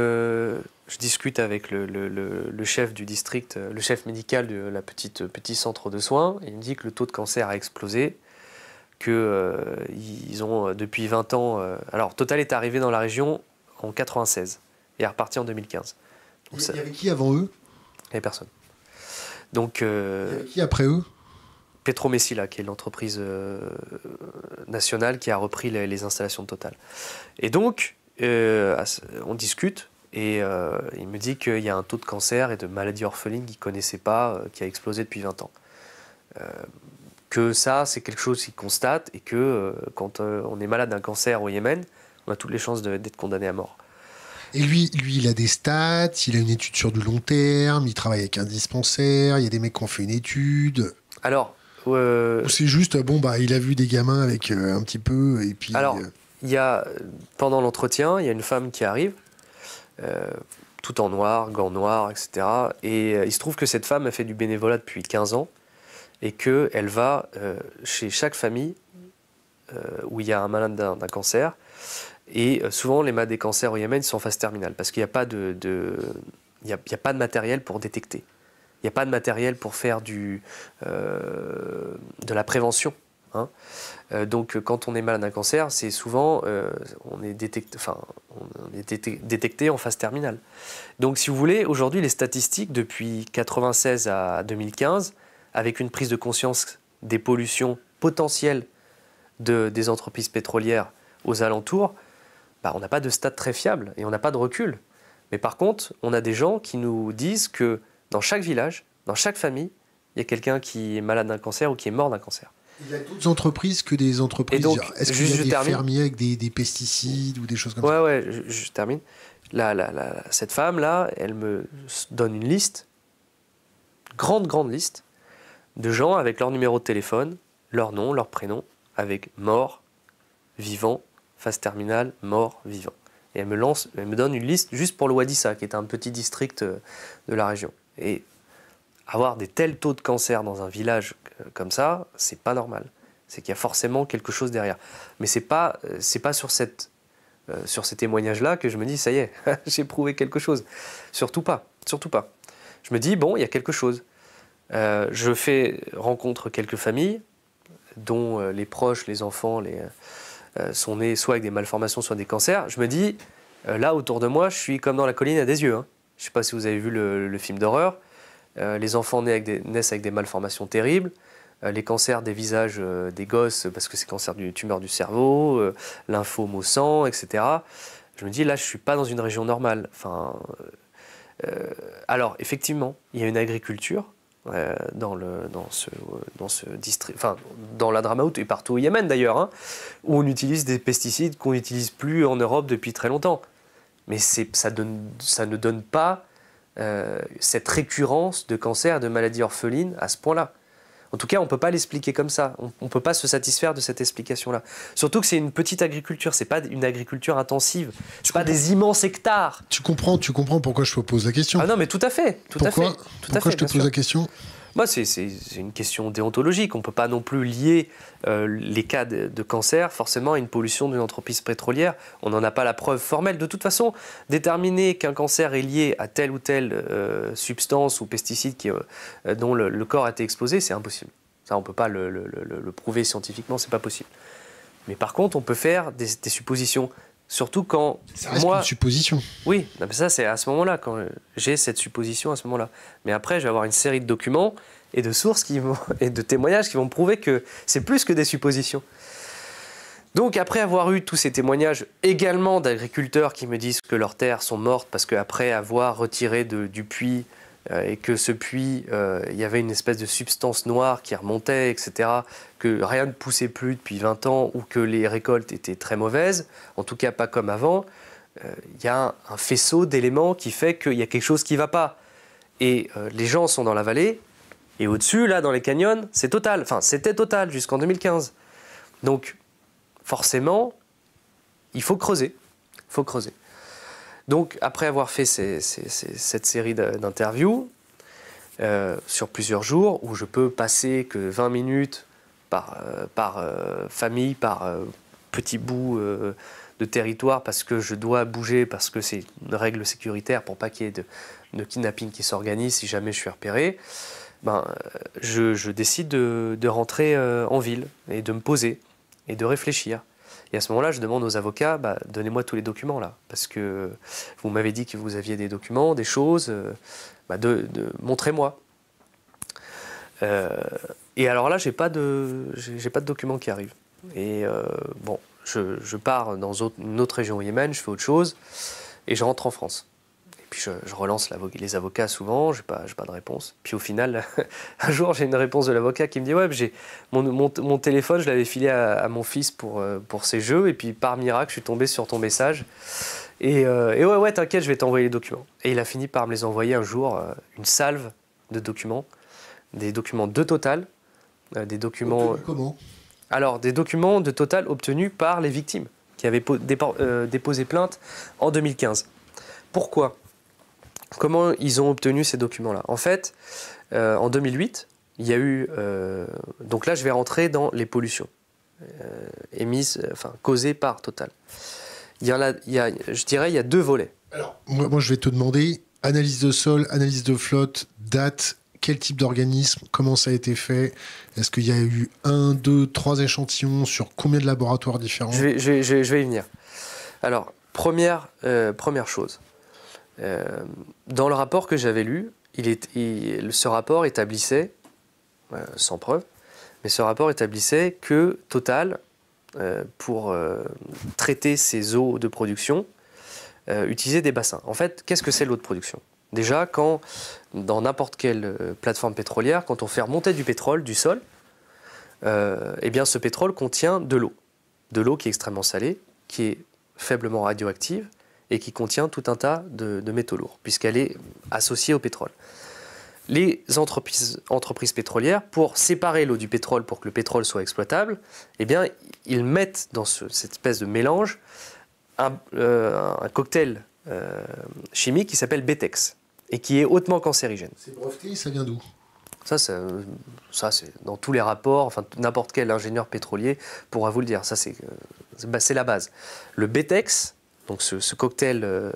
je discute avec le, chef du district, euh, le chef médical de la petite euh, petit centre de soins. il me dit que le taux de cancer a explosé, que euh, ils ont depuis 20 ans. alors Total est arrivé dans la région en 96 et est reparti en 2015. il y, avait qui avant eux Il n'y avait personne. Donc. il y avait qui après eux Petromessila, qui est l'entreprise nationale qui a repris les installations de Total. Et donc, on discute et euh, il me dit qu'il y a un taux de cancer et de maladies orphelines qu'il ne connaissait pas, euh, qui a explosé depuis 20 ans. Euh, que ça, c'est quelque chose qu'il constate et que quand on est malade d'un cancer au Yémen, on a toutes les chances d'être condamné à mort.
Et lui, lui, il a des stats, il a une étude sur du long terme, il travaille avec un dispensaire, il y a des mecs qui ont fait une étude.
Alors. Ou
c'est juste, bon, bah, il a vu des gamins avec un petit peu, et puis.
Alors, il y a, pendant l'entretien, il y a une femme qui arrive euh, tout en noir, gants noirs, etc. Et euh, il se trouve que cette femme a fait du bénévolat depuis 15 ans et qu'elle va euh, chez chaque famille où il y a un malade d'un cancer. Et souvent, les malades des cancers au Yémen sont en phase terminale parce qu'il n'y a, pas de, a, pas de matériel pour détecter. Il n'y a pas de matériel pour faire du, de la prévention. Hein. Euh, donc euh, quand on est malade d'un cancer, c'est souvent euh, on est, détecté, en phase terminale. Donc si vous voulez, aujourd'hui les statistiques depuis 1996 à 2015, avec une prise de conscience des pollutions potentielles des entreprises pétrolières aux alentours, bah, on n'a pas de stade très fiable et on n'a pas de recul. Mais par contre, on a des gens qui nous disent que dans chaque village, dans chaque famille, il y a quelqu'un qui est malade d'un cancer ou qui est mort d'un cancer
il y a d'autres entreprises que des entreprises. Est-ce qu'il des fermiers avec
des, pesticides ou des choses comme ça Ouais, ouais, je, termine. Là, cette femme-là, elle me donne une liste, grande, grande liste, de gens avec leur numéro de téléphone, leur nom, leur prénom, avec mort, vivant, phase terminale, mort, vivant. Et elle me, lance, elle me donne une liste juste pour le Wadissa, qui est un petit district euh, de la région. Et avoir des tels taux de cancer dans un village euh, comme ça, c'est pas normal. C'est qu'il y a forcément quelque chose derrière. Mais c'est pas, euh, c'est pas sur cette euh, sur ces témoignages-là que je me dis, ça y est, j'ai prouvé quelque chose. Surtout pas, surtout pas. Je me dis, bon, il y a quelque chose. je fais rencontre quelques familles dont les proches, les enfants les, sont nés soit avec des malformations, soit des cancers. Je me dis, là, autour de moi, je suis comme dans la colline à des yeux. Hein. Je ne sais pas si vous avez vu le film d'horreur. Euh, les enfants naissent avec des malformations terribles euh, les cancers des visages euh, des gosses, parce que c'est cancer du tumeur du cerveau, lymphome au sang, etc. Je me dis, là, je ne suis pas dans une région normale. Enfin, alors, effectivement, il y a une agriculture dans, le, dans ce, district, dans la Dramaout et partout au Yémen d'ailleurs, hein, où on utilise des pesticides qu'on n'utilise plus en Europe depuis très longtemps. Mais ça ne donne pas euh, cette récurrence de cancer, de maladies orphelines à ce point-là. En tout cas, on ne peut pas l'expliquer comme ça. On ne peut pas se satisfaire de cette explication-là. Surtout que c'est une petite agriculture, ce n'est pas une agriculture intensive. Ce pas des immenses hectares.
Tu comprends, tu comprends pourquoi je te pose la question. Ah non, mais tout à fait. Tout pourquoi, à fait, tout je te pose la question
c'est une question déontologique. On ne peut pas non plus lier euh, les cas de, cancer forcément à une pollution d'une entreprise pétrolière. On n'en a pas la preuve formelle. De toute façon, déterminer qu'un cancer est lié à telle ou telle euh, substance ou pesticide euh, dont le, corps a été exposé, c'est impossible. Ça, on ne peut pas le, prouver scientifiquement, c'est pas possible. Mais par contre, on peut faire des suppositions Surtout quand. Ça reste moi, une supposition. Oui, mais ça, c'est à ce moment-là, quand euh, j'ai cette supposition à ce moment-là. Mais après, je vais avoir une série de documents et de sources qui vont, et de témoignages qui vont prouver que c'est plus que des suppositions. Donc, après avoir eu tous ces témoignages également d'agriculteurs qui me disent que leurs terres sont mortes parce qu'après avoir retiré du puits euh, et que ce puits, euh, il y avait une espèce de substance noire qui remontait, etc., que rien ne poussait plus depuis 20 ans ou que les récoltes étaient très mauvaises, en tout cas pas comme avant, euh, il y a un, faisceau d'éléments qui fait qu'il y a quelque chose qui ne va pas. Et les gens sont dans la vallée, et au-dessus, là, dans les canyons, c'est total. Enfin, c'était total jusqu'en 2015. Donc, forcément, il faut creuser. Il faut creuser. Donc, après avoir fait cette série d'interviews euh, sur plusieurs jours, où je peux passer que 20 minutes par, euh, euh, famille, par petit bout de territoire, parce que je dois bouger, parce que c'est une règle sécuritaire pour pas qu'il y ait de, kidnapping qui s'organise si jamais je suis repéré, ben, je, décide de rentrer en ville et de me poser et de réfléchir. Et à ce moment-là, je demande aux avocats, bah, donnez-moi tous les documents là, parce que vous m'avez dit que vous aviez des documents, des choses, euh, bah, montrez-moi. Euh, et alors là, j'ai pas de, j'ai pas de documents qui arrivent. Et euh, bon, je, pars dans une autre région au Yémen, je fais autre chose, et je rentre en France. Puis je, relance les avocats souvent, je n'ai pas, de réponse. Puis au final, un jour, j'ai une réponse de l'avocat qui me dit Ouais, j'ai mon, téléphone, je l'avais filé à, mon fils euh, pour, ses jeux, et puis par miracle, je suis tombé sur ton message. Euh, et, ouais, ouais, t'inquiète, je vais t'envoyer les documents. Et il a fini par me les envoyer un jour, euh, une salve de documents, des documents de Total, des documents. comment Alors, des documents de Total obtenus par les victimes qui avaient déposé plainte en 2015. Pourquoi comment ils ont obtenu ces documents-là En fait, euh, en 2008, il y a eu. Euh, donc là, je vais rentrer dans les pollutions euh, émises, enfin causées par Total. Il y je dirais, il y a deux volets.
Alors, moi, je vais te demander analyse de sol, analyse de flotte, date, quel type d'organisme, comment ça a été fait Est-ce qu'il y a eu un, deux, trois échantillons sur combien de laboratoires différents je vais,
y venir. Alors, première, première chose euh, dans le rapport que j'avais lu, ce rapport établissait, euh, sans preuve, mais ce rapport établissait que Total, euh, pour traiter ses eaux de production, utilisait des bassins. En fait, qu'est-ce que c'est l'eau de production Déjà, quand, dans n'importe quelle plateforme pétrolière, quand on fait remonter du pétrole du sol, eh bien, ce pétrole contient de l'eau. De l'eau qui est extrêmement salée, qui est faiblement radioactive, et qui contient tout un tas de, métaux lourds, puisqu'elle est associée au pétrole. Les entreprises, entreprises pétrolières, pour séparer l'eau du pétrole, pour que le pétrole soit exploitable, eh bien, ils mettent dans cette espèce de mélange un, euh, cocktail euh, chimique qui s'appelle Betex et qui est hautement cancérigène. C'est breveté, ça vient d'où ça, ça, c'est dans tous les rapports, enfin n'importe quel ingénieur pétrolier pourra vous le dire. Ça, c'est euh, bah, la base. Le Betex, donc ce, cocktail euh,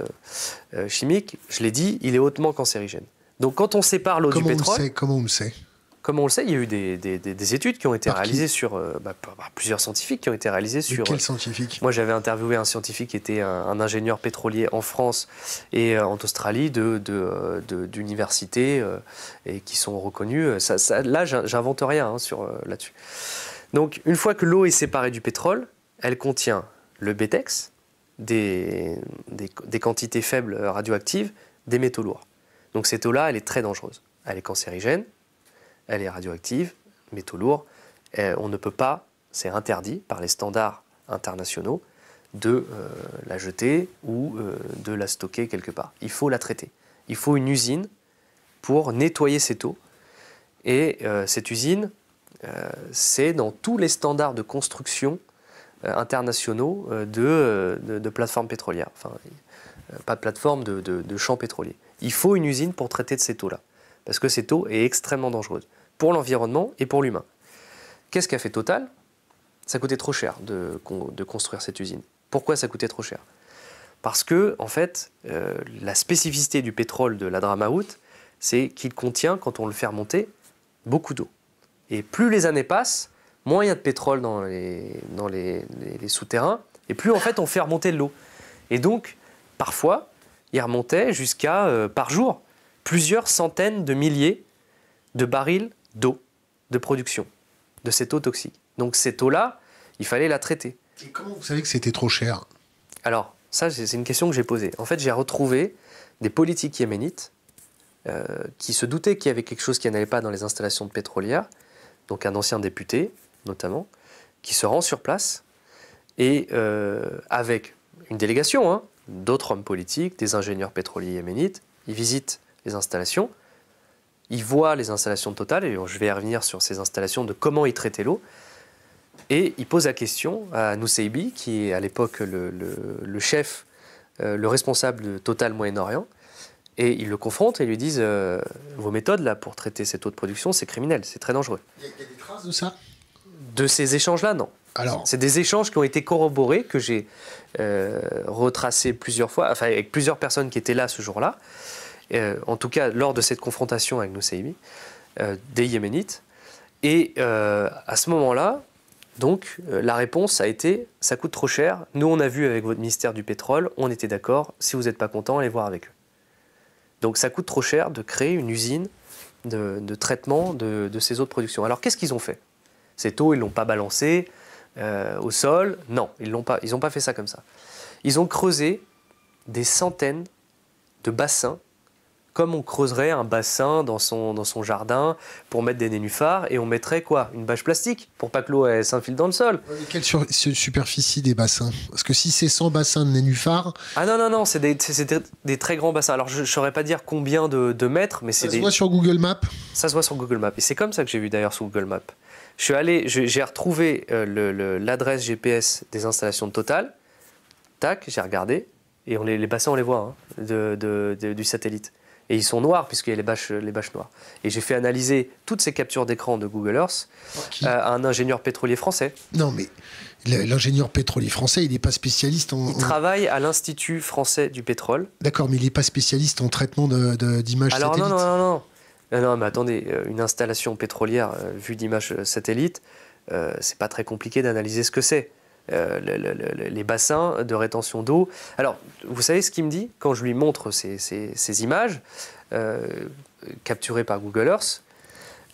euh, chimique, je l'ai dit, il est hautement cancérigène. Donc quand on sépare l'eau du pétrole... comment on le sait Comment on le sait Il y a eu des, études qui ont été réalisées sur... Euh, bah, plusieurs scientifiques qui ont été réalisées sur... Quels scientifiques Moi j'avais interviewé un scientifique qui était un, ingénieur pétrolier en France et en Australie d'universités de, et qui sont reconnus. là j'invente rien hein, sur là-dessus. Donc une fois que l'eau est séparée du pétrole, elle contient le BTEX, des, quantités faibles radioactives des métaux lourds. Donc cette eau-là, elle est très dangereuse. Elle est cancérigène, elle est radioactive, métaux lourds. on ne peut pas, c'est interdit par les standards internationaux, de euh, la jeter ou euh, de la stocker quelque part. Il faut la traiter. Il faut une usine pour nettoyer cette eau. Et euh, cette usine, c'est dans tous les standards de construction euh, internationaux euh, euh, de, plateformes pétrolières, enfin pas de plateforme, de, champs pétroliers. Il faut une usine pour traiter de cette eau-là, parce que cette eau est extrêmement dangereuse pour l'environnement et pour l'humain. Qu'est-ce qu'a fait Total Ça coûtait trop cher de, construire cette usine. Pourquoi ça coûtait trop cher Parce que, en fait, la spécificité du pétrole de la Dramaout, c'est qu'il contient, quand on le fait remonter, beaucoup d'eau. Et plus les années passent, moins il y a de pétrole dans les, dans les, souterrains, et plus en fait on fait remonter de l'eau. Et donc, parfois, il remontait jusqu'à, euh, par jour, plusieurs centaines de milliers de barils d'eau de production, de cette eau toxique. Donc cette eau-là, il fallait la traiter. Et
comment vous savez que c'était trop cher
Alors, ça, c'est une question que j'ai posée. En fait, j'ai retrouvé des politiques yéménites euh, qui se doutaient qu'il y avait quelque chose qui n'allait pas dans les installations pétrolières, donc un ancien député, notamment, qui se rend sur place et euh, avec une délégation hein, d'autres hommes politiques, des ingénieurs pétroliers yéménites, ils visitent les installations, ils voient les installations de Total, et je vais revenir sur ces installations de comment ils traitaient l'eau, et ils posent la question à Nusseibi, qui est à l'époque le, chef, euh, le responsable de Total Moyen-Orient, et ils le confrontent et lui disent euh, Vos méthodes là pour traiter cette eau de production, c'est criminel, c'est très dangereux.
y, il y, a des traces de ça
de ces échanges-là, non. c'est des échanges qui ont été corroborés, que j'ai euh, retracés plusieurs fois, enfin, avec plusieurs personnes qui étaient là ce jour-là, euh, en tout cas lors de cette confrontation avec nous, euh, des Yéménites. Et euh, à ce moment-là, donc, la réponse a été ça coûte trop cher. Nous, on a vu avec votre ministère du pétrole, on était d'accord. Si vous n'êtes pas content, allez voir avec eux. Donc, ça coûte trop cher de créer une usine de, traitement de, de ces eaux de production. Alors, qu'est-ce qu'ils ont fait cette eau, ils l'ont pas balancée euh, au sol. Non, ils l'ont pas. n'ont pas fait ça comme ça. Ils ont creusé des centaines de bassins, comme on creuserait un bassin dans son, dans son jardin pour mettre des nénuphars, et on mettrait quoi Une bâche plastique pour pas que l'eau s'infile dans le sol.
quelle superficie des bassins Parce que si c'est 100 bassins de nénuphars...
Ah non, non, non, c'est des, des, très grands bassins. Alors je ne saurais pas dire combien de, mètres, mais c'est des... Ça se voit sur Google Maps Ça se voit sur Google Maps, et c'est comme ça que j'ai vu d'ailleurs sur Google Maps. Je suis allé, j'ai retrouvé euh, l'adresse GPS des installations de Total. Tac, j'ai regardé. Et on les, les, on les voit hein, de, du satellite. Et ils sont noirs, puisqu'il y a les bâches, les bâches noires. Et j'ai fait analyser toutes ces captures d'écran de Google Earth euh, à un ingénieur pétrolier français. Non, mais
l'ingénieur pétrolier français, il n'est pas spécialiste en. Il
travaille à l'Institut français du pétrole.
D'accord, mais il n'est pas spécialiste en traitement d'images satellites. Alors non,
non, non, non. Ah non, mais attendez, euh, une installation pétrolière euh, vue d'image euh, satellite, c'est pas très compliqué d'analyser ce que c'est. les bassins de rétention d'eau. Alors, vous savez ce qu'il me dit quand je lui montre ces, images capturées par Google Earth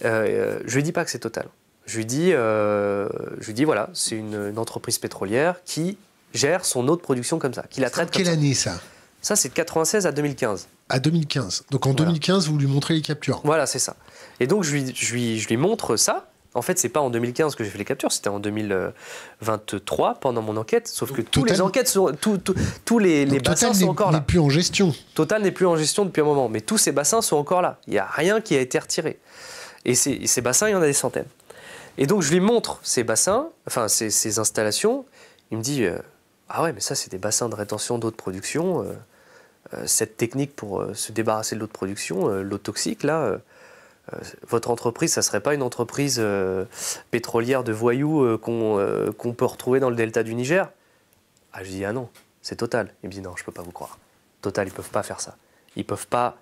Je lui dis pas que c'est total. Je lui dis, je dis voilà, c'est une, entreprise pétrolière qui gère son eau de production comme ça, qui la traite Quelle année ça Ça, c'est de 96 à 2015
à 2015. Donc en 2015, vous lui montrez les captures.
Voilà, c'est ça. Et donc je lui, montre ça. En fait, c'est pas en 2015 que j'ai fait les captures, c'était en 2023 pendant mon enquête. Sauf que tous les enquêtes sont, tous les, bassins sont encore là. Total n'est plus en gestion. Total n'est plus en gestion depuis un moment, mais tous ces bassins sont encore là. Il n'y a rien qui a été retiré. Et ces, bassins, il y en a des centaines. Et donc je lui montre ces bassins, enfin ces, installations. Il me dit euh, ah ouais, mais ça c'est des bassins de rétention d'eau de production. Euh. Euh, cette technique pour euh, se débarrasser de l'eau de production, euh, l'eau toxique, là, votre entreprise, ça ne serait pas une entreprise pétrolière de voyous qu'on peut retrouver dans le delta du Niger Ah, je dis, ah non, c'est Total. Il me dit, non, je ne peux pas vous croire. Total, ils ne peuvent pas faire ça. Ils ne peuvent pas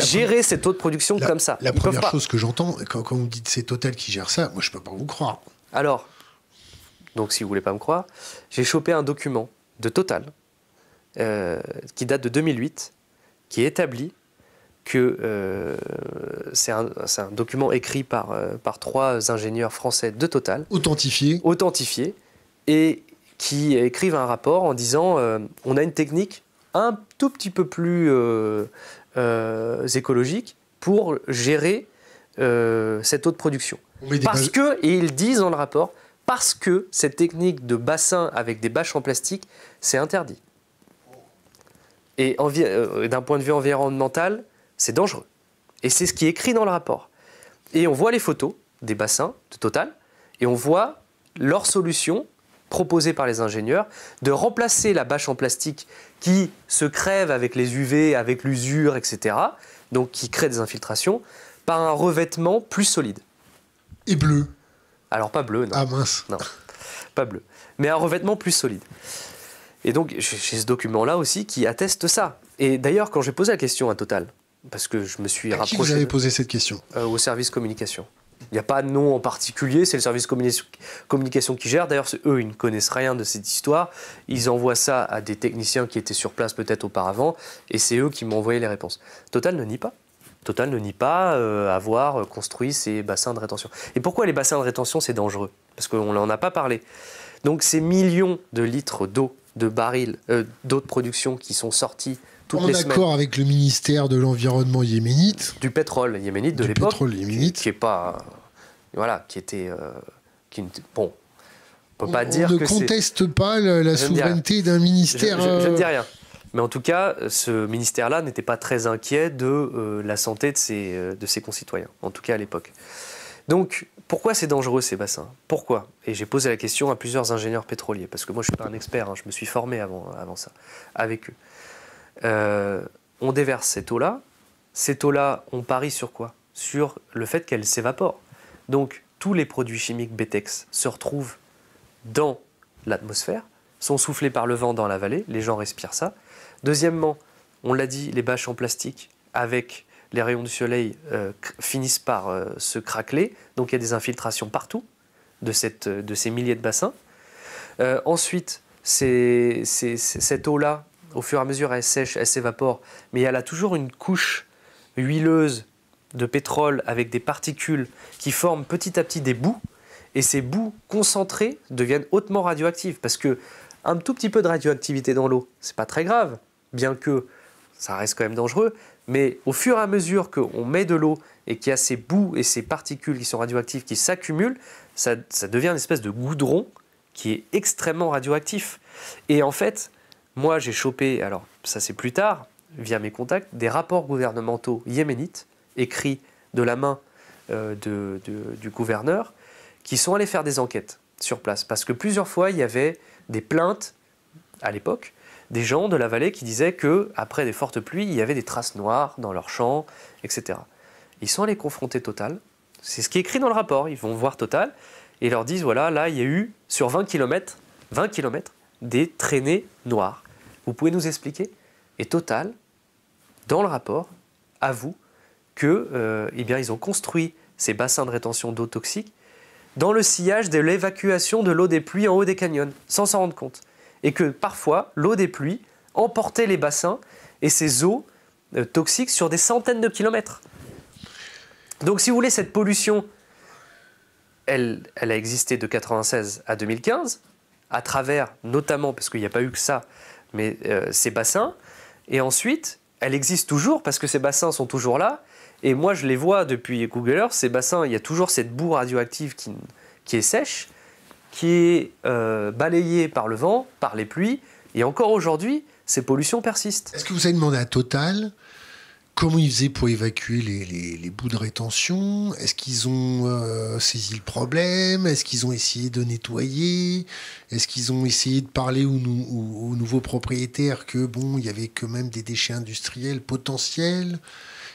gérer cette eau de production comme ça. La première chose
que j'entends, quand, quand, vous dites c'est Total qui gère ça, moi je peux pas vous croire.
Alors, donc si vous voulez pas me croire, j'ai chopé un document de Total euh, qui date de 2008, qui établit que euh, c'est un, document écrit par, euh, par trois ingénieurs français de Total. Authentifié. Authentifié. Et qui écrivent un rapport en disant on a une technique un tout petit peu plus écologique pour gérer cette eau de production. Parce que, et ils disent dans le rapport, parce que cette technique de bassin avec des bâches en plastique, c'est interdit. Et euh, d'un point de vue environnemental, c'est dangereux. Et c'est ce qui est écrit dans le rapport. Et on voit les photos des bassins de Total, et on voit leur solution proposée par les ingénieurs de remplacer la bâche en plastique qui se crève avec les UV, avec l'usure, etc., donc qui crée des infiltrations, par un revêtement plus solide. Et bleu Alors pas bleu, non. Ah mince Non, pas bleu. Mais un revêtement plus solide. Et donc, j'ai ce document-là aussi qui atteste ça. Et d'ailleurs, quand j'ai posé la question à Total, parce que je me suis à rapproché. Qui vous avez posé cette question euh, Au service communication. Il n'y a pas de nom en particulier, c'est le service communication qui gère. D'ailleurs, eux, ils ne connaissent rien de cette histoire. Ils envoient ça à des techniciens qui étaient sur place peut-être auparavant, et c'est eux qui m'ont envoyé les réponses. Total ne nie pas. Total ne nie pas euh, avoir euh, construit ces bassins de rétention. Et pourquoi les bassins de rétention, c'est dangereux Parce qu'on n'en a pas parlé. Donc ces millions de litres d'eau de barils, euh, d'autres productions qui sont sorties toutes en les semaines. En
accord avec le ministère de l'Environnement yéménite.
Du pétrole yéménite de l'époque. Du pétrole yéménite. Qui, est pas. Euh, voilà, qui était. Euh, qui, bon. On peut pas dire on ne conteste
pas la, souveraineté d'un ministère. Je, ne dis rien.
Mais en tout cas, ce ministère-là n'était pas très inquiet de la santé de ses, de ses concitoyens, en tout cas à l'époque. Donc, pourquoi c'est dangereux ces bassins Pourquoi Et j'ai posé la question à plusieurs ingénieurs pétroliers, parce que moi je ne suis pas un expert, hein, je me suis formé avant, avant ça, avec eux. Euh, on déverse cette eau-là. Cette eau-là, on parie sur quoi Sur le fait qu'elle s'évapore. Donc tous les produits chimiques BTEX se retrouvent dans l'atmosphère, sont soufflés par le vent dans la vallée, les gens respirent ça. Deuxièmement, on l'a dit, les bâches en plastique avec les rayons du soleil euh, finissent par euh, se craqueler, donc il y a des infiltrations partout de, euh, ces milliers de bassins. ensuite, cette eau-là, au fur et à mesure, elle sèche, elle s'évapore, mais il y a toujours une couche huileuse de pétrole avec des particules qui forment petit à petit des bouts, et ces bouts concentrés deviennent hautement radioactives, parce que un tout petit peu de radioactivité dans l'eau, c'est pas très grave, bien que ça reste quand même dangereux, mais au fur et à mesure qu'on met de l'eau et qu'il y a ces boues et ces particules qui sont radioactives qui s'accumulent, ça, devient une espèce de goudron qui est extrêmement radioactif. Et en fait, moi j'ai chopé, alors ça c'est plus tard, via mes contacts, des rapports gouvernementaux yéménites écrits de la main euh, du gouverneur qui sont allés faire des enquêtes sur place. Parce que plusieurs fois, il y avait des plaintes à l'époque des gens de la vallée qui disaient que après des fortes pluies, il y avait des traces noires dans leurs champs, etc. Ils sont allés confronter Total. C'est ce qui est écrit dans le rapport. Ils vont voir Total et leur disent voilà, là, il y a eu sur 20 km, 20 km des traînées noires. Vous pouvez nous expliquer Et Total, dans le rapport, avoue que euh, eh bien, ils ont construit ces bassins de rétention d'eau toxique dans le sillage de l'évacuation de l'eau des pluies en haut des canyons, sans s'en rendre compte et que parfois l'eau des pluies emportait les bassins et ces eaux euh, toxiques sur des centaines de kilomètres. Donc si vous voulez, cette pollution, elle, a existé de 1996 à 2015, à travers notamment, parce qu'il n'y a pas eu que ça, mais euh, ces bassins, et ensuite, elle existe toujours parce que ces bassins sont toujours là, et moi je les vois depuis Google Earth, ces bassins, il y a toujours cette boue radioactive qui est sèche, qui est euh, balayé par le vent, par les pluies, et encore aujourd'hui, ces pollutions persistent. Est-ce que vous
avez demandé à Total comment ils faisaient pour évacuer les, bouts de rétention Est-ce qu'ils ont euh, saisi le problème Est-ce qu'ils ont essayé de nettoyer Est-ce qu'ils ont essayé de parler aux, nouveaux propriétaires que bon, il y avait quand même des déchets industriels potentiels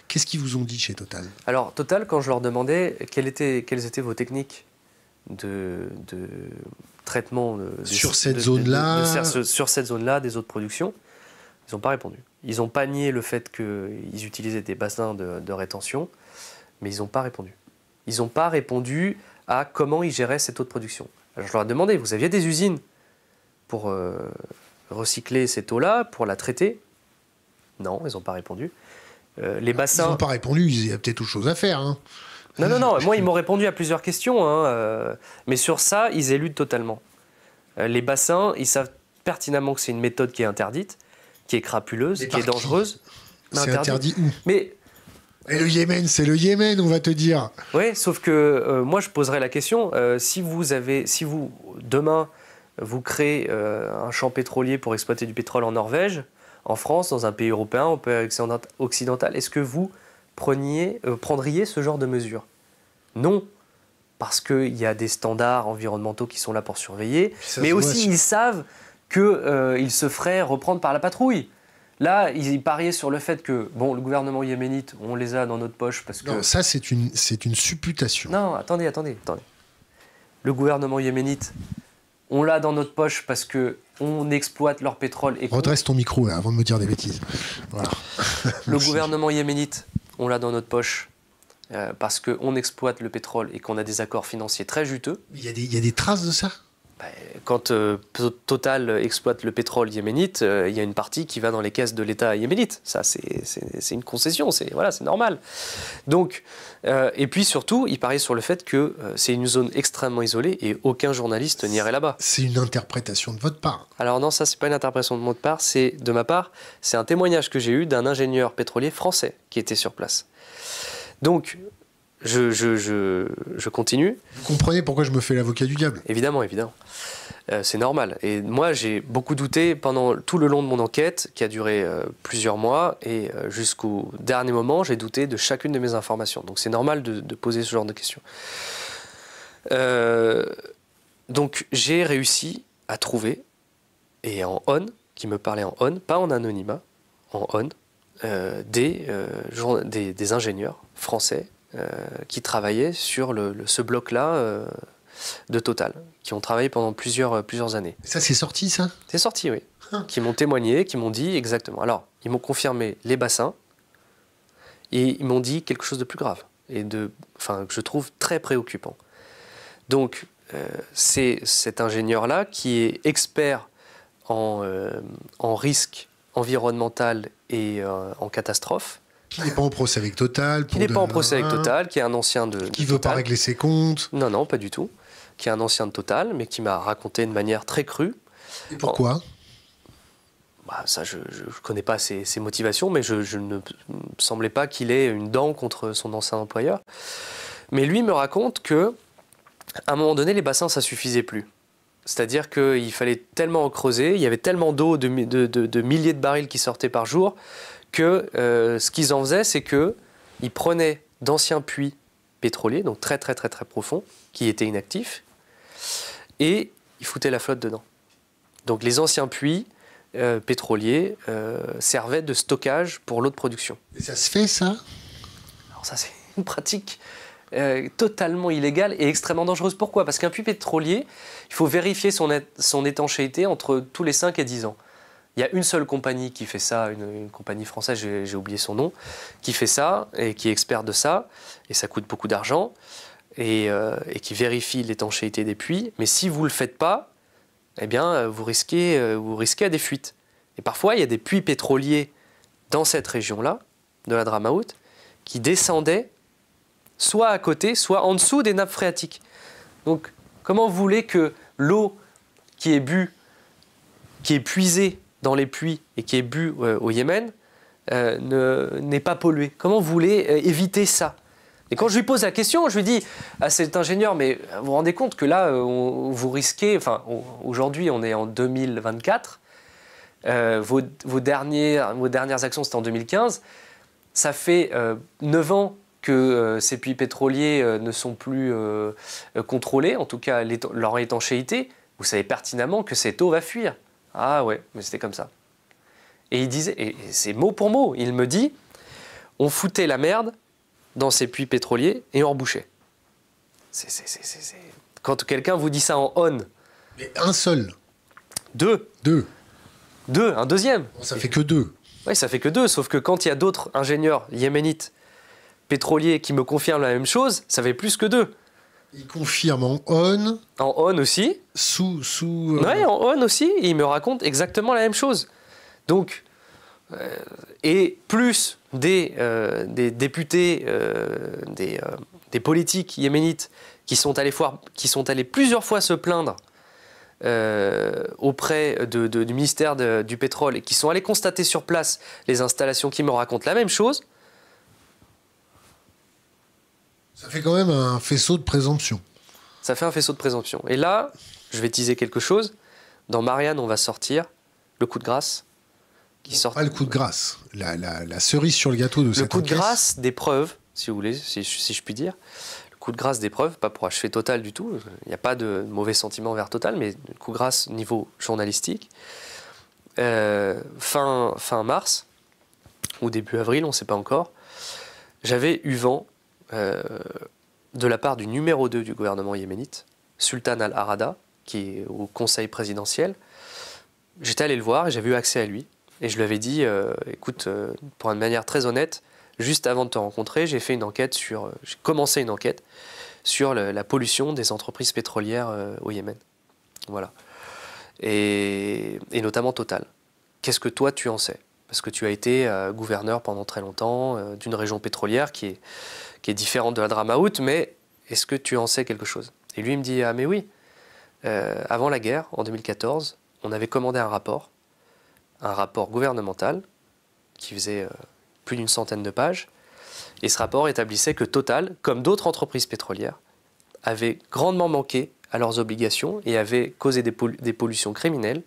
Qu'est-ce qu'ils vous ont dit chez Total
Alors Total, quand je leur demandais quelles étaient vos techniques de, traitement sur, cette zone-là. sur cette zone-là des eaux de production. Ils n'ont pas répondu. Ils ont pas nié le fait qu'ils utilisaient des bassins de, rétention, mais ils n'ont pas répondu. Ils n'ont pas répondu à comment ils géraient cette eau de production. Alors je leur ai demandé, vous aviez des usines pour euh, recycler cette eau-là, pour la traiter Non, ils n'ont pas répondu. Euh, les bassins... Ils n'ont pas répondu, il y a peut-être autre chose à faire. Hein.
Non, non, non. Moi, ils m'ont
répondu à plusieurs questions. Hein, euh, mais sur ça, ils éludent totalement. Euh, les bassins, ils savent pertinemment que c'est une méthode qui est interdite, qui est crapuleuse, qui est dangereuse. C'est interdit.
Mais le Yémen, c'est le Yémen, on va te dire.
Oui, sauf que euh, moi, je poserais la question si vous avez, si vous demain vous créez un champ pétrolier pour exploiter du pétrole en Norvège, en France, dans un pays européen, un pays occidental, est-ce que vous euh, prendriez ce genre de mesures Non, parce qu'il y a des standards environnementaux qui sont là pour surveiller, mais aussi ils savent qu'ils euh, se feraient reprendre par la patrouille. Là, ils pariaient sur le fait que, bon, le gouvernement yéménite, on les a dans notre poche parce que... ça, c'est une, une supputation. Non, attendez, attendez, attendez. Le gouvernement yéménite, on l'a dans notre poche parce que on exploite leur pétrole et... Redresse
ton micro, hein, avant de me dire des bêtises.
le gouvernement yéménite, on l'a dans notre poche euh, parce qu'on exploite le pétrole et qu'on a des accords financiers très juteux.
il y a des traces de ça
bah, quand euh, Total exploite le pétrole yéménite, euh, il y a une partie qui va dans les caisses de l'État yéménite. Ça, c'est une concession, c'est voilà, normal. Donc, euh, et puis surtout, il paraît sur le fait que c'est une zone extrêmement isolée et aucun journaliste n'irait là-bas. C'est une
interprétation de votre
part. Alors non, ça, c'est pas une interprétation de votre part, c'est de ma part, c'est un témoignage que j'ai eu d'un ingénieur pétrolier français qui était sur place. Donc, je, continue.
Vous comprenez pourquoi je me fais l'avocat du diable
Évidemment, évidemment. Euh, c'est normal. Et moi, j'ai beaucoup douté pendant tout le long de mon enquête, qui a duré euh, plusieurs mois, et euh, jusqu'au dernier moment, j'ai douté de chacune de mes informations. Donc c'est normal de, poser ce genre de questions. donc j'ai réussi à trouver, et en on, qui me parlait en on, pas en anonymat, en on, des, des ingénieurs français euh, qui travaillaient sur ce bloc-là euh, de Total, qui ont travaillé pendant plusieurs, euh, plusieurs années. Ça, c'est sorti, ça C'est sorti, oui. Ah. qui m'ont témoigné, qui m'ont dit exactement. Alors, ils m'ont confirmé les bassins et ils m'ont dit quelque chose de plus grave et de, enfin, que je trouve très préoccupant. Donc, c'est cet ingénieur-là qui est expert en, risque environnemental et en catastrophe
qui n'est pas en procès avec Total. qui n'est pas en procès avec hein Total,
qui est un ancien de. Qui ne veut pas régler ses comptes. Non, non, pas du tout. Qui est un ancien de Total, mais qui m'a raconté de manière très crue. Et pourquoi bah, Ça, je ne connais pas ses, motivations, mais je, ne ne semblais pas qu'il ait une dent contre son ancien employeur. Mais lui me raconte que, à un moment donné, les bassins, ça suffisait plus. C'est-à-dire qu'il fallait tellement creuser, il y avait tellement d'eau, de, de, milliers de barils qui sortaient par jour, que euh, ce qu'ils en faisaient, c'est qu'ils prenaient d'anciens puits pétroliers, donc très très très très profonds, qui étaient inactifs, et ils foutaient la flotte dedans. Donc les anciens puits euh, pétroliers euh, servaient de stockage pour l'eau de production. Et ça se fait ça Alors ça c'est une pratique totalement illégale et extrêmement dangereuse. Pourquoi Parce qu'un puits pétrolier, il faut vérifier son, son étanchéité entre tous les 5 et 10 ans. Il y a une seule compagnie qui fait ça, une, compagnie française, j'ai oublié son nom, qui fait ça et qui est expert de ça, et ça coûte beaucoup d'argent, et, euh, qui vérifie l'étanchéité des puits. Mais si vous ne le faites pas, eh bien, euh, vous risquez, euh, vous risquez à des fuites. Et parfois, il y a des puits pétroliers dans cette région-là, de la Dramaout, qui descendaient soit à côté, soit en dessous des nappes phréatiques. Donc, comment vous voulez que l'eau qui est bu, qui est puisée dans les puits et qui est bu euh, au Yémen euh, n'est pas pollué Comment vous voulez euh, éviter ça et quand je lui pose la question, je lui dis à ah, cet ingénieur, mais vous vous rendez compte que là, vous risquez, enfin aujourd'hui on est en 2024, vos, dernières, vos dernières actions c'était en 2015, ça fait 9 ans que ces puits pétroliers ne sont plus contrôlés, en tout cas leur étanchéité, vous savez pertinemment que cette eau va fuir. Ah ouais, mais c'était comme ça. Et il disait, et c'est mot pour mot, il me dit, on foutait la merde dans ces puits pétroliers et on rebouchait. Quand quelqu'un vous dit ça en on. Mais un seul. Deux. Deux. Deux, un deuxième. Ça fait que deux. Oui, ça fait que deux, sauf que quand il y a d'autres ingénieurs yéménites pétroliers qui me confirment la même chose, ça fait plus que deux.
Il confirme en on.
En on aussi. Sous. sous euh, en on aussi. il me raconte exactement la même chose. Donc, euh, et plus des, euh, députés, des, politiques yéménites qui sont allés, qui sont allés plusieurs fois se plaindre auprès du ministère du pétrole et qui sont allés constater sur place les installations qui me racontent la même chose.
Ça fait quand même un faisceau de présomption.
Ça fait un faisceau de présomption. Et là, je vais teaser quelque chose. Dans Marianne, on va sortir le coup de grâce. Qui sort... Pas le coup de grâce, la, cerise sur le gâteau de cette cette Le coup de grâce des preuves, si vous voulez, si, je puis dire Le coup de grâce des preuves, pas pour achever Total du tout, il n'y a pas de mauvais sentiment vers Total, mais le coup de grâce niveau journalistique. Euh, fin, fin mars, ou début avril, on ne sait pas encore, j'avais eu vent euh, de la part du numéro 2 du gouvernement yéménite, Sultan al-Arada, qui est au conseil présidentiel. J'étais allé le voir et j'avais eu accès à lui. Et je lui avais dit, euh, écoute, euh, pour une manière très honnête, juste avant de te rencontrer, j'ai fait une enquête sur, j'ai commencé une enquête sur la pollution des entreprises pétrolières au Yémen. Voilà. et notamment Total. Qu'est-ce que toi tu en sais Parce que tu as été gouverneur pendant très longtemps d'une région pétrolière qui est qui est différente de la drama out, mais est-ce que tu en sais quelque chose Et lui, il me dit Ah, mais oui, euh, avant la guerre, en 2014, on avait commandé un rapport, un rapport gouvernemental, qui faisait euh, plus d'une centaine de pages. Et ce rapport établissait que Total, comme d'autres entreprises pétrolières, avait grandement manqué à leurs obligations et avait causé des, des pollutions criminelles.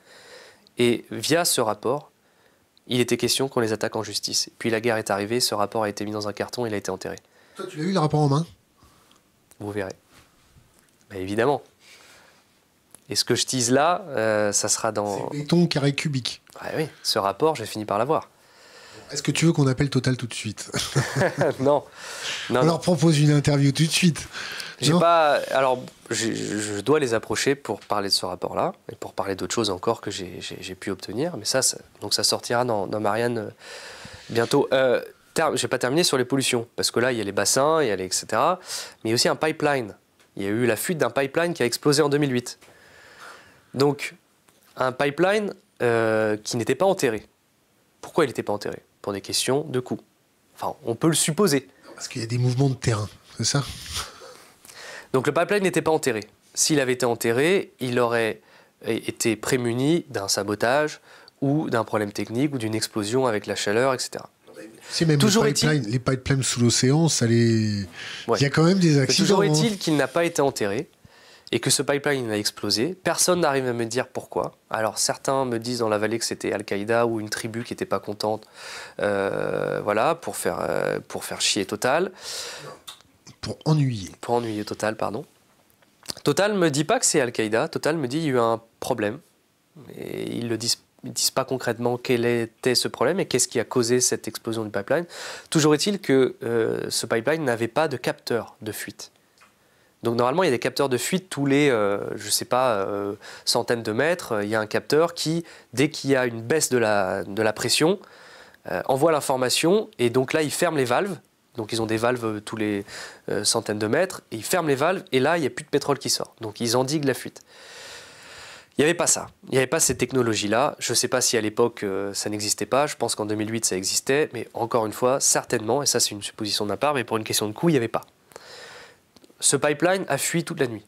Et via ce rapport, il était question qu'on les attaque en justice. Puis la guerre est arrivée, ce rapport a été mis dans un carton, il a été enterré.
Toi, tu l'as eu le rapport en main
Vous verrez. évidemment. Et ce que je tease là, euh, ça sera dans. C'est
béton carré cubique.
Ah oui, ce rapport, j'ai fini par l'avoir.
Est-ce que tu veux qu'on appelle Total tout de suite
non. non. On leur propose une interview tout de suite. J'ai pas. Alors, je dois les approcher pour parler de ce rapport-là et pour parler d'autres choses encore que j'ai pu obtenir. Mais ça, ça, donc ça sortira dans, Marianne euh, bientôt. Euh, je j'ai pas terminé sur les pollutions, parce que là, il y a les bassins, il y a les etc. Mais il y a aussi un pipeline. Il y a eu la fuite d'un pipeline qui a explosé en 2008. Donc, un pipeline euh, qui n'était pas enterré. Pourquoi il n'était pas enterré Pour des questions de coût. Enfin, on peut le supposer.
Parce qu'il y a des mouvements de terrain, c'est ça
Donc le pipeline n'était pas enterré. S'il avait été enterré, il aurait été prémuni d'un sabotage ou d'un problème technique ou d'une explosion avec la chaleur, etc
même toujours les pipelines, les pipelines sous l'océan, ça les. Il y a quand même des accidents. toujours hein. est-il
qu'il n'a pas été enterré et que ce pipeline a explosé. Personne n'arrive à me dire pourquoi. Alors certains me disent dans la vallée que c'était Al-Qaïda ou une tribu qui n'était pas contente, euh, voilà, pour faire, euh, pour faire chier Total. Pour ennuyer. Pour ennuyer Total, pardon. Total me dit pas que c'est Al-Qaïda. Total me dit qu'il y a eu un problème. Et ils le disent ils disent pas concrètement quel était ce problème et qu'est-ce qui a causé cette explosion du pipeline. Toujours est-il que euh, ce pipeline n'avait pas de capteur de fuite. Donc normalement, il y a des capteurs de fuite tous les, euh, je sais pas, euh, centaines de mètres. Il y a un capteur qui, dès qu'il y a une baisse de la, pression, envoie l'information et donc là, il ferme les valves. Donc ils ont des valves tous les centaines de mètres ils ferment les valves et là, il n'y a plus de pétrole qui sort. Donc ils endiguent la fuite. Il n'y avait pas ça. Il n'y avait pas ces technologies-là. Je ne sais pas si à l'époque euh, ça n'existait pas. Je pense qu'en 2008 ça existait. Mais encore une fois, certainement, et ça c'est une supposition de ma part, mais pour une question de coût, il n'y avait pas. Ce pipeline a fui toute la nuit.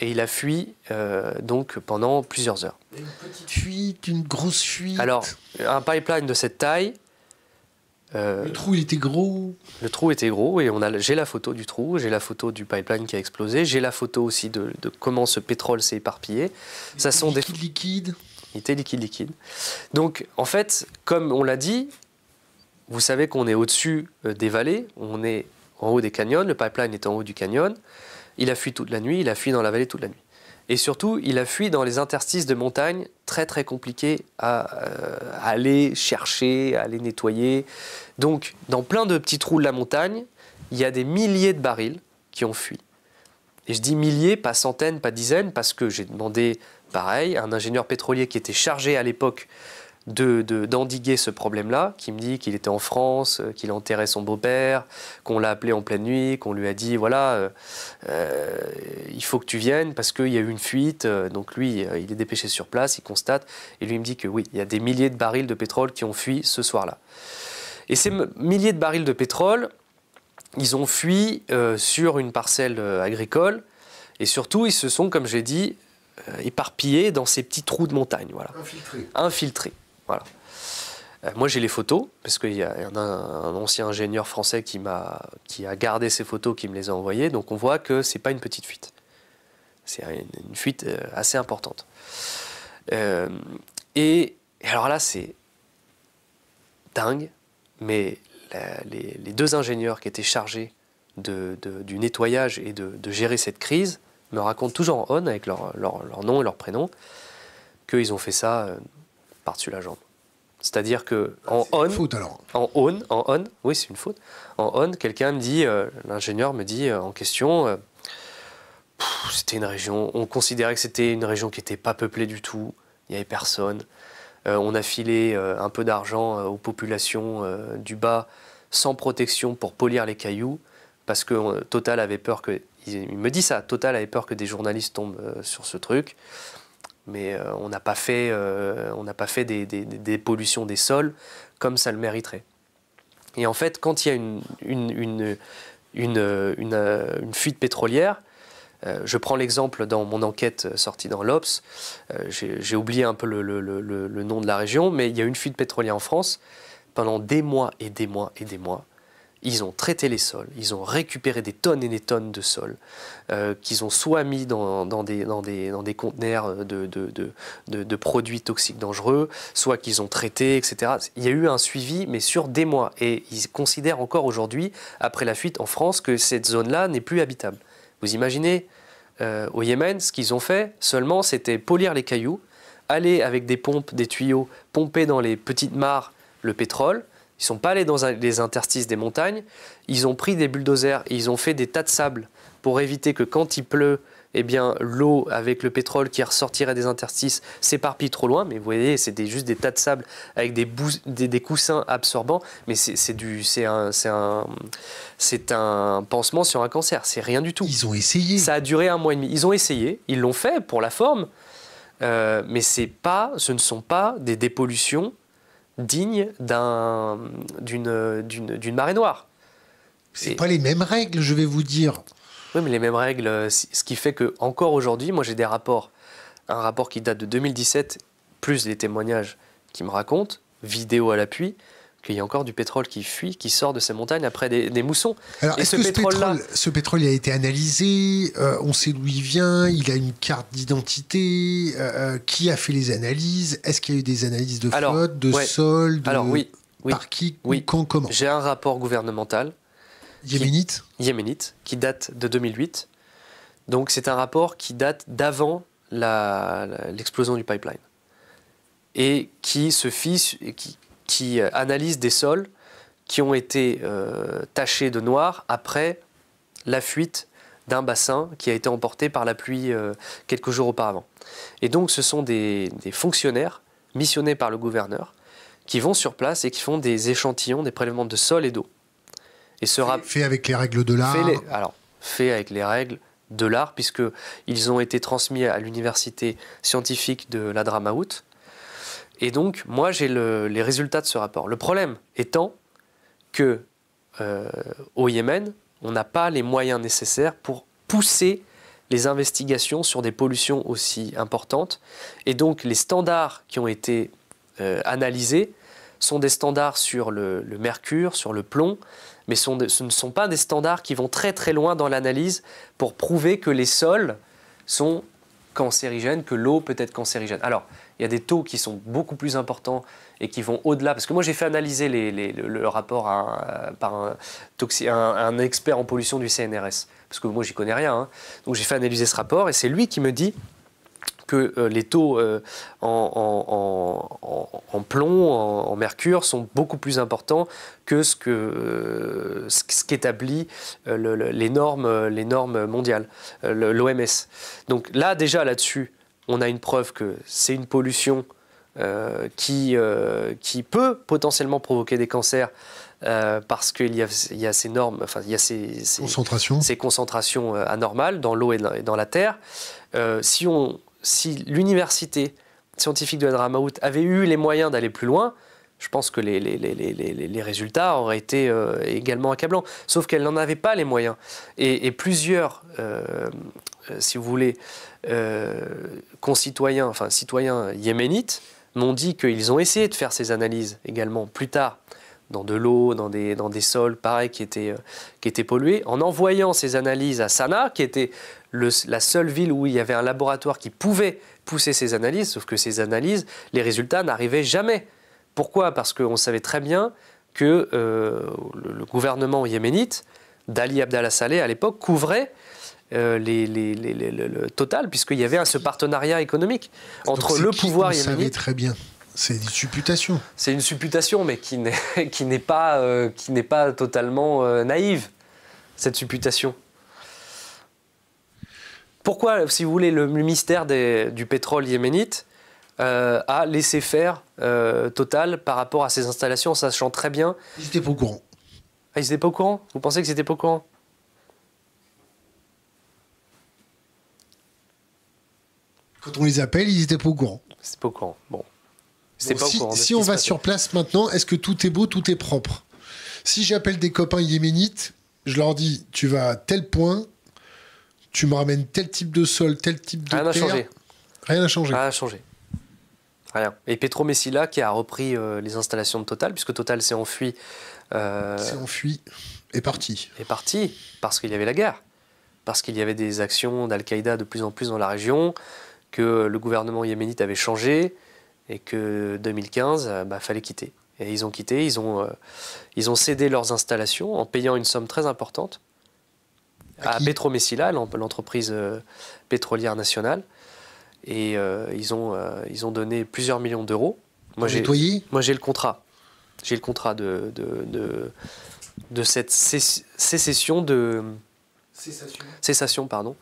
Et il a fui euh, donc pendant plusieurs heures.
Une petite fuite, une grosse fuite. Alors,
un pipeline de cette taille, euh, le trou, il était gros Le trou était gros et on a, j'ai la photo du trou, j'ai la photo du pipeline qui a explosé, j'ai la photo aussi de, comment ce pétrole s'est éparpillé. Ça sont des... liquide Il était liquide, liquide. Donc, en fait, comme on l'a dit, vous savez qu'on est au-dessus euh, des vallées, on est en haut des canyons, le pipeline est en haut du canyon. Il a fui toute la nuit, il a fui dans la vallée toute la nuit. Et surtout, il a fui dans les interstices de montagne très très compliqués euh, à, aller chercher, à aller nettoyer. Donc, dans plein de petits trous de la montagne, il y a des milliers de barils qui ont fui. Et je dis milliers, pas centaines, pas dizaines, parce que j'ai demandé, pareil, à un ingénieur pétrolier qui était chargé à l'époque d'endiguer ce problème-là, qui me dit qu'il était en France, euh, qu'il enterrait son beau-père, qu'on l'a appelé en pleine nuit, qu'on lui a dit voilà, euh, euh, il faut que tu viennes parce qu'il y a eu une fuite. Donc lui, il est dépêché sur place, il constate, et lui il me dit que oui, il y a des milliers de barils de pétrole qui ont fui ce soir-là. Et ces milliers de barils de pétrole, ils ont fui sur une parcelle agricole, et surtout ils se sont, comme j'ai dit, éparpillés dans ces petits trous de montagne. Voilà. Infiltrés. Infiltrés. Voilà. Euh, moi, j'ai les photos, parce qu'il y, a un, ancien ingénieur français qui a, qui a gardé ces photos, qui me les a envoyées. Donc, on voit que ce n'est pas une petite fuite. C'est une, fuite euh, assez importante. Euh, et, alors là, c'est dingue, mais les, deux ingénieurs qui étaient chargés de, du nettoyage et de, gérer cette crise me racontent toujours en on, avec leur nom et leur prénom, qu'ils ont fait ça dessus la jambe. C'est-à-dire que en on, en on, en oui c'est une faute. En on, quelqu'un me dit, euh, l'ingénieur me dit euh, en question, euh, c'était une région, on considérait que c'était une région qui n'était pas peuplée du tout, il n'y avait personne. on a filé un peu d'argent aux populations du bas sans protection pour polir les cailloux parce que Total avait peur que, il, me dit ça, Total avait peur que des journalistes tombent sur ce truc mais euh, on n'a pas fait, euh, des, pollutions des sols comme ça le mériterait. Et en fait, quand il y a une, euh, fuite pétrolière, je prends l'exemple dans mon enquête sortie dans l'Obs, j'ai oublié un peu le, le nom de la région, mais il y a une fuite pétrolière en France pendant des mois et des mois et des mois. Ils ont traité les sols, ils ont récupéré des tonnes et des tonnes de sols euh, qu'ils ont soit mis dans, des, conteneurs euh, de, produits toxiques dangereux, soit qu'ils ont traité, etc. Il y a eu un suivi, mais sur des mois. Et ils considèrent encore aujourd'hui, après la fuite en France, que cette zone-là n'est plus habitable. Vous imaginez euh, au Yémen, ce qu'ils ont fait seulement, c'était polir les cailloux, aller avec des pompes, des tuyaux, pomper dans les petites mares le pétrole, ils sont pas allés dans les interstices des montagnes, ils ont pris des bulldozers ils ont fait des tas de sable pour éviter que quand il pleut, eh bien l'eau avec le pétrole qui ressortirait des interstices s'éparpille trop loin. Mais vous voyez, c'était juste des tas de sable avec des, coussins absorbants. Mais c'est du, un, c'est un, pansement sur un cancer. C'est rien du tout. Ils ont essayé. Ça a duré un mois et demi. Ils ont essayé. Ils l'ont fait pour la forme. Euh, mais c'est pas, ce ne sont pas des dépollutions digne d'une marée noire. C'est pas les mêmes règles, je vais vous dire. Oui, mais les mêmes règles, ce qui fait que encore aujourd'hui, moi j'ai des rapports, un rapport qui date de 2017, plus les témoignages qui me racontent, vidéo à l'appui, qu'il y a encore du pétrole qui fuit, qui sort de ces montagnes après des, moussons. Alors, est ce, que
ce pétrole a été analysé, euh, on sait d'où il vient, il a une carte d'identité, euh, euh, qui a fait les analyses, est-ce qu'il y a eu des analyses de flotte, de sol, Alors, oui,
par qui, oui. quand, comment J'ai un rapport gouvernemental. Yéménite qui, Yéménite, qui date de 2008. Donc c'est un rapport qui date d'avant la, l'explosion du pipeline et qui se fit… qui, qui euh, analyse des sols qui ont été euh, tachés de noir après la fuite d'un bassin qui a été emporté par la pluie euh, quelques jours auparavant. Et donc ce sont des, fonctionnaires missionnés par le gouverneur qui vont sur place et qui font des échantillons, des prélèvements de sol et d'eau. Et sera fait,
avec les règles de l'art.
alors fait avec les règles de l'art puisque ils ont été transmis à l'université scientifique de la Dramaout et donc, moi, j'ai les résultats de ce rapport. Le problème étant que euh, au Yémen, on n'a pas les moyens nécessaires pour pousser les investigations sur des pollutions aussi importantes. Et donc, les standards qui ont été euh, analysés sont des standards sur le, mercure, sur le plomb, mais ce ne sont pas des standards qui vont très très loin dans l'analyse pour prouver que les sols sont cancérigènes, que l'eau peut être cancérigène. Alors, il y a des taux qui sont beaucoup plus importants et qui vont au-delà. Parce que moi, j'ai fait analyser le, rapport euh, par un, expert en pollution du CNRS. Parce que moi, j'y connais rien. Hein. Donc, j'ai fait analyser ce rapport et c'est lui qui me dit que euh, les taux euh, en, plomb, en, mercure, sont beaucoup plus importants que ce que qu'établit les normes mondiales, l'OMS. Donc là, déjà là-dessus, on a une preuve que c'est une pollution euh, qui, euh, qui peut potentiellement provoquer des cancers euh, parce qu'il y, a ces normes, enfin il y a ces, concentrations, ces concentrations anormales dans l'eau et dans la terre. si si l'université scientifique de la Dramaout avait eu les moyens d'aller plus loin, je pense que les, les, résultats auraient été également accablants. Sauf qu'elle n'en avait pas les moyens. et plusieurs, si vous voulez, euh, concitoyens, enfin citoyens yéménites, m'ont dit qu'ils ont essayé de faire ces analyses également plus tard dans de l'eau, dans des, dans des sols, pareil, qui étaient, euh, qui pollués, en envoyant ces analyses à Sanaa, qui était la seule ville où il y avait un laboratoire qui pouvait pousser ces analyses, sauf que ces analyses, les résultats n'arrivaient jamais. Pourquoi Parce qu'on savait très bien que euh, le, le, gouvernement yéménite d'Ali Abdallah Saleh à l'époque couvrait euh, les, le total, puisqu'il y avait ce partenariat économique entre le pouvoir yéménite.
très bien. C'est une supputation.
C'est une supputation, mais qui n'est euh, pas, totalement euh, naïve, cette supputation. Pourquoi, si vous voulez, le mystère du pétrole yéménite a laissé faire Total par rapport à ses installations, sachant très bien. Ils étaient pas au courant. Ah, ils pas au courant Vous pensez que c'était pas au courant
Quand on les appelle, ils étaient pas au courant.
C'est pas au courant. Bon. C'est pas si, courant. Si on va
sur place maintenant, est-ce que tout est beau, tout est propre Si j'appelle des copains yéménites, je leur dis tu vas à tel point, tu me ramènes tel type de sol, tel type de Rien n'a changé. Rien n'a changé. Rien n'a changé.
Rien. Et Petro Messila qui a repris euh, les installations de Total, puisque Total s'est enfui. s'est euh, enfui et parti. Est parti, parce qu'il y avait la guerre. Parce qu'il y avait des actions d'Al-Qaïda de plus en plus dans la région que le gouvernement yéménite avait changé et que 2015, il euh, bah, fallait quitter. Et ils ont quitté, ils ont, euh, ils ont cédé leurs installations en payant une somme très importante à, Petro-Messila, l'entreprise euh, pétrolière nationale. Et ils, ont, ils ont donné plusieurs millions d'euros. Moi, j'ai, moi, j'ai le contrat. J'ai le contrat de, de, de, cette sécession de... Cessation. Cessation, pardon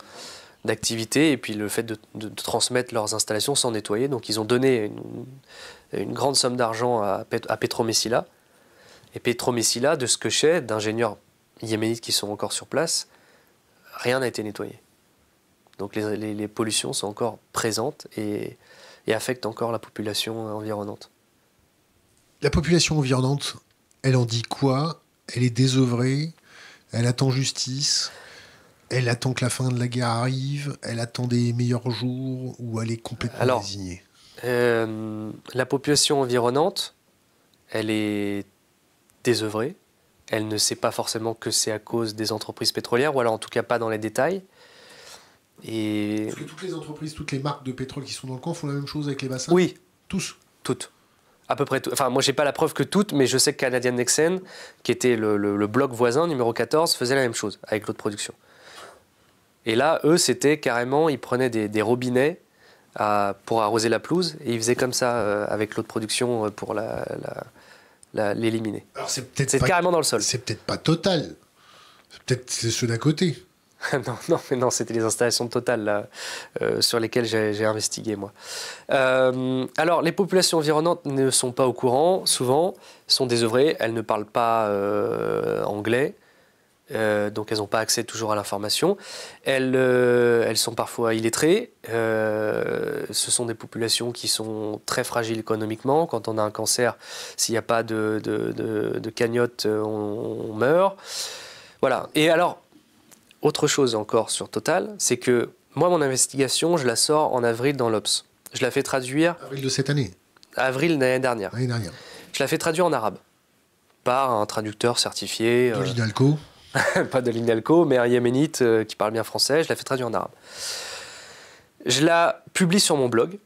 d'activité et puis le fait de, transmettre leurs installations sans nettoyer. Donc ils ont donné une, grande somme d'argent à, à Petromessila. Et Petromessila, de ce que je d'ingénieurs yéménites qui sont encore sur place, rien n'a été nettoyé. Donc les, les, les, pollutions sont encore présentes et, et affectent encore la population environnante.
La population environnante, elle en dit quoi Elle est désœuvrée Elle attend justice elle attend que la fin de la guerre arrive, elle attend des meilleurs jours ou elle est complètement
désignée euh, La population environnante, elle est désœuvrée. Elle ne sait pas forcément que c'est à cause des entreprises pétrolières, ou alors en tout cas pas dans les détails. Et... que
toutes les entreprises, toutes les marques de pétrole qui sont dans le camp font la même chose avec les bassins
Oui. Tous Toutes. À peu près Enfin, moi, j'ai pas la preuve que toutes, mais je sais que Canadian Nexen, qui était le, le bloc voisin, numéro 14, faisait la même chose avec l'autre production. Et là, eux, c'était carrément, ils prenaient des, robinets pour arroser la pelouse et ils faisaient comme ça euh, avec l'eau de production euh, pour l'éliminer. c'est carrément dans le sol. C'est peut-être pas total. C'est peut-être ceux d'à côté. non, non, mais non, c'était les installations totales là, euh, sur lesquelles j'ai investigué moi. alors, les populations environnantes ne sont pas au courant, souvent, sont désœuvrées, elles ne parlent pas anglais. Euh, donc elles n'ont pas accès toujours à l'information. Elles, euh, sont parfois illettrées. Euh, ce sont des populations qui sont très fragiles économiquement. Quand on a un cancer, s'il n'y a pas de, cagnotte, on, meurt. Voilà. Et alors, autre chose encore sur Total, c'est que moi, mon investigation, je la sors en avril dans l'Obs. Je la fais traduire.
Avril de cette année
Avril l'année dernière. L'année dernière. Je la fais traduire en arabe par un traducteur certifié. pas de l'INALCO, mais un yéménite euh, qui parle bien français, je la fait traduire en arabe. Je la publie sur mon blog,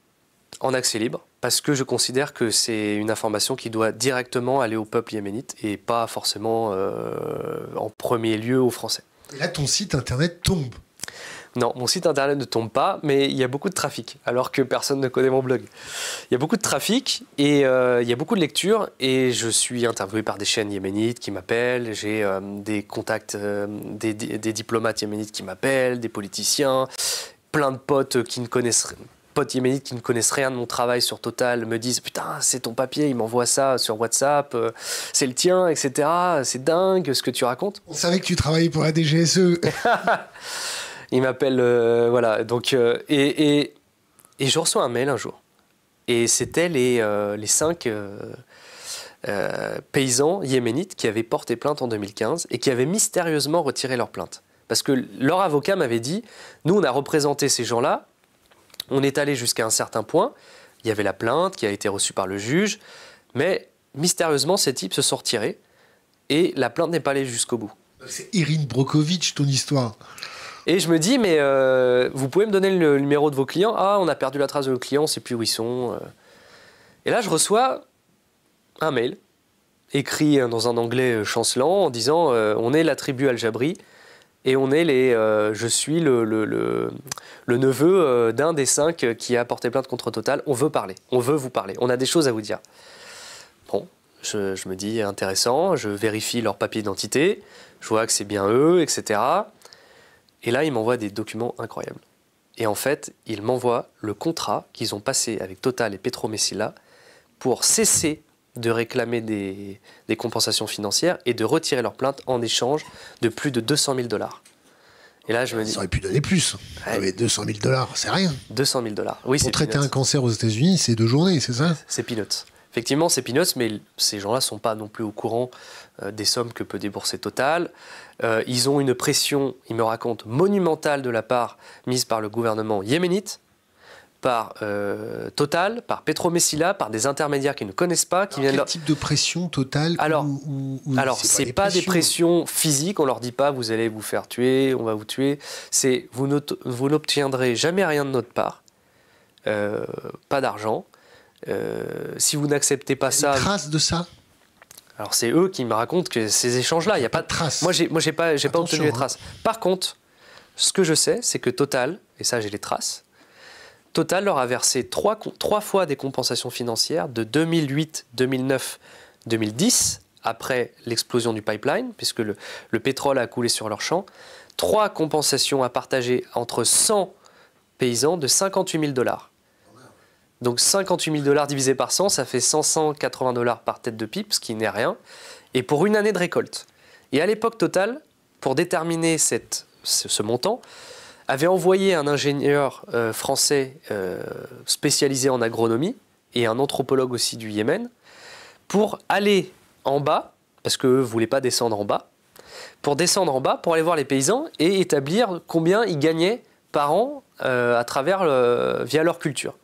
en accès libre, parce que je considère que c'est une information qui doit directement aller au peuple yéménite et pas forcément euh, en premier lieu aux Français.
Et là, ton site internet tombe.
Non, mon site internet ne tombe pas, mais il y a beaucoup de trafic, alors que personne ne connaît mon blog. Il y a beaucoup de trafic et euh, il y a beaucoup de lectures, et je suis interviewé par des chaînes yéménites qui m'appellent, j'ai euh, des contacts, euh, des, diplomates yéménites qui m'appellent, des politiciens, plein de potes qui ne connaissent yéménites qui ne connaissent rien de mon travail sur Total me disent putain c'est ton papier, il m'envoie ça sur WhatsApp, c'est le tien, etc. C'est dingue ce que tu racontes.
On savait que tu travaillais pour la DGSE.
Il m'appelle, euh, voilà. Donc, euh, et, je reçois un mail un jour. Et c'était les, euh, les cinq paysans yéménites qui avaient porté plainte en 2015 et qui avaient mystérieusement retiré leur plainte. Parce que leur avocat m'avait dit nous, on a représenté ces gens-là, on est allé jusqu'à un certain point, il y avait la plainte qui a été reçue par le juge, mais mystérieusement, ces types se sont retirés et la plainte n'est pas allée jusqu'au bout.
C'est Irine Brokovitch, ton histoire.
Et je me dis, mais euh, vous pouvez me donner le numéro de vos clients Ah, on a perdu la trace de nos clients, c'est ne plus où ils sont. Euh. Et là, je reçois un mail écrit euh, dans un anglais chancelant en disant on est la tribu Aljabri et on est les, je suis le, neveu d'un des cinq qui a porté plainte contre Total. On veut parler, on veut vous parler, on a des choses à vous dire. Bon, je, je me dis intéressant, je vérifie leur papier d'identité, je vois que c'est bien eux, etc. Et là, il m'envoie des documents incroyables. Et en fait, il m'envoie le contrat qu'ils ont passé avec Total et Petromessila pour cesser de réclamer des, compensations financières et de retirer leur plainte en échange de plus de 200 000 dollars. Et là, je me dis. Ça aurait pu donner plus. Ah, mais 200 000 dollars, c'est rien. 200 000 dollars. Oui, Pour traiter un
cancer aux États-Unis, c'est deux journées, c'est ça
C'est pilote. Effectivement, c'est peanuts, mais ces gens-là ne sont pas non plus au courant euh, des sommes que peut débourser Total. Euh, ils ont une pression, ils me racontent, monumentale de la part mise par le gouvernement yéménite, par euh, Total, par Petro-Messila, par des intermédiaires qui ne connaissent pas, qui viennent. Quel
type de pression Total Alors, ce n'est alors c'est pas, des
pressions physiques. On leur dit pas vous allez vous faire tuer, on va vous tuer. C'est vous n'obtiendrez jamais rien de notre part, pas d'argent. Euh, si vous n'acceptez pas ça. Une trace de ça Alors c'est eux qui me racontent que ces échanges-là, il n'y a pas de trace. Moi, j'ai, moi, j'ai pas, j'ai pas obtenu les hein. traces. Par contre, ce que je sais, c'est que Total, et ça, j'ai les traces, Total leur a versé trois, trois fois des compensations financières de 2008, 2009, 2010, après l'explosion du pipeline, puisque le, le pétrole a coulé sur leur champ. Trois compensations à partager entre 100 paysans de 58 000 dollars. Donc 58 000 dollars divisé par 100, ça fait 580 dollars par tête de pipe, ce qui n'est rien, et pour une année de récolte. Et à l'époque totale, pour déterminer ce, montant, avait envoyé un ingénieur euh, français euh, spécialisé en agronomie et un anthropologue aussi du Yémen pour aller en bas, parce qu'eux ne voulaient pas descendre en bas, pour descendre en bas, pour aller voir les paysans et établir combien ils gagnaient par an euh, à travers via leur culture.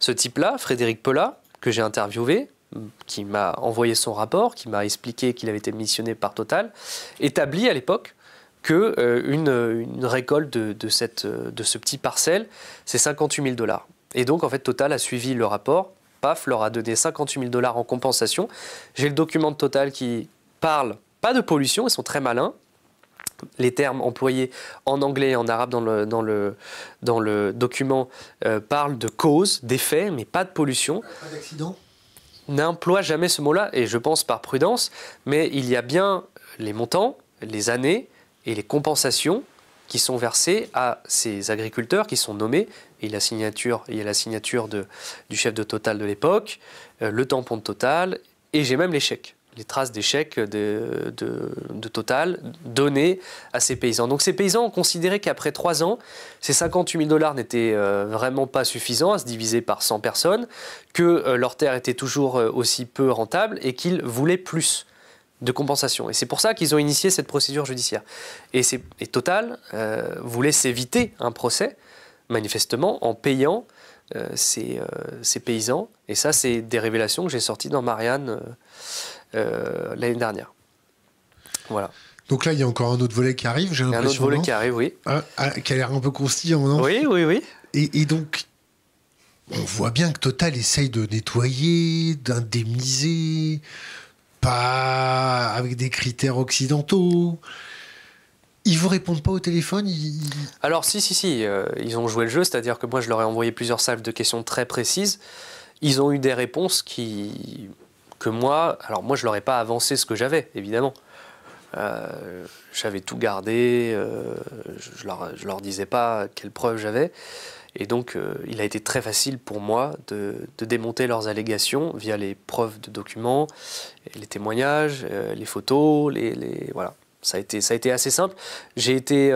Ce type-là, Frédéric Pella, que j'ai interviewé, mm, qui m'a envoyé son rapport, qui m'a expliqué qu'il avait été missionné par Total, établit à l'époque que euh, une, récolte de, cette, euh, de ce petit parcelle, c'est 58 000 dollars. Et donc, en fait, Total a suivi le rapport. PAF leur a donné 58 000 dollars en compensation. J'ai le document de Total qui parle pas de pollution, ils sont très malins, les termes employés en anglais et en arabe dans le, dans le, dans le document euh, parlent de cause, d'effet, mais pas de pollution. Pas d'accident N'emploie jamais ce mot-là, et je pense par prudence, mais il y a bien les montants, les années et les compensations qui sont versées à ces agriculteurs qui sont nommés. Et la signature, il y a la signature de, du chef de Total de l'époque, euh, le tampon de Total, et j'ai même l'échec les traces d'échecs euh, euh, de, Total données à ces paysans. Donc ces paysans ont considéré qu'après trois ans, ces 58 000 dollars n'étaient euh, vraiment pas suffisants à se diviser par 100 personnes, que leur terre était toujours aussi peu rentable et qu'ils voulaient plus de compensation. Et c'est pour ça qu'ils ont initié cette procédure judiciaire. Et, Total voulait s'éviter un procès, manifestement, en payant ces, paysans. Et ça, c'est des révélations que j'ai sorties dans Marianne. Euh, l'année dernière. Voilà.
Donc là, il y a encore un autre volet qui arrive, j'ai l'impression. Un autre volet qui arrive, oui. Ah, ah, qui a l'air un peu croustillant, hein, non Oui, oui, oui. Et, donc, on voit bien que Total essaye de nettoyer, d'indemniser, pas avec des critères occidentaux. Ils vous répondent pas au téléphone
Alors, si, si, si. Euh, ils ont joué le jeu, c'est-à-dire que moi, je leur ai envoyé plusieurs salves de questions très précises. Ils ont eu des réponses qui que moi, alors moi je leur ai pas avancé ce que j'avais, évidemment. Euh, j'avais tout gardé, euh, je, leur, leur disais pas quelles preuves j'avais. Et donc, euh, il a été très facile pour moi de, démonter leurs allégations via les preuves de documents, les témoignages, les photos, les, voilà. Ça a été, ça a été assez simple. J'ai été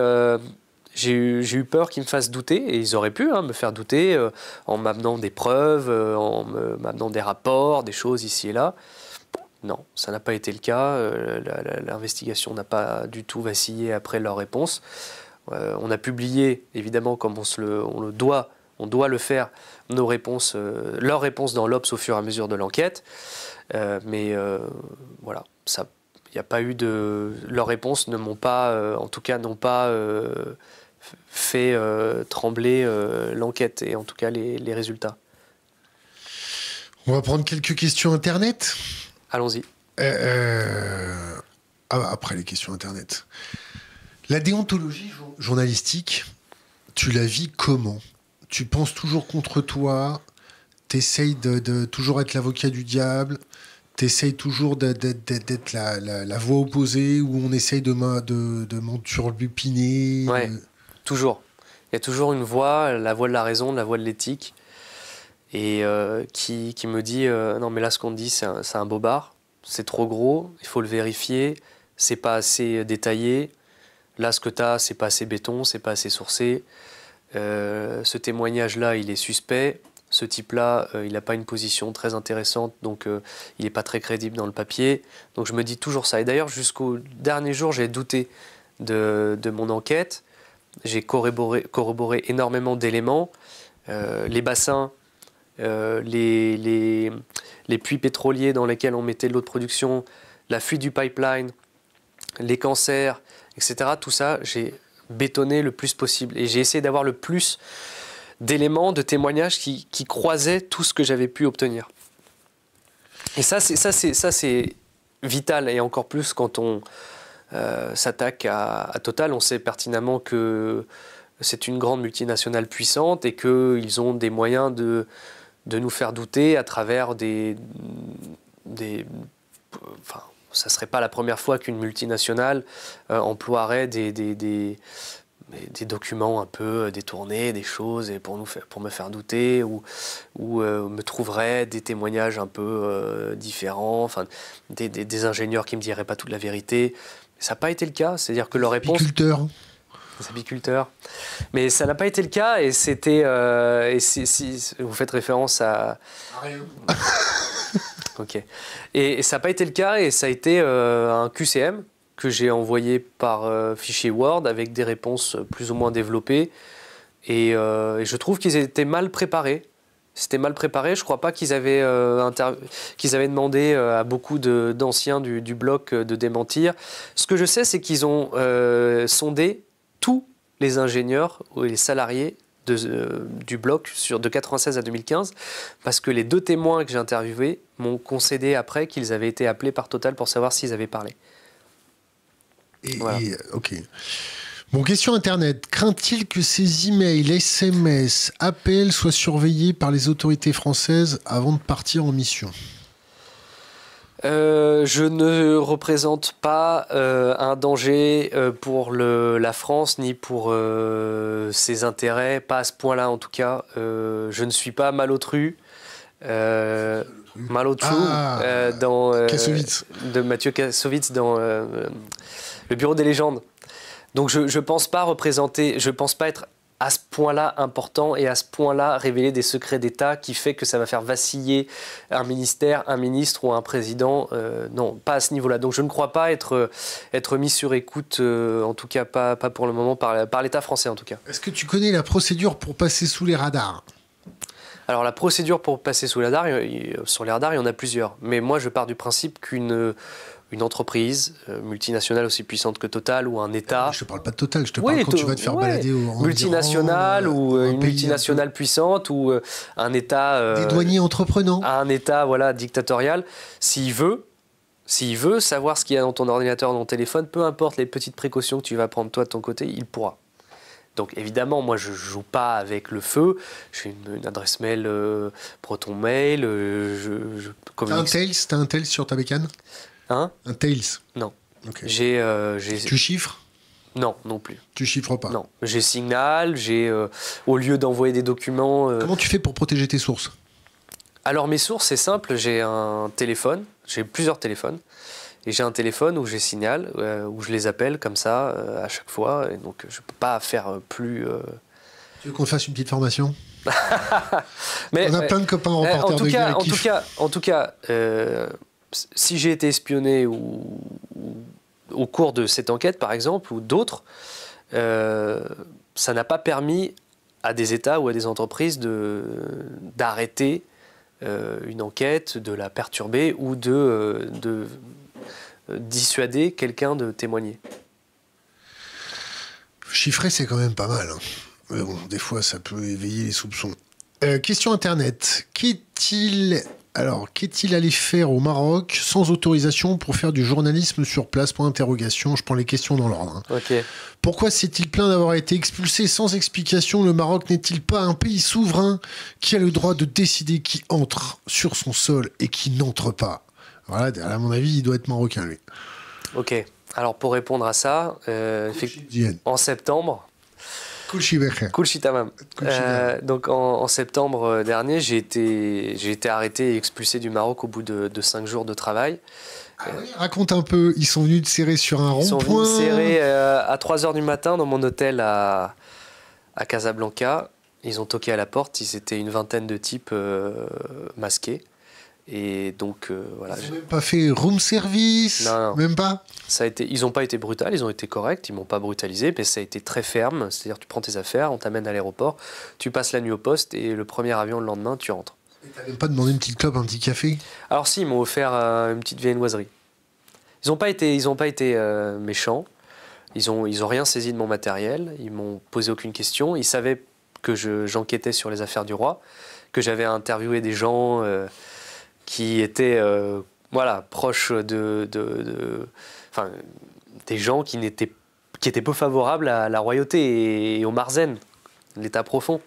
j'ai eu, peur qu'ils me fassent douter, et ils auraient pu hein, me faire douter euh, en m'amenant des preuves, euh, en m'amenant des rapports, des choses ici et là. Non, ça n'a pas été le cas. Euh, l'investigation n'a pas du tout vacillé après leur réponse. on a publié, évidemment, comme on, le, on le doit, on doit le faire, nos réponses, leurs réponses dans l'Obs au fur et à mesure de l'enquête. mais voilà, ça il n'y a pas eu de. Leurs réponses ne m'ont pas, en tout cas, n'ont pas fait euh, trembler euh, l'enquête et en tout cas les, résultats.
On va prendre quelques questions Internet. Allons-y. Euh, ah, après les questions Internet. La déontologie journalistique, tu la vis comment Tu penses toujours contre toi Tu essayes de, toujours être l'avocat du diable T'essayes toujours d'être la, voix opposée où on essaye de, de, de,
Toujours. Il y a toujours une voix, la voix de la raison, la voix de l'éthique, et euh, qui, me dit euh, non mais là ce qu'on dit c'est un, un, bobard, c'est trop gros, il faut le vérifier, c'est pas assez détaillé, là ce que tu as c'est pas assez béton, c'est pas assez sourcé, euh, ce témoignage là il est suspect, ce type-là, il n'a pas une position très intéressante, donc il n'est pas très crédible dans le papier. Donc je me dis toujours ça. Et d'ailleurs, jusqu'au dernier jour, j'ai douté de, mon enquête j'ai corroboré, corroboré, énormément d'éléments, euh, les bassins, euh, les, les, les, puits pétroliers dans lesquels on mettait de l'eau de production, la fuite du pipeline, les cancers, etc. Tout ça, j'ai bétonné le plus possible et j'ai essayé d'avoir le plus d'éléments, de témoignages qui, qui, croisaient tout ce que j'avais pu obtenir. Et ça, c'est vital et encore plus quand on, euh, s'attaque à, Total. On sait pertinemment que c'est une grande multinationale puissante et qu'ils ont des moyens de, nous faire douter à travers des... des enfin, ça ne serait pas la première fois qu'une multinationale euh, emploierait des, documents un peu euh, détournés, des choses et pour, nous faire, pour me faire douter, ou, me trouverait des témoignages un peu différents, des, ingénieurs qui ne me diraient pas toute la vérité. Ça n'a pas été le cas. C'est-à-dire que leur réponse. Apiculteurs. Les apiculteurs. Mais ça n'a pas été le cas et c'était. Euh, et si, vous faites référence à. ok. Et, ça n'a pas été le cas et ça a été euh, un QCM que j'ai envoyé par euh, fichier Word avec des réponses plus ou moins développées. et je trouve qu'ils étaient mal préparés c'était mal préparé. Je crois pas qu'ils avaient, euh, qu'ils avaient demandé euh, à beaucoup d'anciens du, bloc euh, de démentir. Ce que je sais, c'est qu'ils ont sondé tous les ingénieurs ou les salariés du bloc sur, de 1996 à 2015, parce que les deux témoins que j'ai interviewés m'ont concédé après qu'ils avaient été appelés par Total pour savoir s'ils avaient parlé. et,
ok. Bon, question Internet. Craint-il que ces emails, SMS, appels soient surveillés par les autorités françaises avant de partir en mission
euh, je ne représente pas euh, un danger euh, pour la France ni pour ses intérêts, pas à ce point-là en tout cas. je ne suis pas malotru. malotru ah, dans, de Mathieu Kassovitz dans Le Bureau des légendes. Donc je ne pense pas représenter, je pense pas être à ce point-là important et à ce point-là révéler des secrets d'État qui fait que ça va faire vaciller un ministère, un ministre ou un président. Euh, non, pas à ce niveau-là. Donc je ne crois pas être, euh, être mis sur écoute, euh, en tout cas pas, pour le moment, par, par l'État français en tout cas. Est-ce
que tu connais la procédure pour passer sous les radars
alors la procédure pour passer sous les radars, sur les radars, il y en a plusieurs. Mais moi, je pars du principe qu'une une entreprise euh, multinationale aussi puissante que Total ou un État. Euh, je ne parle
pas de Total, je te parle quand tu vas te faire balader au
Multinationale ou euh, une multinationale puissante ou un État. Des douaniers entreprenants. Un État voilà, dictatorial, s'il veut. S'il veut savoir ce qu'il y a dans ton ordinateur, dans ton téléphone, peu importe les petites précautions que tu vas prendre toi de ton côté, il pourra. Donc évidemment, moi je joue pas avec le feu. Je suis une, adresse mail euh, Proton Mail. T'as
un sur ta bécane
Hein un Tails Non. Euh, j'ai, tu chiffres Non, non plus. Tu chiffres pas Non. J'ai Signal, j'ai, euh, au lieu d'envoyer des documents. Euh, Comment
tu fais pour protéger tes sources
Alors, mes sources, c'est simple. J'ai un téléphone, j'ai plusieurs téléphones. Et j'ai un téléphone où j'ai Signal, où je les appelle comme ça à chaque fois. Et donc, je peux pas faire plus.
Tu veux qu'on fasse une petite formation mais, On a plein de copains eh, en En tout cas, en tout
cas, en tout cas si j'ai été espionné ou, au cours de cette enquête, par exemple, ou d'autres, euh, ça n'a pas permis à des États ou à des entreprises d'arrêter euh, une enquête, de la perturber ou de, euh, dissuader quelqu'un de témoigner.
Chiffrer, c'est quand même pas mal. Hein. des fois, ça peut éveiller les soupçons. question Internet. Qu'est-il alors, qu'est-il allé faire au Maroc sans autorisation pour faire du journalisme sur place pour interrogation, je prends les questions dans l'ordre. Hein. Pourquoi s'est-il plaint d'avoir été expulsé sans explication Le Maroc n'est-il pas un pays souverain qui a le droit de décider qui entre sur son sol et qui n'entre pas Voilà, à mon avis, il doit être marocain, lui.
Ok. Alors, pour répondre à ça, euh, en septembre, Kulchitamam. Euh, donc en, septembre euh, dernier, j'ai été, j'ai été arrêté et expulsé du Maroc au bout de, cinq jours de travail. Ah
raconte un peu, ils sont venus te serrer sur un rond Ils sont venus serrer
euh, à 3h du matin dans mon hôtel à, Casablanca. Ils ont toqué à la porte, ils étaient une vingtaine de types masqués. Et donc euh, voilà. Ils
n'ont pas fait room service.
Non, Même pas. Ça a été, ils n'ont pas été brutals, ils ont été corrects, ils m'ont pas brutalisé, mais ça a été très ferme. C'est-à-dire, tu prends tes affaires, on t'amène à l'aéroport, tu passes la nuit au poste et le premier avion le lendemain, tu rentres.
Et n'as même pas demandé une petite clope, un petit café
Alors si, ils m'ont offert euh, une petite viennoiserie. Ils n'ont pas été, ils pas été euh, méchants. Ils ont, ils ont rien saisi de mon matériel. Ils m'ont posé aucune question. Ils savaient que j'enquêtais sur les affaires du roi, que j'avais interviewé des gens qui étaient euh, voilà, proches de, des gens qui, étaient, qui étaient peu favorables à la royauté et, au Marzen, l'état profond.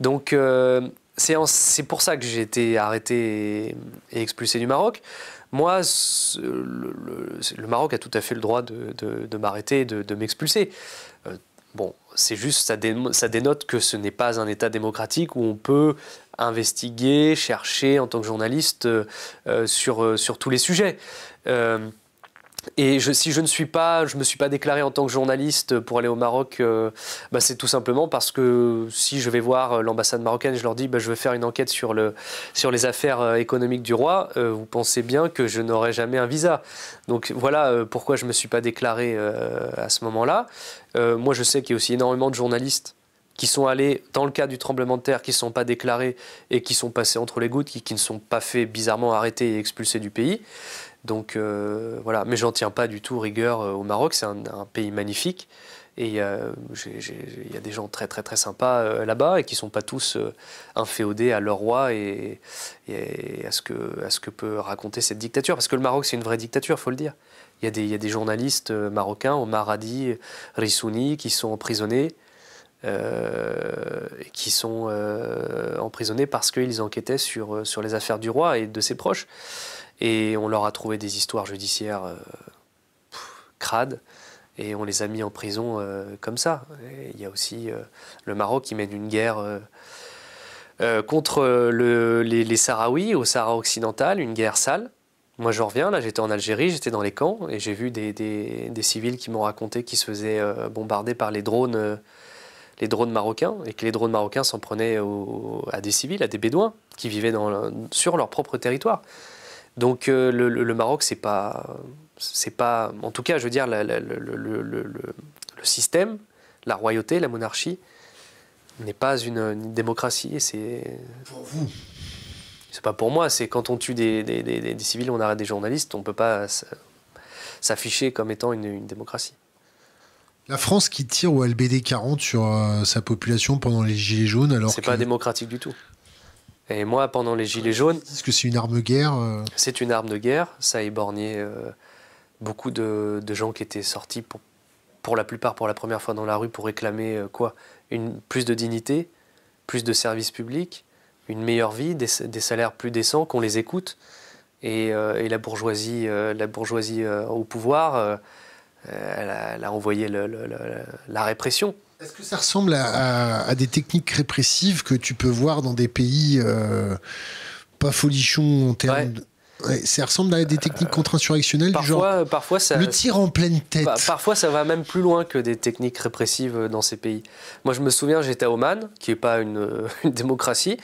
Donc euh, c'est pour ça que j'ai été arrêté et, expulsé du Maroc. Moi, le, Maroc a tout à fait le droit de, de m'arrêter, de, m'expulser. Bon, c'est juste, ça, dénote que ce n'est pas un État démocratique où on peut investiguer, chercher en tant que journaliste euh, euh, euh, sur tous les sujets. Et si je ne suis pas, je me suis pas déclaré en tant que journaliste pour aller au Maroc, euh, bah, c'est tout simplement parce que si je vais voir euh, l'ambassade marocaine, je leur dis, bah, je veux faire une enquête sur les affaires euh, économiques du roi. vous pensez bien que je n'aurai jamais un visa. Donc voilà pourquoi je me suis pas déclaré à ce moment-là. moi, je sais qu'il y a aussi énormément de journalistes qui sont allés, dans le cas du tremblement de terre, qui ne sont pas déclarés et qui sont passés entre les gouttes, qui, qui ne sont pas fait bizarrement arrêter et expulsés du pays. Donc euh, voilà, mais j'en tiens pas du tout rigueur euh, au Maroc, c'est un, pays magnifique. Et euh, il y a des gens très très très sympas là-bas et qui ne sont pas tous inféodés à leur roi et, à, ce que, à ce que peut raconter cette dictature. Parce que le Maroc, c'est une vraie dictature, faut le dire. Il y, a des, journalistes marocains, au Hadi, Rissouni, qui sont emprisonnés. qui sont emprisonnés parce qu'ils enquêtaient sur, sur les affaires du roi et de ses proches. Et on leur a trouvé des histoires judiciaires euh, crades et on les a mis en prison euh, comme ça. Il y a aussi euh, le Maroc qui mène une guerre contre les, Sahraouis au Sahara occidental, une guerre sale. Moi, je reviens, là, j'étais en Algérie, j'étais dans les camps, et j'ai vu des, civils qui m'ont raconté qu'ils se faisaient bombarder par les drones, les drones marocains, et que les drones marocains s'en prenaient à des civils, à des bédouins, qui vivaient sur leur propre territoire. Donc euh, le, Maroc, c'est pas, c'est pas, en tout cas, je veux dire, le, système, la royauté, la monarchie, n'est pas une, démocratie. c'est pour vous. C'est pas pour moi. C'est quand on tue des, civils, on arrête des journalistes. On peut pas s'afficher comme étant une, démocratie.
La France qui tire au LBD 40 sur euh, sa population pendant les Gilets jaunes, alors c'est pas
démocratique du tout. Et moi, pendant les Gilets jaunes. Est-ce
que c'est une arme de guerre euh
C'est une arme de guerre. Ça a éborgné euh, beaucoup de, gens qui étaient sortis, pour, pour, la plupart pour la première fois dans la rue, pour réclamer euh, quoi une, Plus de dignité, plus de services publics, une meilleure vie, des, salaires plus décents, qu'on les écoute. Et, la bourgeoisie, la bourgeoisie au pouvoir, elle a, envoyé la répression.
Est-ce que ça ressemble à, des techniques répressives que tu peux voir dans des pays euh, pas folichons en termes de... ça ressemble à des techniques contre-insurrectionnelles parfois,
genre parfois ça, le tir en pleine tête. Bah, parfois, ça va même plus loin que des techniques répressives dans ces pays. Moi, je me souviens, j'étais à Oman, qui n'est pas une, démocratie,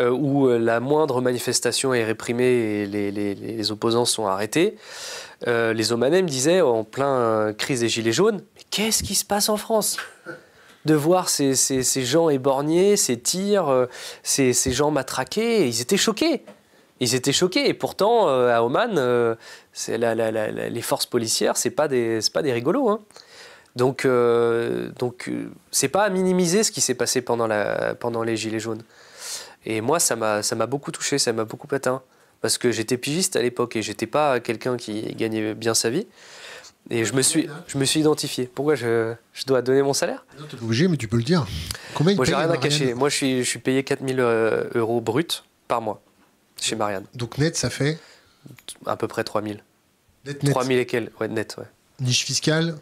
euh, où euh, la moindre manifestation est réprimée et les, opposants sont arrêtés. les Omanais me disaient, en plein crise des Gilets jaunes, mais qu'est-ce qui se passe en France de voir ces, gens éborgnés, ces tirs, euh, ces, ces gens matraqués. Ils étaient choqués. Ils étaient choqués. Et pourtant, euh, à Oman, euh, les forces policières, ce n'est pas, des, pas des rigolos. Hein. Donc, donc c'est pas à minimiser ce qui s'est passé pendant, la, pendant les Gilets jaunes. Et moi, ça m'a beaucoup touché, ça m'a beaucoup atteint. Parce que j'étais pigiste à l'époque et j'étais pas quelqu'un qui gagnait bien sa vie. Et je me suis, je me suis identifié. Pourquoi je, je dois donner mon salaire
Non, es obligé, mais tu peux le dire.
Combien Moi, j'ai rien à cacher. Moi, je suis, payé 4 payé euh, euros brut par mois chez Marianne.
Donc net, ça fait
À peu près 3000. Net, net. 3000 et quel Ouais, net, ouais. Niche fiscale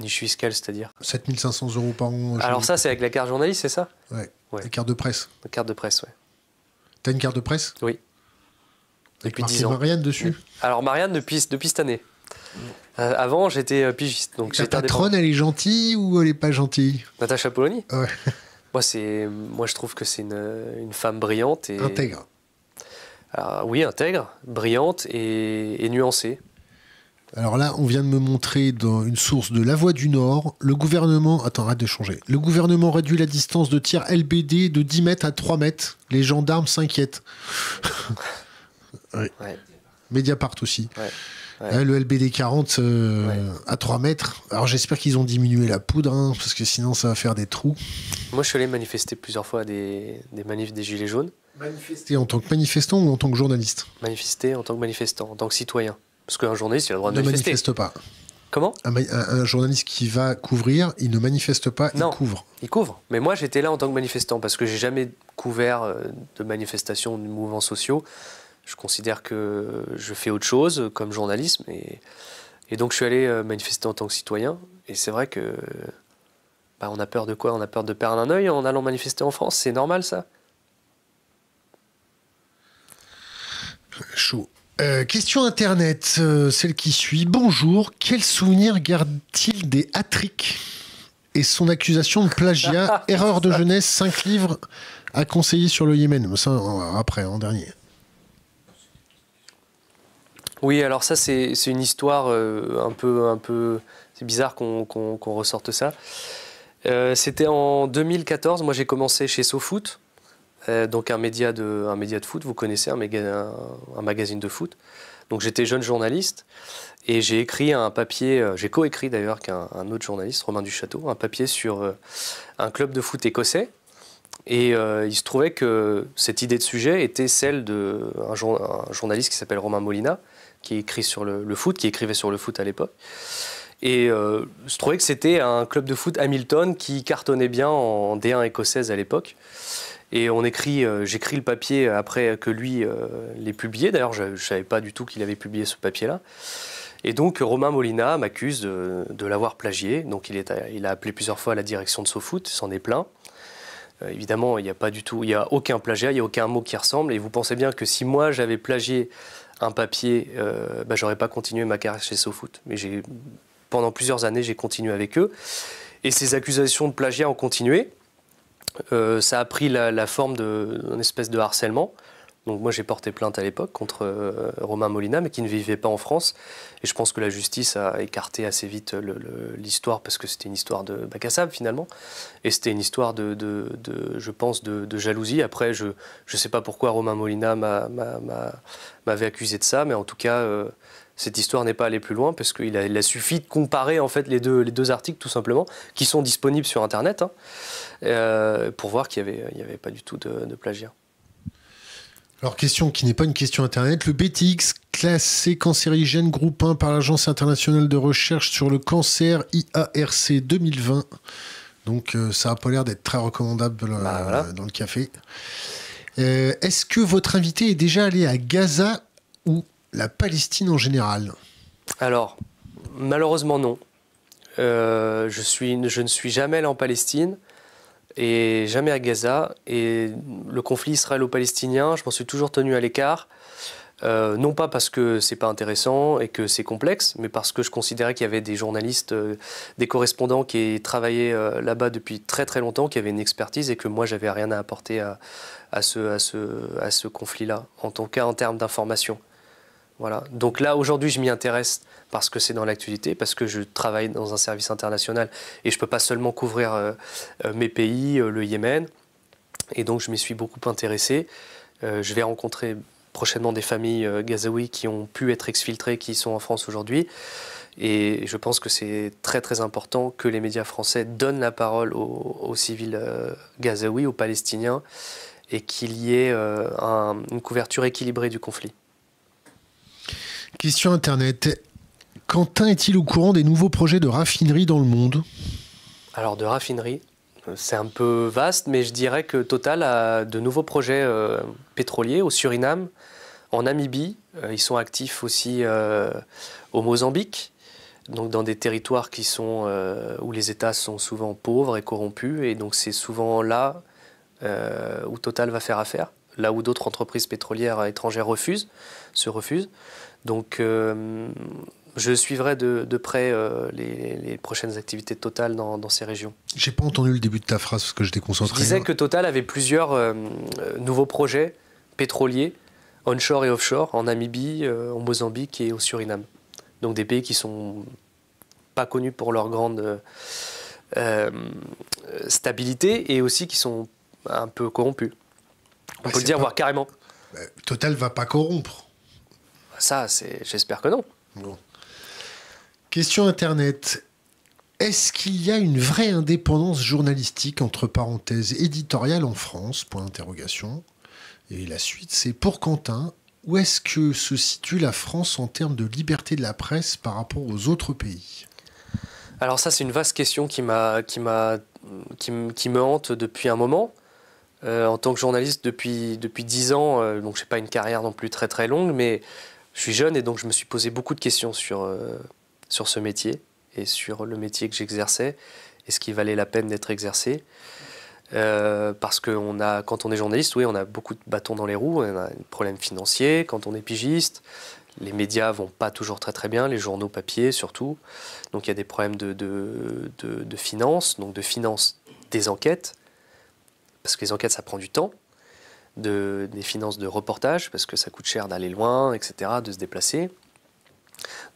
Niche fiscale, c'est-à-dire
7500 euros par mois. Alors
ça, c'est avec la carte journaliste, c'est ça ouais. La
carte de presse.
La carte de presse, ouais.
T'as une carte de presse Oui. Avec depuis 10 ans. Marianne dessus
Alors Marianne depuis, depuis cette année. Euh, avant, j'étais euh, pigiste. Donc La patronne,
elle est gentille ou elle est pas gentille
Natacha Polony moi, c'est, moi, je trouve que c'est une, femme brillante. Et... Intègre. Alors, ah, oui, intègre, brillante et, nuancée. Alors là,
on vient de me montrer dans une source de La Voix du Nord, le gouvernement... Attends, arrête de changer. Le gouvernement réduit la distance de tir LBD de 10 mètres à 3 mètres. Les gendarmes s'inquiètent. ouais. Mediapart aussi. Hein, le LBD 40 euh, à 3 mètres. Alors j'espère qu'ils ont diminué la poudre, hein, parce que sinon ça va faire des trous.
Moi je suis allé manifester plusieurs fois des, des des Gilets jaunes. Manifester
en tant que manifestant ou en tant que journaliste
Manifester en tant que manifestant, en tant que citoyen. Parce qu'un journaliste, il a le droit de ne manifester. Ne manifeste pas.
Comment un, journaliste qui va couvrir, il ne manifeste pas, il couvre.
Il couvre. Mais moi, j'étais là en tant que manifestant parce que j'ai jamais couvert euh, de manifestations, de mouvements sociaux je considère que je fais autre chose comme journalisme. Et, donc je suis allé euh, manifester en tant que citoyen. Et c'est vrai que bah, on a peur de quoi On a peur de perdre un œil en allant manifester en France. C'est normal ça
Chaud. Euh, question Internet, euh, celle qui suit. Bonjour, quel souvenir garde-t-il des Hattrick et son accusation de plagiat, erreur de jeunesse, 5 livres à conseiller sur le Yémen Ça, après, en dernier.
Oui, alors ça, c'est une histoire euh, un peu. Un peu c'est bizarre qu'on ressorte ça. Euh, c'était en 2014. Moi, j'ai commencé chez SoFoot, euh, donc un média, de, un média de foot. Vous connaissez un, un, magazine de foot. Donc j'étais jeune journaliste et j'ai écrit un papier, j'ai coécrit d'ailleurs qu'un un autre journaliste, Romain Duchâteau, un papier sur un club de foot écossais. Et il se trouvait que cette idée de sujet était celle d'un un journaliste qui s'appelle Romain Molina, qui écrit sur le, foot, qui écrivait sur le foot à l'époque. Et euh, je trouvais que c'était un club de foot Hamilton qui cartonnait bien en D1 écossaise à l'époque. Et on écrit, euh, j'écris le papier après que lui euh, l'ait publié. D'ailleurs, je ne savais pas du tout qu'il avait publié ce papier-là. Et donc, Romain Molina m'accuse de, l'avoir plagié. Donc, il, est, il a appelé plusieurs fois la direction de SoFoot, s'en est plaint. Euh, évidemment, il n'y a pas du tout, il n'y a aucun plagiat, il n'y a aucun mot qui ressemble. Et vous pensez bien que si moi j'avais plagié un papier, euh, bah, j'aurais pas continué ma carrière chez SoFoot. Mais pendant plusieurs années, j'ai continué avec eux. Et ces accusations de plagiat ont continué. Euh, ça a pris la, la forme d'une espèce de harcèlement. Donc moi j'ai porté plainte à l'époque contre euh, Romain Molina, mais qui ne vivait pas en France. Et je pense que la justice a écarté assez vite l'histoire parce que c'était une histoire de bac à sable finalement. Et c'était une histoire de, de, je pense, de, jalousie. Après, je ne sais pas pourquoi Romain Molina m'avait accusé de ça, mais en tout cas, euh, cette histoire n'est pas allée plus loin parce qu'il a, suffi de comparer en fait les deux, les deux articles tout simplement qui sont disponibles sur Internet hein, euh, pour voir qu'il n'y avait, il avait pas du tout de plagiat.
Alors, question qui n'est pas une question Internet, le BTX classé cancérigène groupe 1 par l'Agence internationale de recherche sur le cancer IARC 2020. Donc, euh, ça n'a pas l'air d'être très recommandable euh, bah, dans le café. Euh, est-ce que votre invité est déjà allé à Gaza ou la Palestine en général
Alors, malheureusement non. je, suis, je ne suis jamais allé en Palestine et jamais à Gaza. Et le conflit israélo-palestinien, je m'en suis toujours tenu à l'écart. Euh, non pas parce que c'est pas intéressant et que c'est complexe, mais parce que je considérais qu'il y avait des journalistes, euh, des correspondants qui travaillaient euh, là-bas depuis très très longtemps, qui avaient une expertise et que moi j'avais rien à apporter à, ce, à ce conflit-là, en tout cas en termes d'information. Donc là, aujourd'hui, je m'y intéresse parce que c'est dans l'actualité, parce que je travaille dans un service international et je ne peux pas seulement couvrir euh, euh, mes pays, euh, le Yémen. Et donc, je m'y suis beaucoup intéressé. je vais rencontrer prochainement des familles gazaouis qui ont pu être exfiltrées, qui sont en France aujourd'hui. Et je pense que c'est très très important que les médias français donnent la parole aux, civils gazaouis, aux Palestiniens, et qu'il y ait une couverture équilibrée du conflit.
Question Internet. Quentin est-il au courant des nouveaux projets de raffinerie dans le monde
Alors de raffinerie, c'est un peu vaste, mais je dirais que Total a de nouveaux projets euh, pétroliers au Suriname, en Namibie. Euh, ils sont actifs aussi euh, au Mozambique, donc dans des territoires qui sont, où les États sont souvent pauvres et corrompus. Et donc c'est souvent là où Total va faire affaire, là où d'autres entreprises pétrolières étrangères refusent, se refusent. Donc euh, je suivrai de, près euh, les, prochaines activités de Total dans, ces régions.
J'ai pas entendu le début de ta phrase parce que j'étais concentré. Je disais
que Total avait plusieurs euh, nouveaux projets pétroliers, onshore et offshore, en Namibie, en Mozambique et au Suriname. Donc des pays qui sont pas connus pour leur grande stabilité et aussi qui sont un peu corrompus. On peut le dire, voire carrément.
Bah, Total va pas corrompre.
Ça, c'est, j'espère que non.
Question Internet. Est-ce qu'il y a une vraie indépendance journalistique, entre parenthèses, éditoriale en France Et la suite, c'est pour Quentin, où est-ce que se situe la France en termes de liberté de la presse par rapport aux autres pays
Alors ça, c'est une vaste question qui, m'a, qui, m'a, qui, me hante depuis un moment. Euh, en tant que journaliste depuis, depuis 10 ans, euh, donc je n'ai pas une carrière non plus très très longue, mais je suis jeune et donc je me suis posé beaucoup de questions sur, euh, sur ce métier et sur le métier que j'exerçais et ce qui valait la peine d'être exercé. Euh, parce que a, quand on est journaliste, oui, on a beaucoup de bâtons dans les roues, on a des problèmes financiers, quand on est pigiste, les médias vont pas toujours très très bien, les journaux papier surtout, donc il y a des problèmes de, de, de finances, donc de finances des enquêtes, parce que les enquêtes ça prend du temps, des finances de reportage, parce que ça coûte cher d'aller loin, etc., de se déplacer.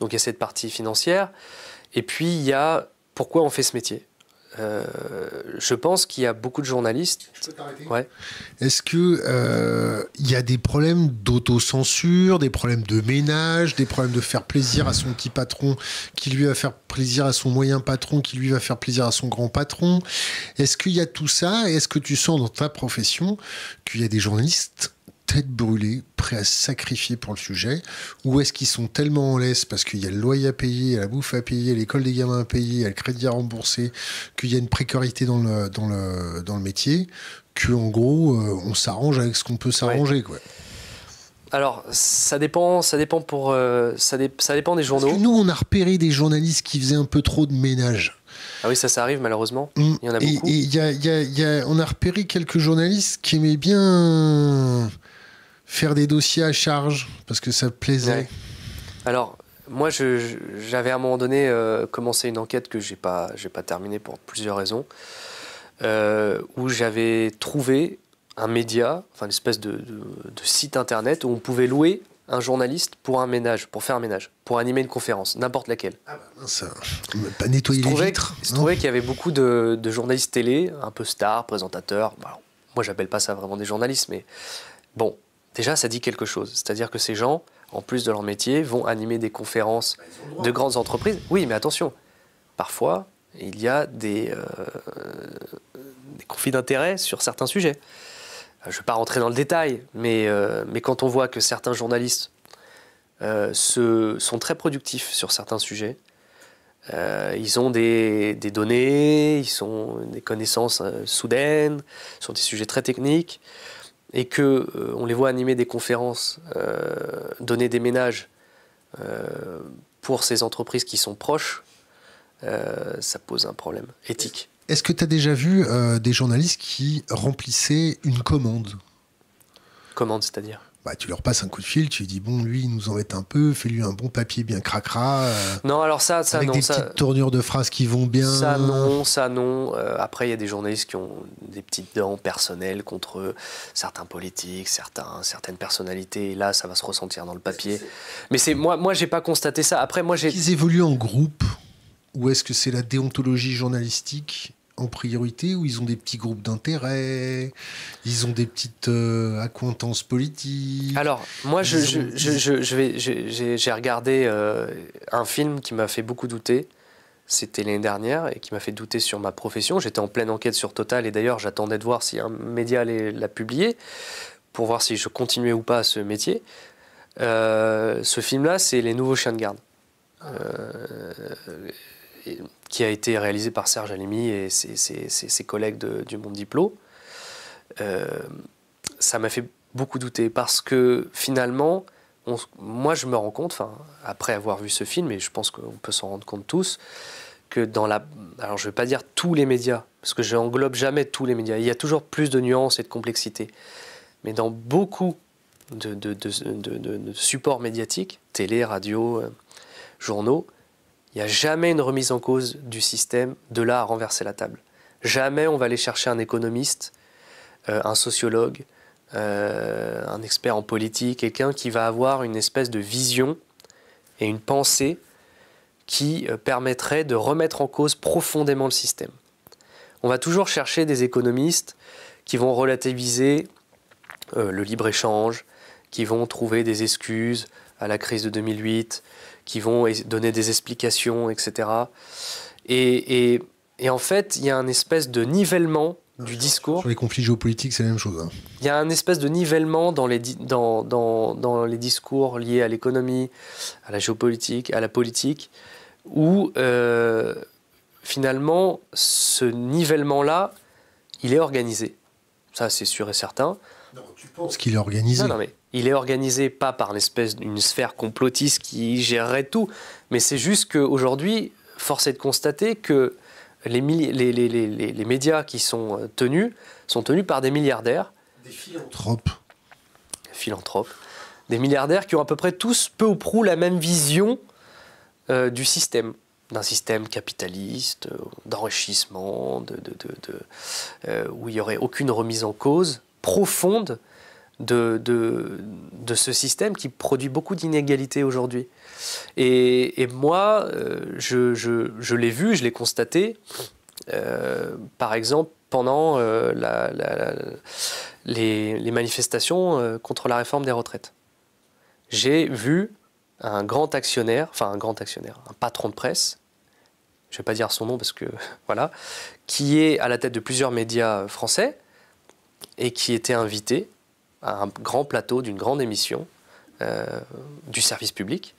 Donc il y a cette partie financière. Et puis il y a pourquoi on fait ce métier. Euh, je pense qu'il y a beaucoup de journalistes. Ouais.
Est-ce que euh, il y a des problèmes d'autocensure, des problèmes de ménage, des problèmes de faire plaisir à son petit patron qui lui va faire plaisir à son moyen patron qui lui va faire plaisir à son grand patron Est-ce qu'il y a tout ça Est-ce que tu sens dans ta profession qu'il y a des journalistes tête brûlée, prêts à sacrifier pour le sujet Ou est-ce qu'ils sont tellement en laisse parce qu'il y a le loyer à payer, la bouffe à payer, l'école des gamins à payer, le crédit à rembourser, qu'il y a une précarité dans le, dans le, dans le métier, que en gros, euh, on s'arrange avec ce qu'on peut s'arranger quoi.
Alors, ça dépend, ça dépend pour, euh, ça, dépend des journaux.
nous, on a repéré des journalistes qui faisaient un peu trop de ménage.
Ah oui, ça, ça arrive malheureusement. Mm. Il y en a
beaucoup. on a repéré quelques journalistes qui aimaient bien faire des dossiers à charge parce que ça plaisait
Alors, moi, j'avais à un moment donné euh, commencé une enquête que je n'ai pas, pas terminée pour plusieurs raisons, euh, où j'avais trouvé un média, enfin une espèce de, site internet où on pouvait louer un journaliste pour un ménage, pour faire un ménage, pour animer une conférence, n'importe laquelle. Ah bah ça,
pas nettoyer les vitres.
Il se trouvait qu'il y avait beaucoup de, journalistes télé, un peu stars, présentateurs. moi, moi, j'appelle pas ça vraiment des journalistes, mais bon, déjà ça dit quelque chose. C'est-à-dire que ces gens, en plus de leur métier, vont animer des conférences bah, de grandes entreprises. Oui, mais attention, parfois il y a des, euh, conflits d'intérêts sur certains sujets. Euh, je ne vais pas rentrer dans le détail, mais, euh, quand on voit que certains journalistes sont très productifs sur certains sujets, ils ont des, des, données, ils ont des connaissances soudaines, sur des sujets très techniques, et que euh, on les voit animer des conférences, euh, donner des ménages euh, pour ces entreprises qui sont proches, ça pose un problème éthique.
Est-ce que tu as déjà vu des journalistes qui remplissaient une commande
Commande, c'est-à-dire bah, tu
leur passes un coup de fil, tu dis bon, lui, il nous embête un peu, fais-lui un bon papier bien cracra. Euh,
non, alors ça, ça avec des petites
tournures de phrases qui vont bien. Ça
non, ça non. Euh, après, il y a des journalistes qui ont des petites dents personnelles contre certains politiques, certains, certaines personnalités. Et là, ça va se ressentir dans le papier. Mais c'est moi, moi, j'ai pas constaté ça. Après, moi, j'ai. Ils
évoluent en groupe ou est-ce que c'est la déontologie journalistique en priorité où ils ont des petits groupes d'intérêt, ils ont des petites euh, acquaintances politiques.
Alors, moi, je, j'ai regardé euh, un film qui m'a fait beaucoup douter. C'était l'année dernière et qui m'a fait douter sur ma profession. J'étais en pleine enquête sur Total et d'ailleurs, j'attendais de voir si un média allait la publier pour voir si je continuais ou pas ce métier. Euh, ce film-là, c'est Les Nouveaux Chiens de Garde qui a été réalisé par Serge Alimi et ses, collègues du Monde Diplo, euh, ça m'a fait beaucoup douter parce que finalement, moi je me rends compte, après avoir vu ce film, et je pense qu'on peut s'en rendre compte tous, que dans la... Alors je ne vais pas dire tous les médias, parce que je n'englobe jamais tous les médias, il y a toujours plus de nuances et de complexité. Mais dans beaucoup de, supports médiatiques, télé, radio, euh, journaux, il n'y a jamais une remise en cause du système de là à renverser la table. Jamais on va aller chercher un économiste, euh, un sociologue, euh, un expert en politique, quelqu'un qui va avoir une espèce de vision et une pensée qui euh, permettrait de remettre en cause profondément le système. On va toujours chercher des économistes qui vont relativiser le libre-échange, qui vont trouver des excuses à la crise de 2008, qui vont donner des explications, etc. Et, en fait, il y a un espèce de nivellement du discours.
Sur les conflits géopolitiques, c'est la même chose. Hein.
Il y a un espèce de nivellement dans les, dans, les discours liés à l'économie, à la géopolitique, à la politique, où euh, finalement, ce nivellement-là, il est organisé. Ça, c'est sûr et certain. Non, tu
qu'il est organisé
il est organisé pas par l'espèce d'une sphère complotiste qui gérerait tout, mais c'est juste qu'aujourd'hui, force est de constater que les, médias qui sont euh, tenus sont tenus par des milliardaires.
Des philanthropes.
Philanthropes. Des milliardaires qui ont à peu près tous, peu ou prou, la même vision euh, du système d'un système capitaliste, euh, d'enrichissement, de, où il n'y aurait aucune remise en cause profonde de, de, ce système qui produit beaucoup d'inégalités aujourd'hui. Et, et, moi, euh, je, je, je l'ai vu, je l'ai constaté, euh, par exemple, pendant euh, la, les, les, manifestations contre la réforme des retraites. J'ai vu un grand actionnaire, enfin un grand actionnaire, un patron de presse, je ne vais pas dire son nom parce que voilà, qui est à la tête de plusieurs médias français et qui était invité à un grand plateau d'une grande émission euh, du service public.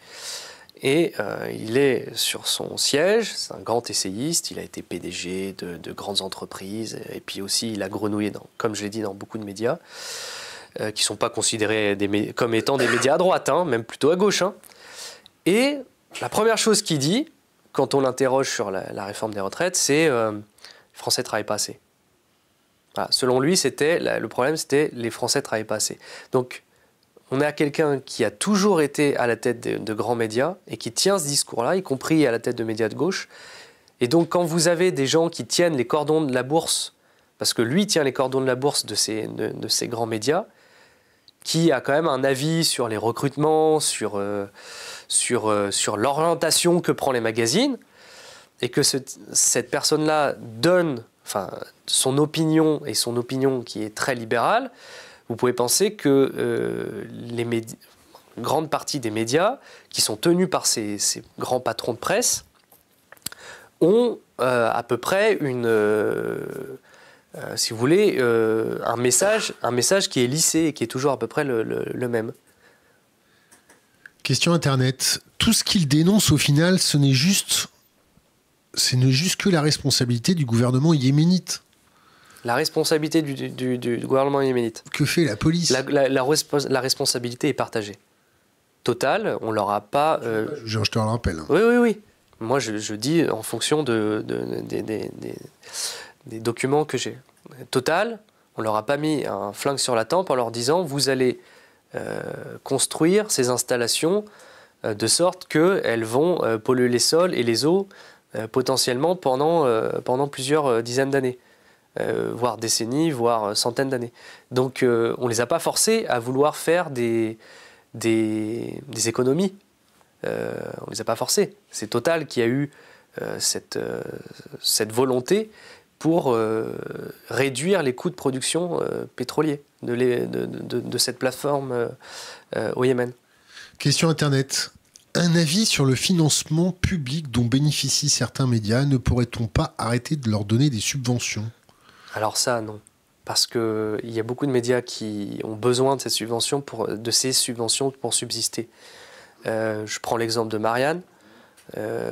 Et euh, il est sur son siège, c'est un grand essayiste, il a été PDG de, grandes entreprises, et puis aussi il a grenouillé, dans, comme je l'ai dit, dans beaucoup de médias, euh, qui ne sont pas considérés des, comme étant des médias à droite, hein, même plutôt à gauche. Hein. Et la première chose qu'il dit, quand on l'interroge sur la, la, réforme des retraites, c'est Les Français ne travaillent pas assez. Selon lui, c'était le problème, c'était les Français travaillaient pas assez. Donc, on a quelqu'un qui a toujours été à la tête de, grands médias et qui tient ce discours-là, y compris à la tête de médias de gauche. Et donc, quand vous avez des gens qui tiennent les cordons de la bourse, parce que lui tient les cordons de la bourse de ces, grands médias, qui a quand même un avis sur les recrutements, sur, euh, euh, l'orientation que prend les magazines, et que cette personne-là donne enfin, son opinion et son opinion qui est très libérale, vous pouvez penser que euh, les médias grande partie des médias, qui sont tenus par ces, grands patrons de presse, ont euh, à peu près une, euh, si vous voulez, un message, un message qui est lissé et qui est toujours à peu près le, même.
Question Internet. Tout ce qu'il dénonce au final, ce n'est juste c'est juste que la responsabilité du gouvernement yéménite.
La responsabilité du, gouvernement yéménite. Que fait la police la, responsabilité est partagée. Total, on leur a pas. Je, euh, te le rappelle. Hein. Oui, oui, oui. Moi, je, dis en fonction de, des documents que j'ai. Total, on leur a pas mis un flingue sur la tempe en leur disant vous allez euh, construire ces installations euh, de sorte qu'elles vont polluer les sols et les eaux euh, potentiellement pendant, euh, pendant plusieurs euh, dizaines d'années. voire décennies, voire centaines d'années. Donc on ne les a pas forcés à vouloir faire des, des, économies. on ne les a pas forcés. C'est Total qui a eu cette, volonté pour réduire les coûts de production pétrolier de, cette plateforme au Yémen.
Question Internet. Un avis sur le financement public dont bénéficient certains médias, ne pourrait-on pas arrêter de leur donner des subventions
Alors ça, non. Parce qu'il y a beaucoup de médias qui ont besoin de ces subventions pour, subsister. Euh, je prends l'exemple de Marianne euh,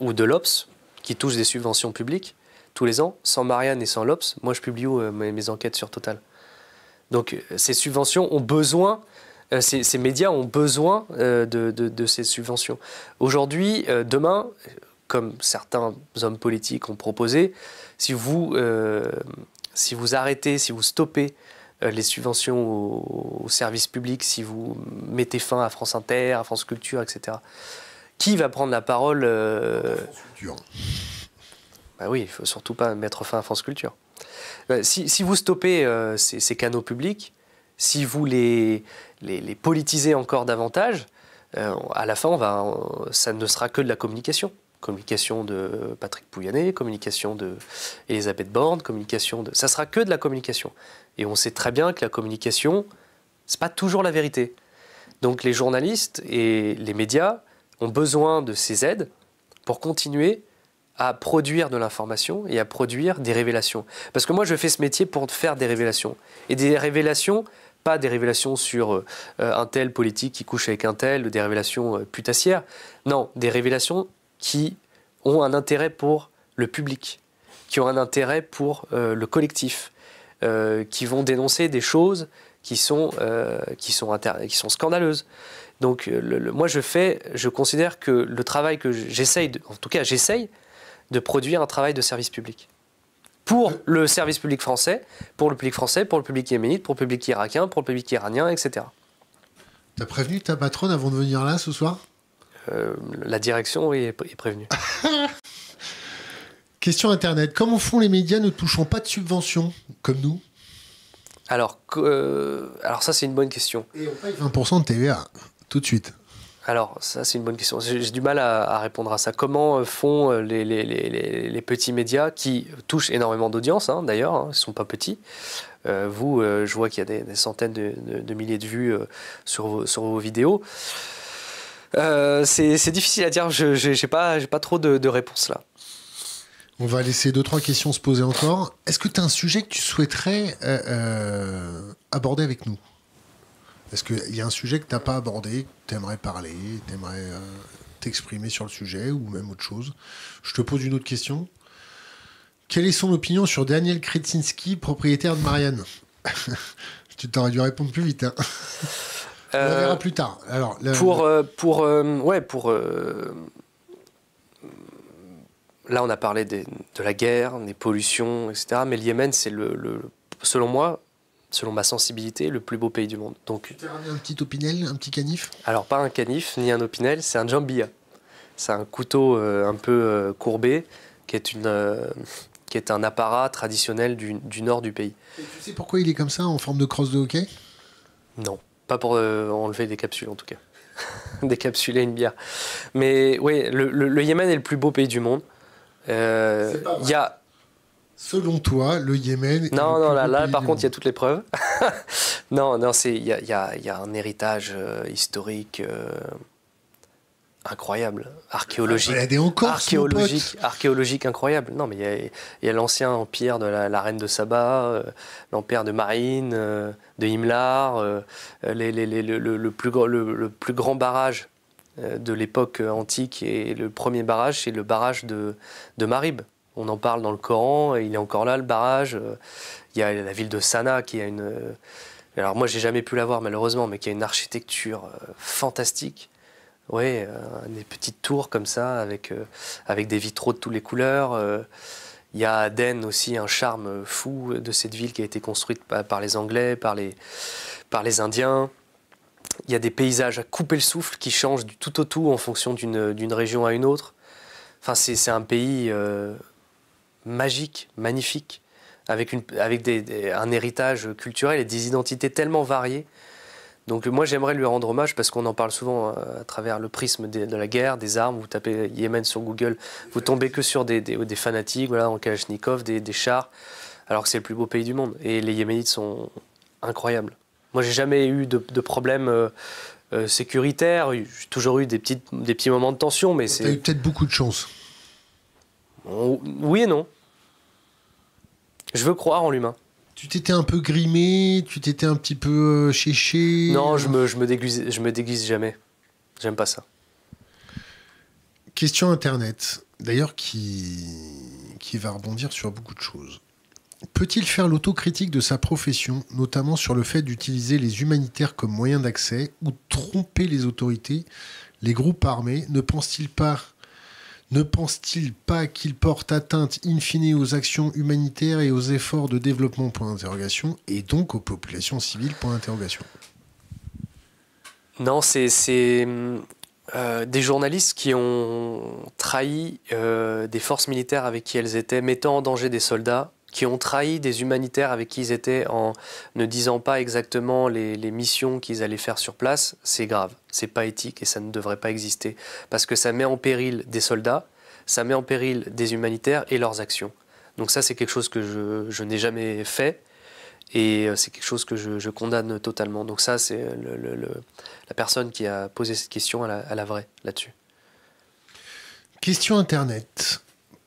ou de l'Obs, qui touche des subventions publiques tous les ans. Sans Marianne et sans l'Obs, moi je publie euh, mes, enquêtes sur Total. Donc ces subventions ont besoin euh, ces, médias ont besoin euh, de, ces subventions. Aujourd'hui, euh, demain, comme certains hommes politiques ont proposé, si vous, si vous arrêtez, si vous stoppez les subventions aux, services publics, si vous mettez fin à France Inter, à France Culture, etc. Qui va prendre la parole France bah oui, il faut surtout pas mettre fin à France Culture. Si, vous stoppez ces, ces, canaux publics, si vous les, les, politiser encore davantage, euh, à la fin, on va, ça ne sera que de la communication. Communication de Patrick Pouyanné, communication de Borne, communication de. Ça sera que de la communication. Et on sait très bien que la communication, c'est pas toujours la vérité. Donc les journalistes et les médias ont besoin de ces aides pour continuer à produire de l'information et à produire des révélations. Parce que moi, je fais ce métier pour faire des révélations. Et des révélations pas des révélations sur euh, un tel politique qui couche avec un tel, des révélations euh, putassières. Non, des révélations qui ont un intérêt pour le public, qui ont un intérêt pour euh, le collectif, qui vont dénoncer des choses qui sont, qui sont, qui sont scandaleuses. Donc moi je fais, je considère que le travail que j'essaye, en tout cas j'essaye de produire un travail de service public pour le service public français, pour le public français, pour le public yéménite, pour le public irakien, pour le public iranien, etc.
T'as prévenu ta patronne avant de venir là ce soir
euh, La direction, est, prévenue.
Question Internet. Comment font les médias ne touchant pas de subventions, comme nous
alors, euh, alors, ça, c'est une bonne question. Et on paye
20% de TVA, tout de suite.
Alors, ça, c'est une bonne question. J'ai du mal à, répondre à ça. Comment euh, font euh, les, petits médias qui touchent énormément d'audience, hein, d'ailleurs, hein, ils ne sont pas petits euh, Vous, je vois qu'il y a des, centaines de, milliers de vues sur, vos, vidéos. c'est difficile à dire, je n'ai pas, trop de, de réponses là.
On va laisser deux, trois questions se poser encore. Est-ce que tu as un sujet que tu souhaiterais aborder avec nous est-ce qu'il y a un sujet que tu n'as pas abordé, que tu aimerais parler, tu aimerais euh, t'exprimer sur le sujet ou même autre chose Je te pose une autre question. Quelle est son opinion sur Daniel Kretzinski, propriétaire de Marianne Tu t'aurais dû répondre plus vite. Hein.
On verra euh, plus tard. Alors, pour, euh, pour, ouais, pour. Là, on a parlé de la guerre, des pollutions, etc. Mais le Yémen, c'est le, selon moi, selon ma sensibilité, le plus beau pays du monde. Donc,
tu as un petit opinel, un petit canif
Alors, pas un canif ni un opinel, c'est un jambia. C'est un couteau euh, un peu euh, courbé qui est, une, euh, qui est un apparat traditionnel du, du nord du pays.
tu sais pourquoi il est comme ça, en forme de crosse de hockey
Non, pas pour enlever des capsules en tout cas. Décapsuler une bière. Mais oui, le, le, Yémen est le plus beau pays du monde. Il y a
Selon toi, le Yémen.
Non, non, là, là par contre, il y a toutes les preuves. non, non, il y a, un héritage euh, historique euh, incroyable, archéologique. Ah, bah, archéologique, archéologique incroyable. Non, mais il y a, l'ancien empire de la, reine de Saba, euh, l'empire de Marine, de himlar les, le, plus, le, plus grand barrage de l'époque antique et le premier barrage, c'est le barrage de, de Marib on en parle dans le Coran, et il est encore là, le barrage. Il y a la ville de Sanaa qui a une. Euh, alors moi, j'ai jamais pu la voir malheureusement, mais qui a une architecture euh, fantastique. Oui, euh, des petites tours comme ça, avec, avec des vitraux de toutes les couleurs. Il y a Aden aussi, un charme fou de cette ville qui a été construite par les Anglais, par les, par les Indiens. Il y a des paysages à couper le souffle qui changent du tout au tout en fonction d'une région à une autre. Enfin, c'est un pays magique, magnifique, avec, un héritage culturel et des identités tellement variées. Donc moi j'aimerais lui rendre hommage parce qu'on en parle souvent euh, à travers le prisme de, la guerre, des armes. Vous tapez Yémen sur Google, vous tombez que sur des, fanatiques, voilà, en Kalachnikov, des, chars, alors que c'est le plus beau pays du monde. Et les Yéménites sont incroyables. Moi j'ai jamais eu de, de problème euh, euh, sécuritaire. J'ai toujours eu des, petits moments de tension, mais c'est. eu
peut-être beaucoup de chance.
Oui et non. Je veux croire en l'humain.
Tu t'étais un peu grimé, tu t'étais un petit peu euh, chéché. Non, je
euh. me, me, déguise, je me jamais. J'aime pas ça.
Question Internet, d'ailleurs qui, qui va rebondir sur beaucoup de choses. Peut-il faire l'autocritique de sa profession, notamment sur le fait d'utiliser les humanitaires comme moyen d'accès ou tromper les autorités, les groupes armés Ne pense-t-il pas ne pense-t-il pas qu'il porte atteinte in fine aux actions humanitaires et aux efforts de développement point et donc aux populations civiles point
Non, c'est euh, des journalistes qui ont trahi euh, des forces militaires avec qui elles étaient, mettant en danger des soldats qui ont trahi des humanitaires avec qui ils étaient en ne disant pas exactement les, missions qu'ils allaient faire sur place, c'est grave, c'est pas éthique et ça ne devrait pas exister parce que ça met en péril des soldats, ça met en péril des humanitaires et leurs actions. Donc ça c'est quelque chose que je, n'ai jamais fait et euh, c'est quelque chose que je, condamne totalement. Donc ça c'est le, la personne qui a posé cette question à la vraie là-dessus. Question
Internet.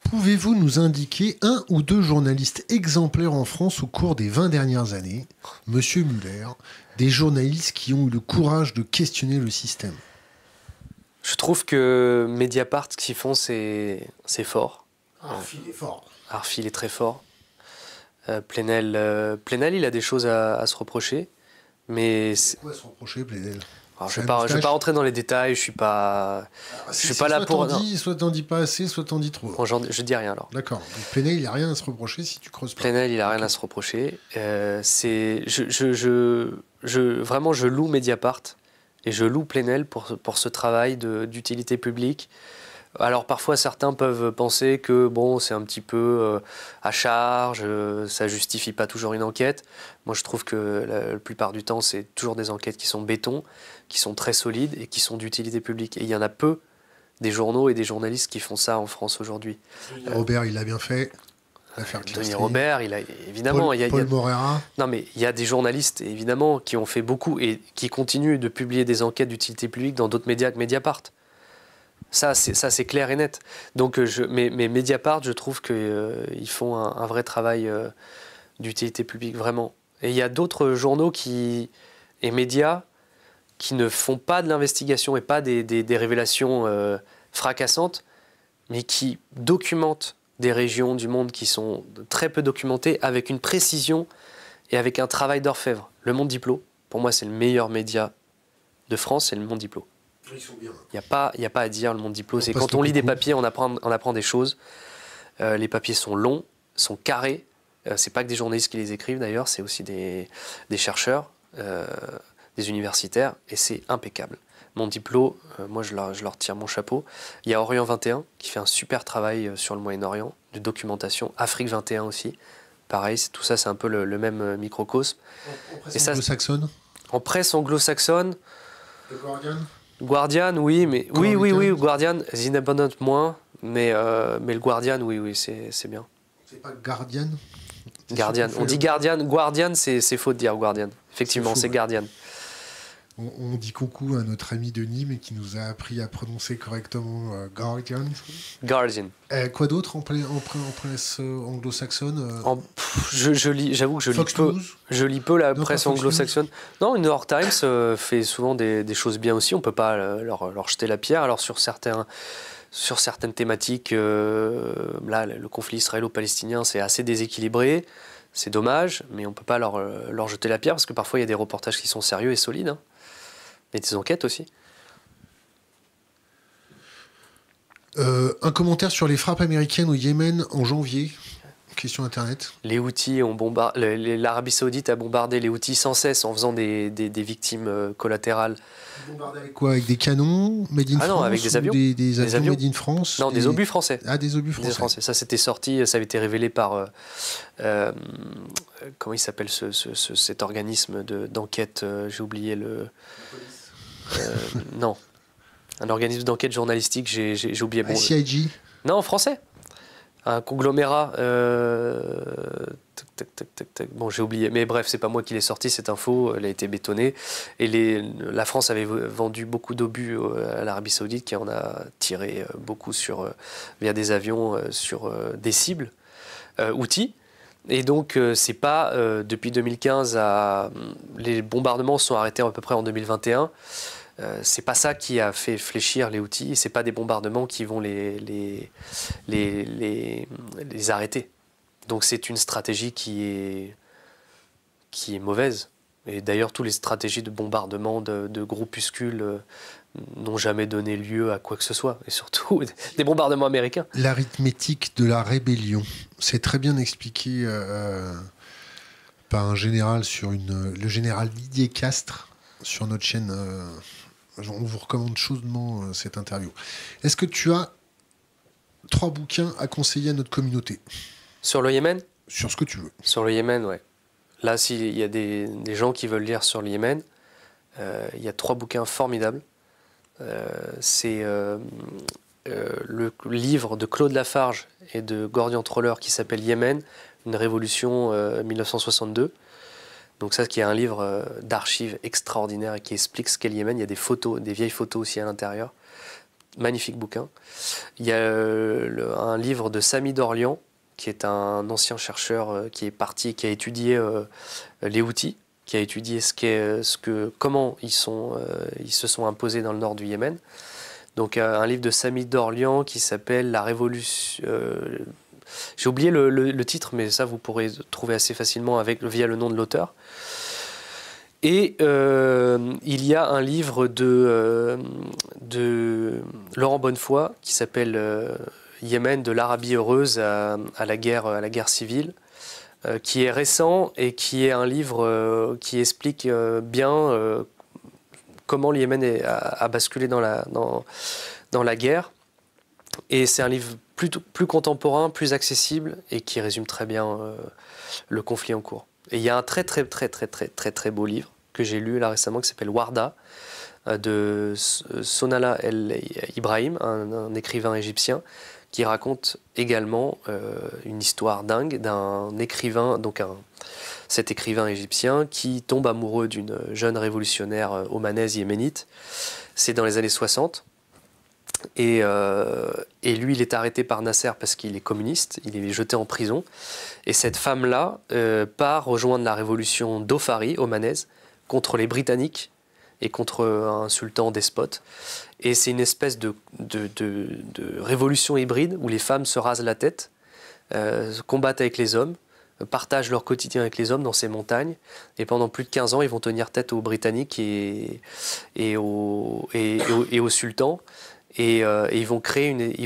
Pouvez-vous nous indiquer un ou deux journalistes exemplaires en France au cours des 20 dernières années Monsieur Muller, des journalistes qui ont eu le courage de questionner le système
Je trouve que Mediapart, qui qu'ils font, c'est fort. Arfil est fort. Arfil est très fort. Euh, Plénel, euh, Plenel, il a des choses à, se reprocher. Mais. Quoi se reprocher, Plenel je ne vais, pas rentrer dans les détails, je ne suis pas, ah, bah, je suis pas là pour.
soit t'en dis pas
assez, soit t'en dis trop. Je ne je dis rien alors.
D'accord. Plenel, il n'a rien à se reprocher si tu
creuses pas. Plenel, il n'a rien à se reprocher. Euh, c'est, je, je, je, je, vraiment, je loue Mediapart et je loue Plenel pour, pour ce travail d'utilité publique, alors parfois certains peuvent penser que bon c'est un petit peu euh, à charge, euh, ça justifie pas toujours une enquête. Moi je trouve que la, plupart du temps c'est toujours des enquêtes qui sont béton, qui sont très solides et qui sont d'utilité publique. Et il y en a peu des journaux et des journalistes qui font ça en France aujourd'hui. Euh, Robert
il l'a bien fait. Robert, il a, évidemment. Paul Morera.
Non, mais il y a des journalistes, évidemment, qui ont fait beaucoup et qui continuent de publier des enquêtes d'utilité publique dans d'autres médias que Mediapart. Ça, c'est clair et net. Donc, euh, je, mais, Mediapart, je trouve qu'ils euh, font un, vrai travail euh, d'utilité publique, vraiment. Et il y a d'autres journaux qui, et médias qui ne font pas de l'investigation et pas des, révélations fracassantes, mais qui documentent des régions du monde qui sont très peu documentées avec une précision et avec un travail d'orfèvre. Le Monde Diplo, pour moi, c'est le meilleur média de France, c'est le Monde Diplo. Hein. Il n'y a, pas, a pas à dire le monde diplôme. C'est quand on lit des papiers, on apprend, on apprend des choses. Euh, les papiers sont longs, sont carrés. Euh, c'est pas que des journalistes qui les écrivent d'ailleurs, c'est aussi des, des chercheurs, euh, des universitaires, et c'est impeccable. Mon diplôme, moi je leur, je leur, tire mon chapeau. Il y a Orient 21 qui fait un super travail sur le Moyen-Orient, de documentation. Afrique 21 aussi. Pareil, tout ça c'est un peu le, même microcosme. En, presse anglo-saxonne En presse anglo-saxonne. Guardian, oui, mais oui, oui, oui, Guardian, The moins, mais, euh, mais le Guardian, oui, oui, c'est bien.
C'est pas Guardian Guardian. On dit
Guardian. Guardian, c'est faux de dire Guardian. Effectivement, c'est Guardian
on, dit coucou à notre ami de Nîmes qui nous a appris à prononcer correctement euh, Guardian. Guardian. Eh, quoi d'autre en, presse euh, anglo-saxonne euh
je, lis, J'avoue que je lis, peu, la presse anglo-saxonne. Non, New York Times fait souvent des, choses bien aussi. On ne peut pas leur, jeter la pierre. Alors sur certains sur certaines thématiques, là, le conflit israélo-palestinien, c'est assez déséquilibré. C'est dommage, mais on ne peut pas leur, leur, jeter la pierre parce que parfois il y a des reportages qui sont sérieux et solides. Hein et des enquêtes aussi.
Euh, un commentaire sur les frappes américaines au Yémen en janvier. Question Internet.
Les outils ont bombardé. L'Arabie Saoudite a bombardé les outils sans cesse en faisant des, des, victimes euh, collatérales.
Bombardé avec quoi Avec des canons Made in ah non, avec des avions. Des, des avions, Made in France Non, des obus
français. Ah, des obus français. Ça, c'était sorti, euh, ça avait été révélé par. comment il s'appelle ce, ce, cet organisme d'enquête J'ai oublié le. La police. Euh, non. Un organisme d'enquête journalistique, j'ai oublié. Bon, CIG Non, français. Un conglomérat. Euh, bon, j'ai oublié. Mais bref, c'est pas moi qui l'ai sorti, cette info. Elle a été bétonnée. Et la France avait vendu beaucoup d'obus à l'Arabie Saoudite, qui en a tiré euh, beaucoup sur, via des avions sur des cibles, outils. Et donc, c'est pas depuis 2015 Les bombardements sont arrêtés à peu près en 2021. Euh, c'est pas ça qui a fait fléchir les outils, c'est pas des bombardements qui vont les, les, arrêter. Donc c'est une stratégie qui est, qui est mauvaise. Et d'ailleurs, toutes les stratégies de bombardement de, groupuscules euh, n'ont jamais donné lieu à quoi que ce soit, et surtout des bombardements américains.
L'arithmétique de la rébellion, c'est très bien expliqué euh, par un général sur une, le général Didier Castre sur notre chaîne on vous recommande chaudement euh, cette interview. Est-ce que tu as trois bouquins à conseiller à notre communauté
Sur le Yémen Sur ce que tu veux. Sur le Yémen, ouais. Là, s'il y a des, gens qui veulent lire sur le Yémen, euh, il y a trois bouquins formidables. Euh, c'est le livre de Claude Lafarge et de Gordian Troller qui s'appelle Yémen, une révolution 1962. Donc ça, qui est un livre euh, d'archives extraordinaire et qui explique ce qu'est le Yémen. Il y a des photos, des vieilles photos aussi à l'intérieur. Magnifique bouquin. Il y a euh, un livre de Samy Dorlian, qui est un ancien chercheur euh, qui est parti, qui a étudié les outils, qui a étudié ce, que, comment ils, sont, ils se sont imposés dans le nord du Yémen. Donc un livre de Samy Dorlian qui s'appelle La révolution... J'ai oublié le, titre, mais ça, vous pourrez trouver assez facilement avec, via le nom de l'auteur. Et euh, il y a un livre de, euh, Laurent Bonnefoy qui s'appelle euh, Yémen de l'Arabie heureuse à, la guerre, à la guerre civile, qui est récent et qui est un livre qui explique bien comment le Yémen a, basculé dans la, dans la guerre. Et c'est un livre plus, contemporain, plus accessible et qui résume très bien euh, le conflit en cours. Et il y a un très très très très très très très beau livre que j'ai lu là récemment qui s'appelle Warda euh, de Sonala El Ibrahim, un, écrivain égyptien, qui raconte également euh, une histoire dingue d'un écrivain, donc cet écrivain égyptien qui tombe amoureux d'une jeune révolutionnaire omanaise yéménite. C'est dans les années 60. Euh, et, lui, il est arrêté par Nasser parce qu'il est communiste, il est jeté en prison. Et cette femme-là euh, part rejoindre la révolution d'Ofari, omanaise, contre les Britanniques et contre un sultan despote. Et c'est une espèce de, révolution hybride où les femmes se rasent la tête, euh, combattent avec les hommes, partagent leur quotidien avec les hommes dans ces montagnes. Et pendant plus de 15 ans, ils vont tenir tête aux Britanniques et, aux sultan et, euh, ils,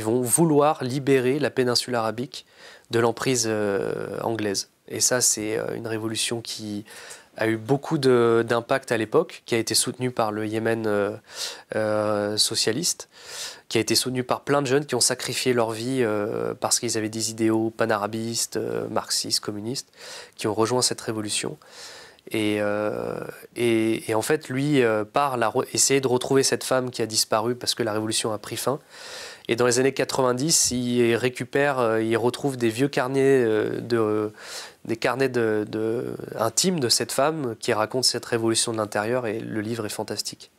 vont vouloir libérer la péninsule arabique de l'emprise euh, anglaise. Et ça, c'est euh, une révolution qui a eu beaucoup d'impact à l'époque, qui a été soutenue par le Yémen socialiste, qui a été soutenue par plein de jeunes qui ont sacrifié leur vie parce qu'ils avaient des idéaux panarabistes, marxistes, communistes, qui ont rejoint cette révolution. Euh, et, et, en fait, lui euh, part essayer de retrouver cette femme qui a disparu parce que la révolution a pris fin. Et dans les années 90, il récupère, euh, il retrouve des vieux carnets, des carnets intimes de cette femme qui raconte cette révolution de l'intérieur et le livre est fantastique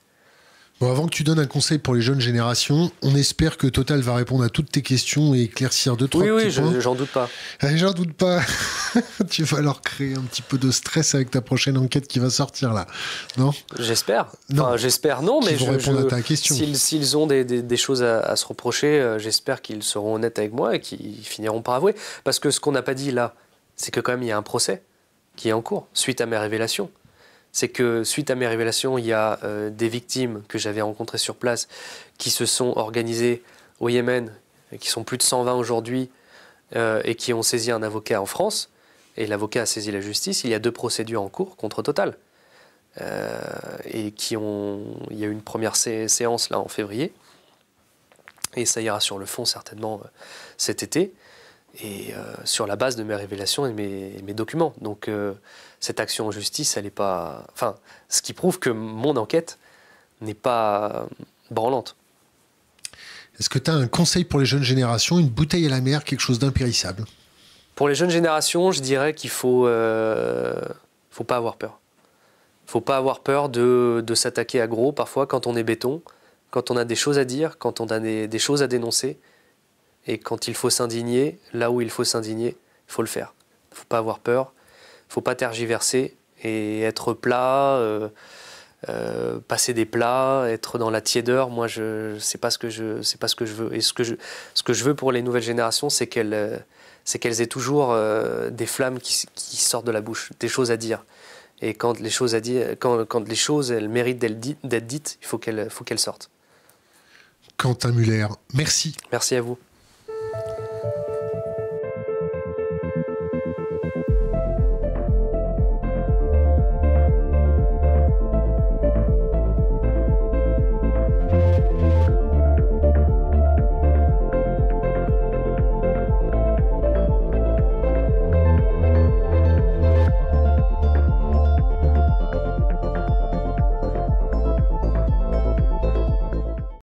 avant que tu donnes un conseil pour les jeunes générations, on espère que Total va répondre à toutes tes questions et éclaircir deux, trois oui, oui, Oui, j'en doute pas. Eh, j'en doute pas. tu vas leur créer un petit peu de stress avec ta prochaine enquête qui va sortir là, non
J'espère. Non. Enfin, j'espère non, mais je, répondre à ta question. S'ils, ont des, choses à, se reprocher, euh, j'espère qu'ils seront honnêtes avec moi et qu'ils finiront par avouer. Parce que ce qu'on n'a pas dit là, c'est que quand même il y a un procès qui est en cours suite à mes révélations c'est que suite à mes révélations, il y a euh, des victimes que j'avais rencontrées sur place qui se sont organisées au Yémen, qui sont plus de 120 aujourd'hui, euh, et qui ont saisi un avocat en France. Et l'avocat a saisi la justice. Il y a deux procédures en cours contre Total. Euh, et qui ont... Il y a eu une première séance là en février. Et ça ira sur le fond certainement cet été. Et sur la base de mes révélations et mes, mes documents. Donc cette action en justice, elle n'est pas. Enfin, ce qui prouve que mon enquête n'est pas branlante.
Est-ce que tu as un conseil pour les jeunes générations, une bouteille à la mer, quelque chose d'impérissable
Pour les jeunes générations, je dirais qu'il faut, euh, faut pas avoir peur. Il Faut pas avoir peur de, s'attaquer à gros. Parfois, quand on est béton, quand on a des choses à dire, quand on a des, choses à dénoncer, et quand il faut s'indigner, là où il faut s'indigner, il faut le faire. Il Faut pas avoir peur faut pas tergiverser et être plat, euh, euh, passer des plats, être dans la tiédeur. Moi, je sais pas ce que je sais pas ce que je veux. Et ce que je ce que je veux pour les nouvelles générations, c'est qu'elles euh, c'est qu'elles aient toujours des flammes qui, sortent de la bouche, des choses à dire. Et quand les choses à dire, quand, les choses elles méritent d'être dites, il faut qu'elles faut qu'elles sortent.
Quentin Muller,
merci. Merci à vous.